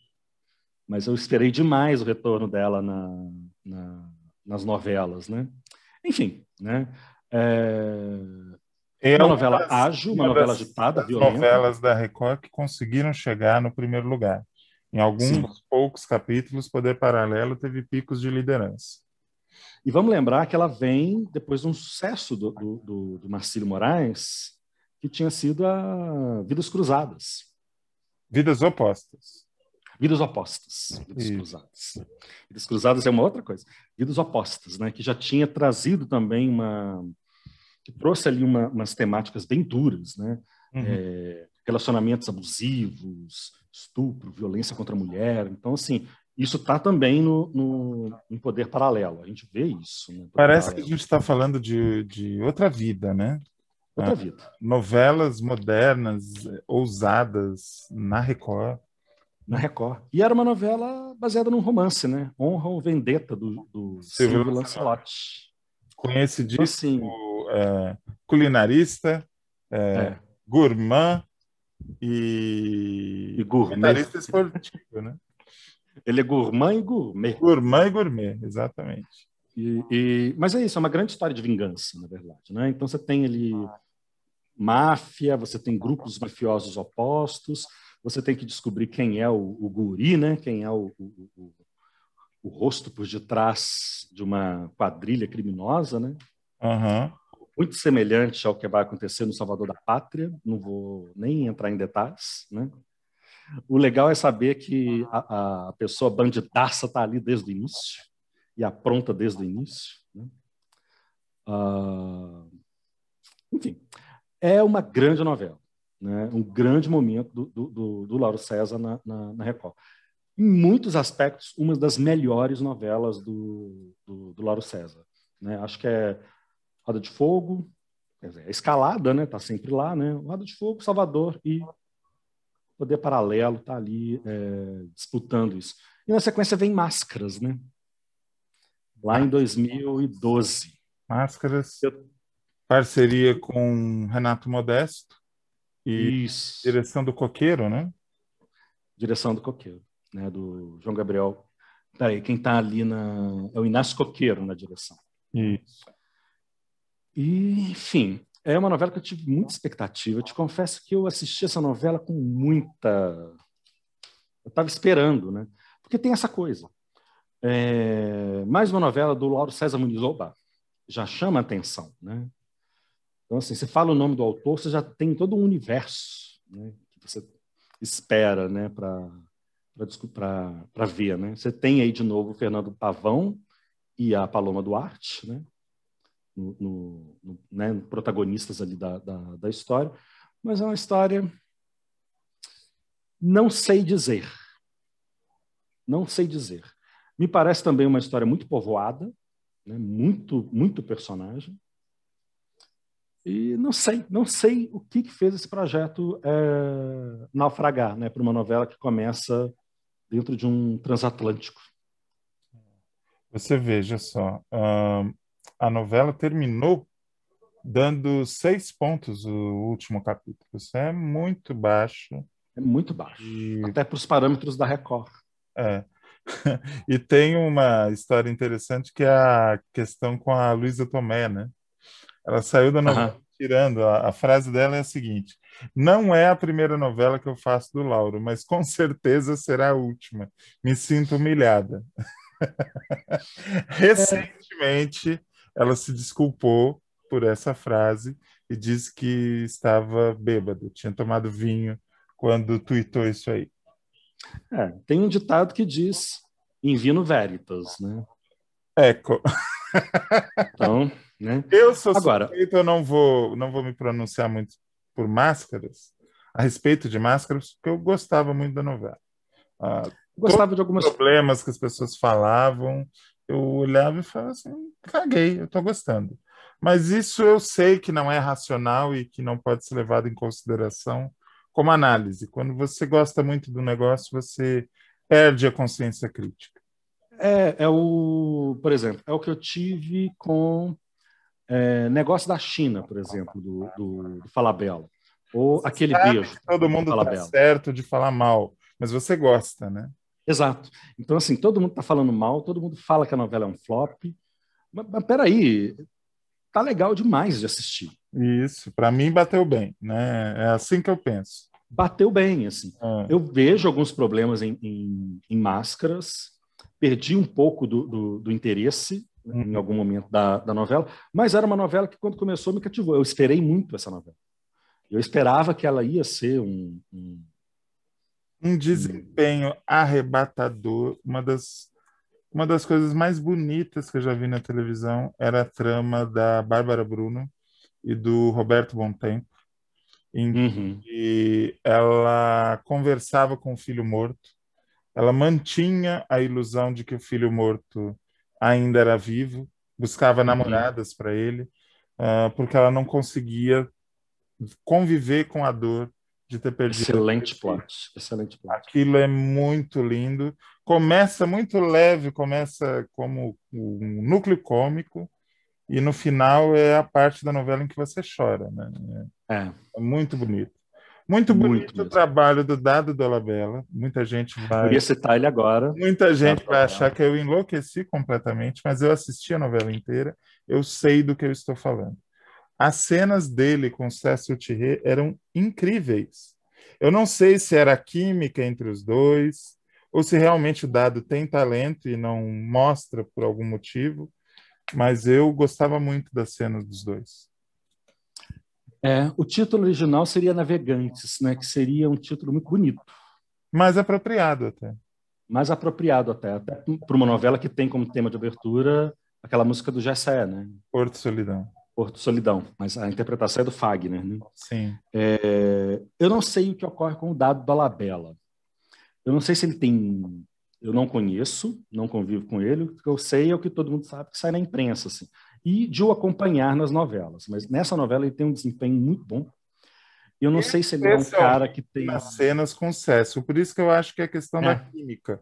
Mas eu esperei demais o retorno dela na, na nas novelas. Né? Enfim, né? É... É uma novela ágil, uma, uma novela agitada, violenta. novelas da Record que conseguiram chegar no primeiro lugar. Em alguns Sim. poucos capítulos, Poder Paralelo teve picos de liderança. E vamos lembrar que ela vem depois de um sucesso do, do, do, do Marcílio Moraes, que tinha sido a Vidas Cruzadas. Vidas Opostas. Vidas Opostas. Vidas Cruzadas. Vidas Cruzadas é uma outra coisa. Vidas Opostas, né? que já tinha trazido também uma que trouxe ali uma, umas temáticas bem duras, né? Uhum. É, relacionamentos abusivos, estupro, violência contra a mulher. Então, assim, isso está também no, no, em poder paralelo. A gente vê isso. Né? Parece paralelo. que a gente está falando de, de outra vida, né? Outra ah, vida. Novelas modernas, ousadas, na Record. Na Record. E era uma novela baseada num romance, né? Honra ou Vendetta, do, do Silvio Lancelot. Conhecidíssimo. Então, assim, é, culinarista, é, é, gourmand e, e gourmet. esportivo, né? Ele é gourmand e gourmet. Gourmand e gourmet, exatamente. E, e, mas é isso, é uma grande história de vingança, na verdade. Né? Então você tem ali máfia, você tem grupos mafiosos opostos, você tem que descobrir quem é o, o guri, né? quem é o, o, o, rosto por detrás de uma quadrilha criminosa. Né? Uhum muito semelhante ao que vai acontecer no Salvador da Pátria, não vou nem entrar em detalhes. Né? O legal é saber que a, a pessoa bandidaça está ali desde o início e apronta desde o início. Né? Ah, enfim, é uma grande novela, né? um grande momento do, do, do, do Lauro César na, na, na Record em muitos aspectos, uma das melhores novelas do, do, do Lauro César. Né? Acho que é Roda de Fogo, dizer, escalada, né? Tá sempre lá, né? Roda de Fogo, Salvador e Poder Paralelo tá ali é, disputando isso. E na sequência vem Máscaras, né? Lá em 2012. Máscaras. Eu... Parceria com Renato Modesto e isso. direção do Coqueiro, né? Direção do Coqueiro, né? Do João Gabriel. Peraí, quem tá ali na. É o Inácio Coqueiro na direção. Isso. E, enfim, é uma novela que eu tive muita expectativa. Eu te confesso que eu assisti essa novela com muita. Eu estava esperando, né? Porque tem essa coisa. É... Mais uma novela do Lauro César Muniz Loba. Já chama atenção, né? Então, assim, você fala o nome do autor, você já tem todo um universo né? que você espera né? para ver, né? Você tem aí, de novo, o Fernando Pavão e a Paloma Duarte, né? no, no, né, protagonistas ali da, da, da história, mas é uma história não sei dizer. Não sei dizer. Me parece também uma história muito povoada, né? muito, muito personagem. E não sei, não sei o que, que fez esse projeto é, naufragar né? para uma novela que começa dentro de um transatlântico. Você veja só, a novela terminou dando seis pontos o último capítulo. Isso é muito baixo. É muito baixo. E... Até para os parâmetros da Record. É. e tem uma história interessante que é a questão com a Luísa Tomé, né? Ela saiu da novela uhum. tirando. A, a frase dela é a seguinte: Não é a primeira novela que eu faço do Lauro, mas com certeza será a última. Me sinto humilhada. É. Recentemente ela se desculpou por essa frase e disse que estava bêbado, tinha tomado vinho quando tweetou isso aí. É, tem um ditado que diz in vino veritas, né? Eco. então, né? Eu sou Agora, suspeito, eu não vou, não vou me pronunciar muito por máscaras, a respeito de máscaras, porque eu gostava muito da novela. Ah, gostava de alguns problemas que as pessoas falavam, eu olhava e falava assim, caguei, eu estou gostando. Mas isso eu sei que não é racional e que não pode ser levado em consideração como análise. Quando você gosta muito do negócio, você perde a consciência crítica. É, é o, por exemplo, é o que eu tive com é, negócio da China, por exemplo, do, do, do Falabella. Ou você aquele beijo. Todo mundo está certo de falar mal, mas você gosta, né? Exato. Então, assim, todo mundo está falando mal, todo mundo fala que a novela é um flop. Mas, mas peraí, tá legal demais de assistir. Isso, para mim bateu bem, né? É assim que eu penso. Bateu bem, assim. É. Eu vejo alguns problemas em, em, em, máscaras, perdi um pouco do, do, do interesse hum. em uhum. algum momento da, da novela, mas era uma novela que, quando começou, me cativou. Eu esperei muito essa novela. Eu esperava que ela ia ser um, um um desempenho arrebatador. Uma das, uma das coisas mais bonitas que eu já vi na televisão era a trama da Bárbara Bruno e do Roberto Bontempo, em uhum. que ela conversava com o filho morto, ela mantinha a ilusão de que o filho morto ainda era vivo, buscava uhum. namoradas uhum. para ele, uh, porque ela não conseguia conviver com a dor de ter perdido. Excelente plot, excelente plot. Aquilo é muito lindo. Começa muito leve, começa como um núcleo cômico e no final é a parte da novela em que você chora, né? É, é muito bonito. Muito bonito muito o trabalho do Dado Dolabella. Muita gente vai. Eu ia citar ele agora. Muita gente vai achar que eu enlouqueci completamente, mas eu assisti a novela inteira, eu sei do que eu estou falando. As cenas dele com Cécio Thierry eram incríveis. Eu não sei se era química entre os dois, ou se realmente o Dado tem talento e não mostra por algum motivo, mas eu gostava muito das cenas dos dois. É, o título original seria Navegantes, né, que seria um título muito bonito. Mais apropriado até. Mais apropriado até, até para uma novela que tem como tema de abertura aquela música do Jessé, né? Porto Solidão. Porto Solidão, mas a interpretação é do Fagner. Né? Sim. É, eu não sei o que ocorre com o dado da Labela. Eu não sei se ele tem. Eu não conheço, não convivo com ele. O que eu sei é o que todo mundo sabe que sai na imprensa. Assim, e de o acompanhar nas novelas. Mas nessa novela ele tem um desempenho muito bom. Eu não sei se ele é um cara que tem. Nas cenas com Cesso. Por isso que eu acho que é questão é. da química.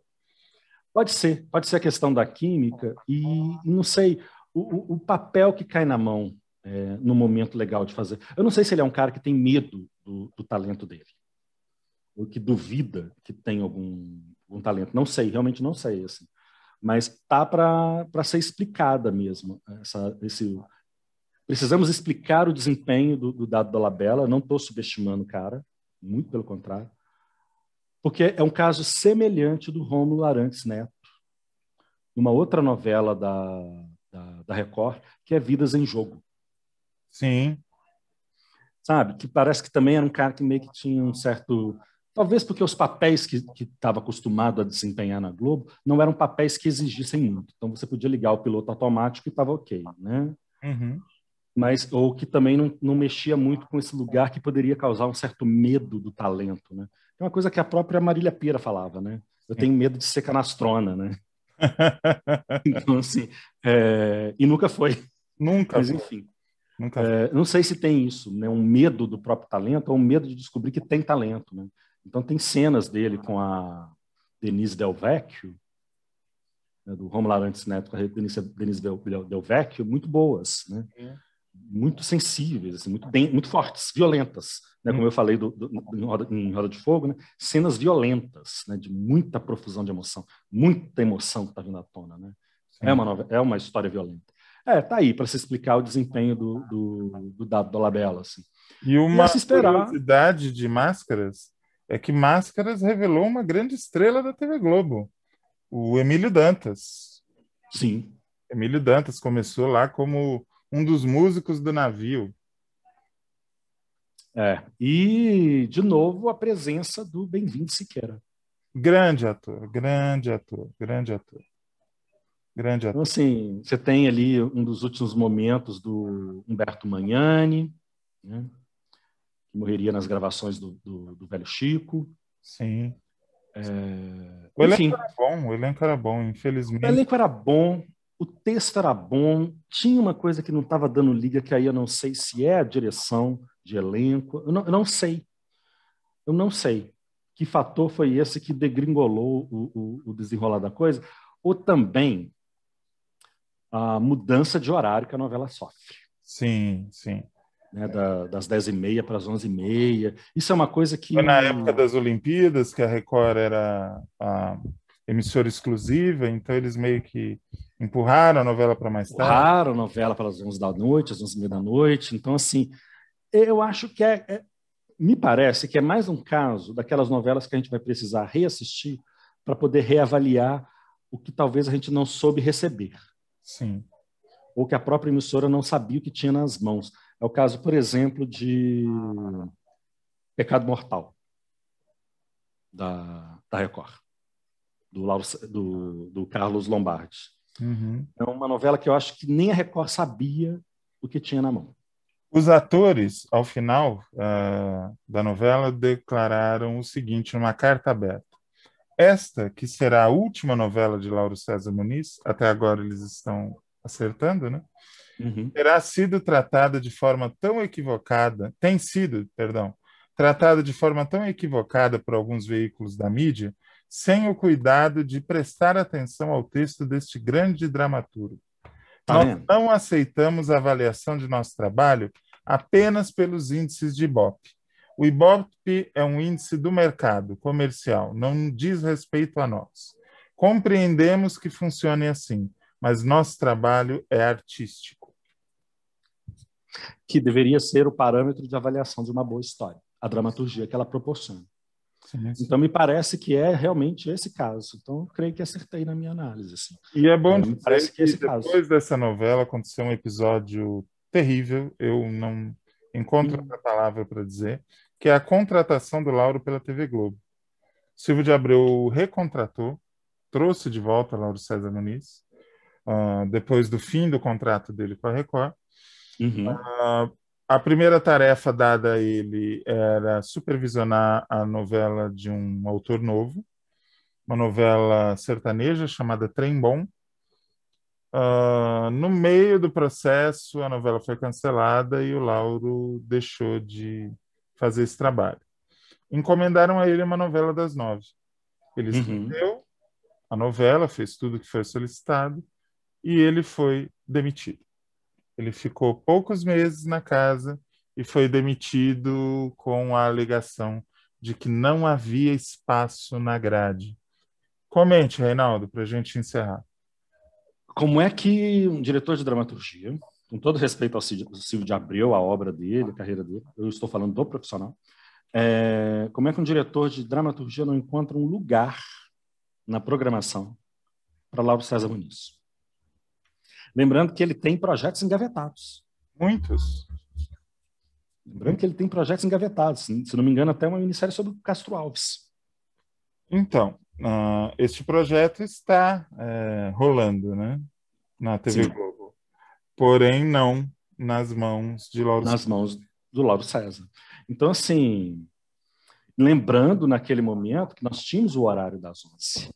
Pode ser, pode ser a questão da química. E não sei o, o papel que cai na mão é, no momento legal de fazer. Eu não sei se ele é um cara que tem medo do, do talento dele, ou que duvida que tem algum, algum talento. Não sei, realmente não sei. Assim. Mas tá para ser explicada mesmo essa, esse Precisamos explicar o desempenho do, do dado da Labela. Não estou subestimando o cara, muito pelo contrário, porque é um caso semelhante do Rômulo Arantes Neto, numa outra novela da da Record, que é Vidas em Jogo. Sim. Sabe? Que parece que também era um cara que meio que tinha um certo. Talvez porque os papéis que estava acostumado a desempenhar na Globo não eram papéis que exigissem muito. Então você podia ligar o piloto automático e estava ok, né? Uhum. Mas, ou que também não, não mexia muito com esse lugar que poderia causar um certo medo do talento, né? É uma coisa que a própria Marília Pira falava, né? Eu tenho medo de ser canastrona, né? então, assim, é... e nunca foi. Nunca. Mas, enfim. Nunca é... não sei se tem isso, né? um medo do próprio talento ou um medo de descobrir que tem talento. Né? Então, tem cenas dele com a Denise Delvecchio, né? do Romulo Arantes Neto com a Denise, Denise Del... Delvecchio, muito boas, né? É. muito sensíveis, assim, muito, bem, muito fortes, violentas né, como eu falei do, do, em, roda, em, roda, de Fogo, né, cenas violentas, né, de muita profusão de emoção, muita emoção que está vindo à tona. Né? É, uma nova, é uma história violenta. É, tá aí para se explicar o desempenho do, do, do dado da Labela. Assim. E uma e esperar... curiosidade de Máscaras é que Máscaras revelou uma grande estrela da TV Globo, o Emílio Dantas. Sim. Emílio Dantas começou lá como um dos músicos do navio. É. E, de novo, a presença do Bem-vindo Siqueira. Grande ator, grande ator, grande ator. Grande então, ator. Então, assim, você tem ali um dos últimos momentos do Humberto Magnani, né? que morreria nas gravações do, do, do Velho Chico. Sim. É... O elenco Enfim, era bom, o elenco era bom, infelizmente. O elenco era bom, o texto era bom, tinha uma coisa que não estava dando liga, que aí eu não sei se é a direção, de elenco. Eu não, eu não sei. Eu não sei que fator foi esse que degringolou o, o, o desenrolar da coisa, ou também a mudança de horário que a novela sofre. Sim, sim. Né, da, das 10h30 para as 11h30. Isso é uma coisa que. Foi na época das Olimpíadas, que a Record era a emissora exclusiva, então eles meio que empurraram a novela para mais tarde. Empurraram a novela para as 11 da noite, às 11h30 da noite. Então, assim, é, eu acho que é, é, me parece que é mais um caso daquelas novelas que a gente vai precisar reassistir para poder reavaliar o que talvez a gente não soube receber. Sim. Ou que a própria emissora não sabia o que tinha nas mãos. É o caso, por exemplo, de Pecado Mortal, da, da Record, do, Lauro, do, do Carlos Lombardi. Uhum. É uma novela que eu acho que nem a Record sabia o que tinha na mão. Os atores, ao final uh, da novela, declararam o seguinte numa carta aberta: Esta, que será a última novela de Lauro César Muniz, até agora eles estão acertando, né? Uhum. Terá sido tratada de forma tão equivocada, tem sido, perdão, tratada de forma tão equivocada por alguns veículos da mídia, sem o cuidado de prestar atenção ao texto deste grande dramaturgo. Tá Nós não aceitamos a avaliação de nosso trabalho apenas pelos índices de Ibope. O Ibope é um índice do mercado comercial, não diz respeito a nós. Compreendemos que funcione assim, mas nosso trabalho é artístico. Que deveria ser o parâmetro de avaliação de uma boa história, a dramaturgia que ela proporciona. Sim, sim. Então, me parece que é realmente esse caso. Então, eu creio que acertei na minha análise. Assim. E é bom é, dizer parece que, que depois caso. dessa novela aconteceu um episódio terrível, eu não encontro hum. outra palavra para dizer, que é a contratação do Lauro pela TV Globo. Silvio de Abreu recontratou, trouxe de volta Lauro César Muniz, uh, depois do fim do contrato dele com a Record, uhum. uh, a primeira tarefa dada a ele era supervisionar a novela de um autor novo, uma novela sertaneja chamada Trem Bom. Uh, no meio do processo, a novela foi cancelada e o Lauro deixou de fazer esse trabalho. Encomendaram a ele uma novela das nove. Ele uhum. escreveu a novela, fez tudo que foi solicitado e ele foi demitido. Ele ficou poucos meses na casa e foi demitido com a alegação de que não havia espaço na grade. Comente, Reinaldo, para a gente encerrar. Como é que um diretor de dramaturgia, com todo respeito ao Silvio de Abreu, a obra dele, a carreira dele, eu estou falando do profissional, é, como é que um diretor de dramaturgia não encontra um lugar na programação para Lauro César Muniz? Lembrando que ele tem projetos engavetados. Muitos. Lembrando que ele tem projetos engavetados. Se não me engano, até uma minissérie sobre o Castro Alves. Então, uh, este projeto está é, rolando, né? Na TV Sim. Globo. Porém, não nas mãos de Lauro Nas César. mãos do Lauro César. Então, assim, lembrando naquele momento que nós tínhamos o horário das 11.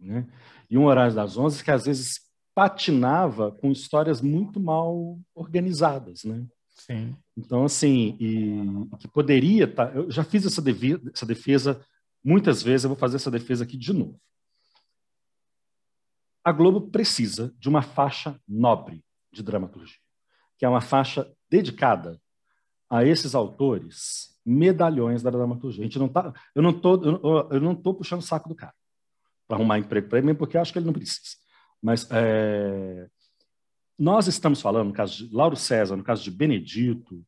Né? E um horário das 11 que às vezes patinava com histórias muito mal organizadas, né? Sim. Então, assim, e, que poderia tá, eu já fiz essa, devi, essa defesa muitas vezes, eu vou fazer essa defesa aqui de novo. A Globo precisa de uma faixa nobre de dramaturgia, que é uma faixa dedicada a esses autores medalhões da dramaturgia. A gente não tá, eu não tô, eu não tô puxando o saco do cara para arrumar emprego para ele, porque acho que ele não precisa. Mas é, nós estamos falando, no caso de Lauro César, no caso de Benedito,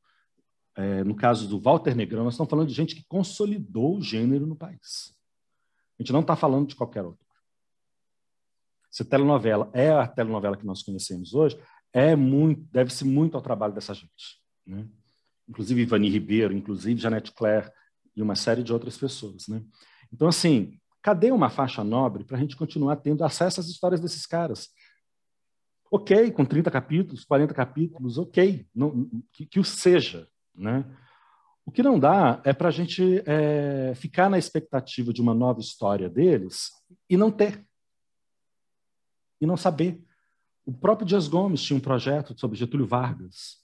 é, no caso do Walter Negrão, nós estamos falando de gente que consolidou o gênero no país. A gente não está falando de qualquer outro. Se telenovela é a telenovela que nós conhecemos hoje, é muito, deve-se muito ao trabalho dessa gente. Né? Inclusive Ivani Ribeiro, inclusive Janete Claire e uma série de outras pessoas. Né? Então, assim, Cadê uma faixa nobre para a gente continuar tendo acesso às histórias desses caras? Ok, com 30 capítulos, 40 capítulos, ok, não, que, que, o seja. Né? O que não dá é para a gente é, ficar na expectativa de uma nova história deles e não ter. E não saber. O próprio Dias Gomes tinha um projeto sobre Getúlio Vargas.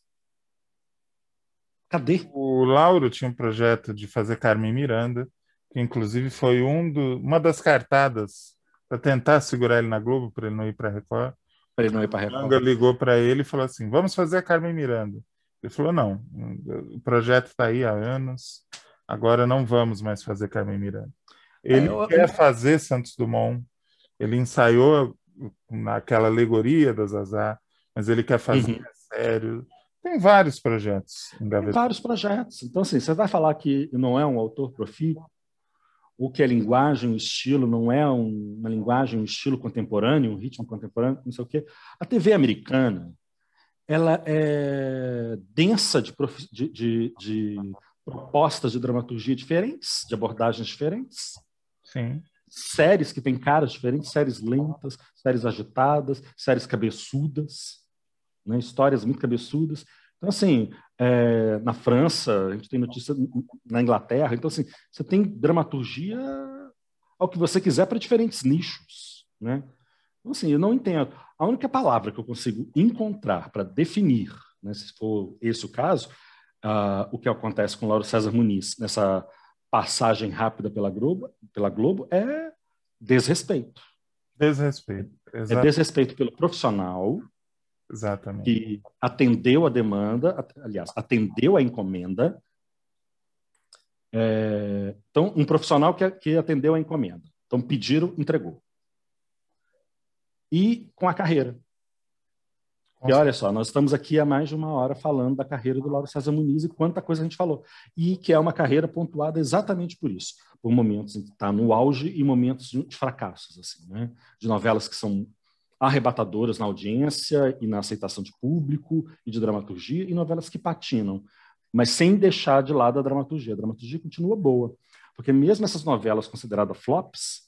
Cadê? O Lauro tinha um projeto de fazer Carmen Miranda que inclusive foi um do, uma das cartadas para tentar segurar ele na Globo para ele não ir para Record. Para ele não ir para Record. Manga ligou para ele e falou assim: "Vamos fazer a Carmen Miranda". Ele falou: "Não, o projeto está aí há anos. Agora não vamos mais fazer Carmen Miranda". É, ele eu... quer fazer Santos Dumont. Ele ensaiou naquela alegoria das Azar, mas ele quer fazer uhum. sério. Tem vários projetos. Tem vários projetos. Então, assim, você vai falar que não é um autor profícuo, o que é linguagem, o estilo, não é um, uma linguagem, um estilo contemporâneo, um ritmo contemporâneo, não sei o quê. A TV americana, ela é densa de, prof... de, de, de propostas de dramaturgia diferentes, de abordagens diferentes. Sim. Séries que têm caras diferentes, séries lentas, séries agitadas, séries cabeçudas, né? histórias muito cabeçudas. Então, assim, é, na França, a gente tem notícia na Inglaterra. Então, assim, você tem dramaturgia ao que você quiser para diferentes nichos, né? Então, assim, eu não entendo. A única palavra que eu consigo encontrar para definir, né, se for esse o caso, uh, o que acontece com Lauro César Muniz nessa passagem rápida pela Globo, pela Globo é desrespeito. Desrespeito. É exato. É desrespeito pelo profissional, Exatamente. que atendeu a demanda, aliás, atendeu a encomenda. É, então, um profissional que, que atendeu a encomenda. Então, pediram, entregou. E com a carreira. e olha só, nós estamos aqui há mais de uma hora falando da carreira do Lauro César Muniz e quanta coisa a gente falou. E que é uma carreira pontuada exatamente por isso. Por momentos em que está no auge e momentos de fracassos, assim, né? De novelas que são arrebatadoras na audiência e na aceitação de público e de dramaturgia, e novelas que patinam, mas sem deixar de lado a dramaturgia. A dramaturgia continua boa, porque mesmo essas novelas consideradas flops,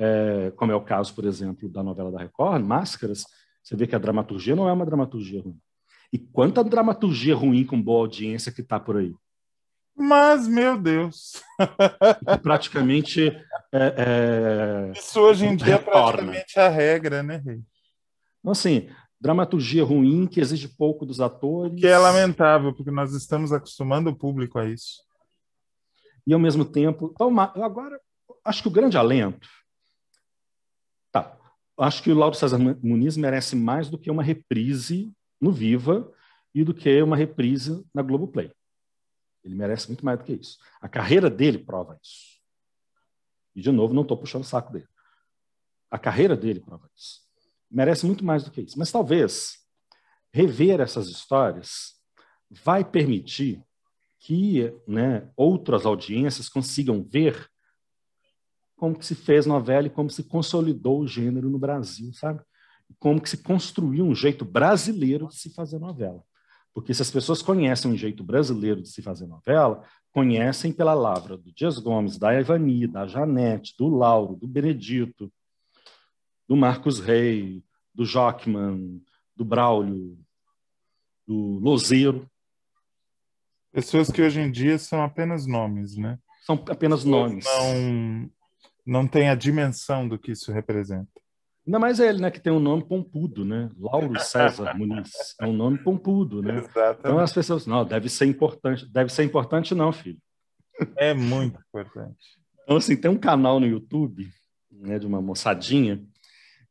é, como é o caso, por exemplo, da novela da Record, Máscaras, você vê que a dramaturgia não é uma dramaturgia ruim. E quanta dramaturgia ruim com boa audiência que está por aí. Mas, meu Deus! Praticamente é, é, Isso hoje em dia é praticamente a regra, né, Rei? Então, assim, dramaturgia ruim que exige pouco dos atores. Que é lamentável, porque nós estamos acostumando o público a isso. E ao mesmo tempo. Toma, agora, acho que o grande alento. Tá. Acho que o Lauro César Muniz merece mais do que uma reprise no Viva e do que uma reprise na Globoplay. Ele merece muito mais do que isso. A carreira dele prova isso. E, de novo, não estou puxando o saco dele. A carreira dele prova isso. Merece muito mais do que isso. Mas talvez rever essas histórias vai permitir que né, outras audiências consigam ver como que se fez novela e como se consolidou o gênero no Brasil, sabe? Como que se construiu um jeito brasileiro de se fazer novela. Porque se as pessoas conhecem um jeito brasileiro de se fazer novela, conhecem pela lavra do Dias Gomes, da Ivani, da Janete, do Lauro, do Benedito, do Marcos Rey, do Jockman, do Braulio, do Lozeiro. Pessoas que hoje em dia são apenas nomes, né? São apenas Pessoas nomes. Não, não tem a dimensão do que isso representa. Ainda mais ele, né, que tem um nome pompudo, né? Lauro César Muniz. É um nome pompudo, né? Exatamente. Então as pessoas, não, deve ser importante. Deve ser importante não, filho. É muito importante. Então, assim, tem um canal no YouTube, né, de uma moçadinha,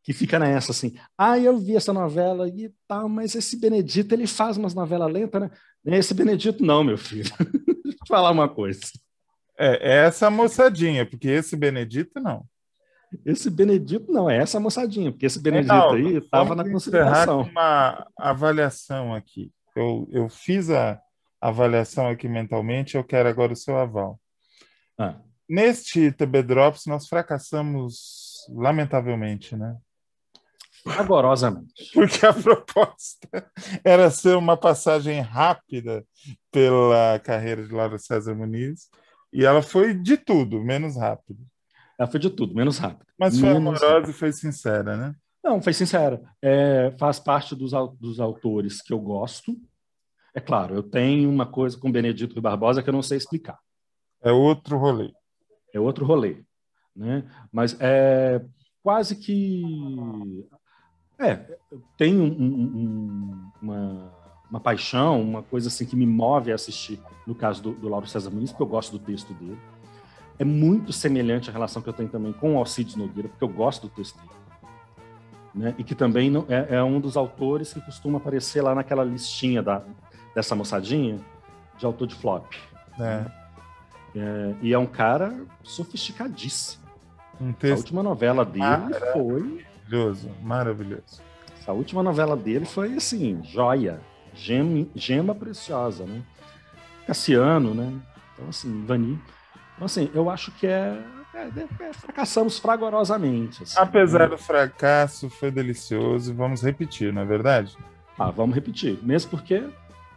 que fica nessa, assim, ah, eu vi essa novela e tal, mas esse Benedito, ele faz umas novelas lentas, né? Esse Benedito não, meu filho. Deixa eu falar uma coisa. É, é, essa moçadinha, porque esse Benedito não. Esse Benedito não, é essa moçadinha, porque esse Benedito não, aí estava na consideração. uma avaliação aqui. Eu, eu fiz a avaliação aqui mentalmente, eu quero agora o seu aval. Ah. Neste TB Drops, nós fracassamos lamentavelmente, né? Agorosamente. Porque a proposta era ser uma passagem rápida pela carreira de Laura César Muniz, e ela foi de tudo, menos rápido. Ela foi de tudo, menos rápida. Mas foi menos amorosa rápido. e foi sincera, né? Não, foi sincera. É, faz parte dos, dos autores que eu gosto. É claro, eu tenho uma coisa com Benedito Barbosa que eu não sei explicar. É outro rolê. É outro rolê. Né? Mas é quase que. É, tem um, um, uma, uma paixão, uma coisa assim que me move a assistir, no caso do, do Lauro César Muniz, porque eu gosto do texto dele é muito semelhante à relação que eu tenho também com o Alcides Nogueira, porque eu gosto do texto dele. Né? E que também não, é, é, um dos autores que costuma aparecer lá naquela listinha da, dessa moçadinha de autor de flop. É. É, e é um cara sofisticadíssimo. Um texto... A última novela dele maravilhoso, foi. Maravilhoso, maravilhoso. A última novela dele foi assim, joia, gema, gema preciosa, né? Cassiano, né? Então, assim, Vani. Então, assim, eu acho que é. é, é fracassamos fragorosamente. Assim, Apesar né? do fracasso, foi delicioso. Vamos repetir, não é verdade? Ah, vamos repetir. Mesmo porque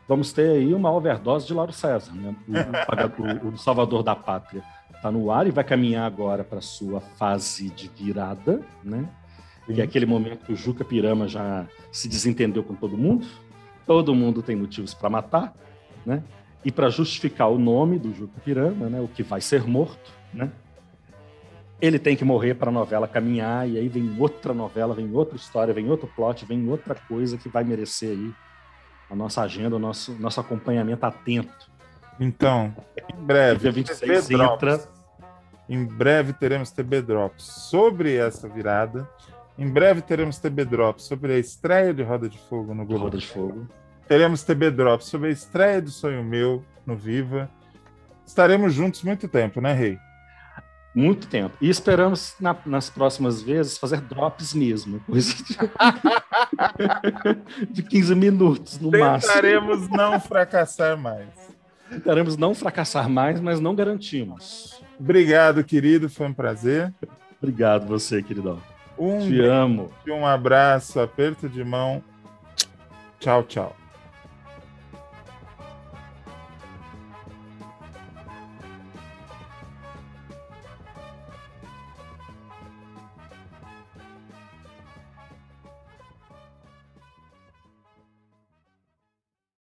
vamos ter aí uma overdose de Lauro César, né? o, o, o Salvador da Pátria está no ar e vai caminhar agora para sua fase de virada, né? Sim. Que é aquele momento que o Juca Pirama já se desentendeu com todo mundo, todo mundo tem motivos para matar, né? E para justificar o nome do Jucupirama, né, o que vai ser morto, né, ele tem que morrer para a novela caminhar, e aí vem outra novela, vem outra história, vem outro plot, vem outra coisa que vai merecer aí a nossa agenda, o nosso, nosso acompanhamento atento. Então, em breve, dia 26 TB entra. Drops. Em breve teremos TB Drops sobre essa virada. Em breve teremos TB Drops sobre a estreia de Roda de Fogo no Globo. Roda de Fogo teremos TB Drops sobre a estreia do Sonho Meu no Viva. Estaremos juntos muito tempo, né, Rei? Muito tempo. E esperamos, na, nas próximas vezes, fazer drops mesmo. Coisa de, de 15 minutos, no Tentaremos máximo. Tentaremos não fracassar mais. Tentaremos não fracassar mais, mas não garantimos. Obrigado, querido. Foi um prazer. Obrigado você, queridão. Um Te amo. amo. Um abraço, aperto de mão. Tchau, tchau.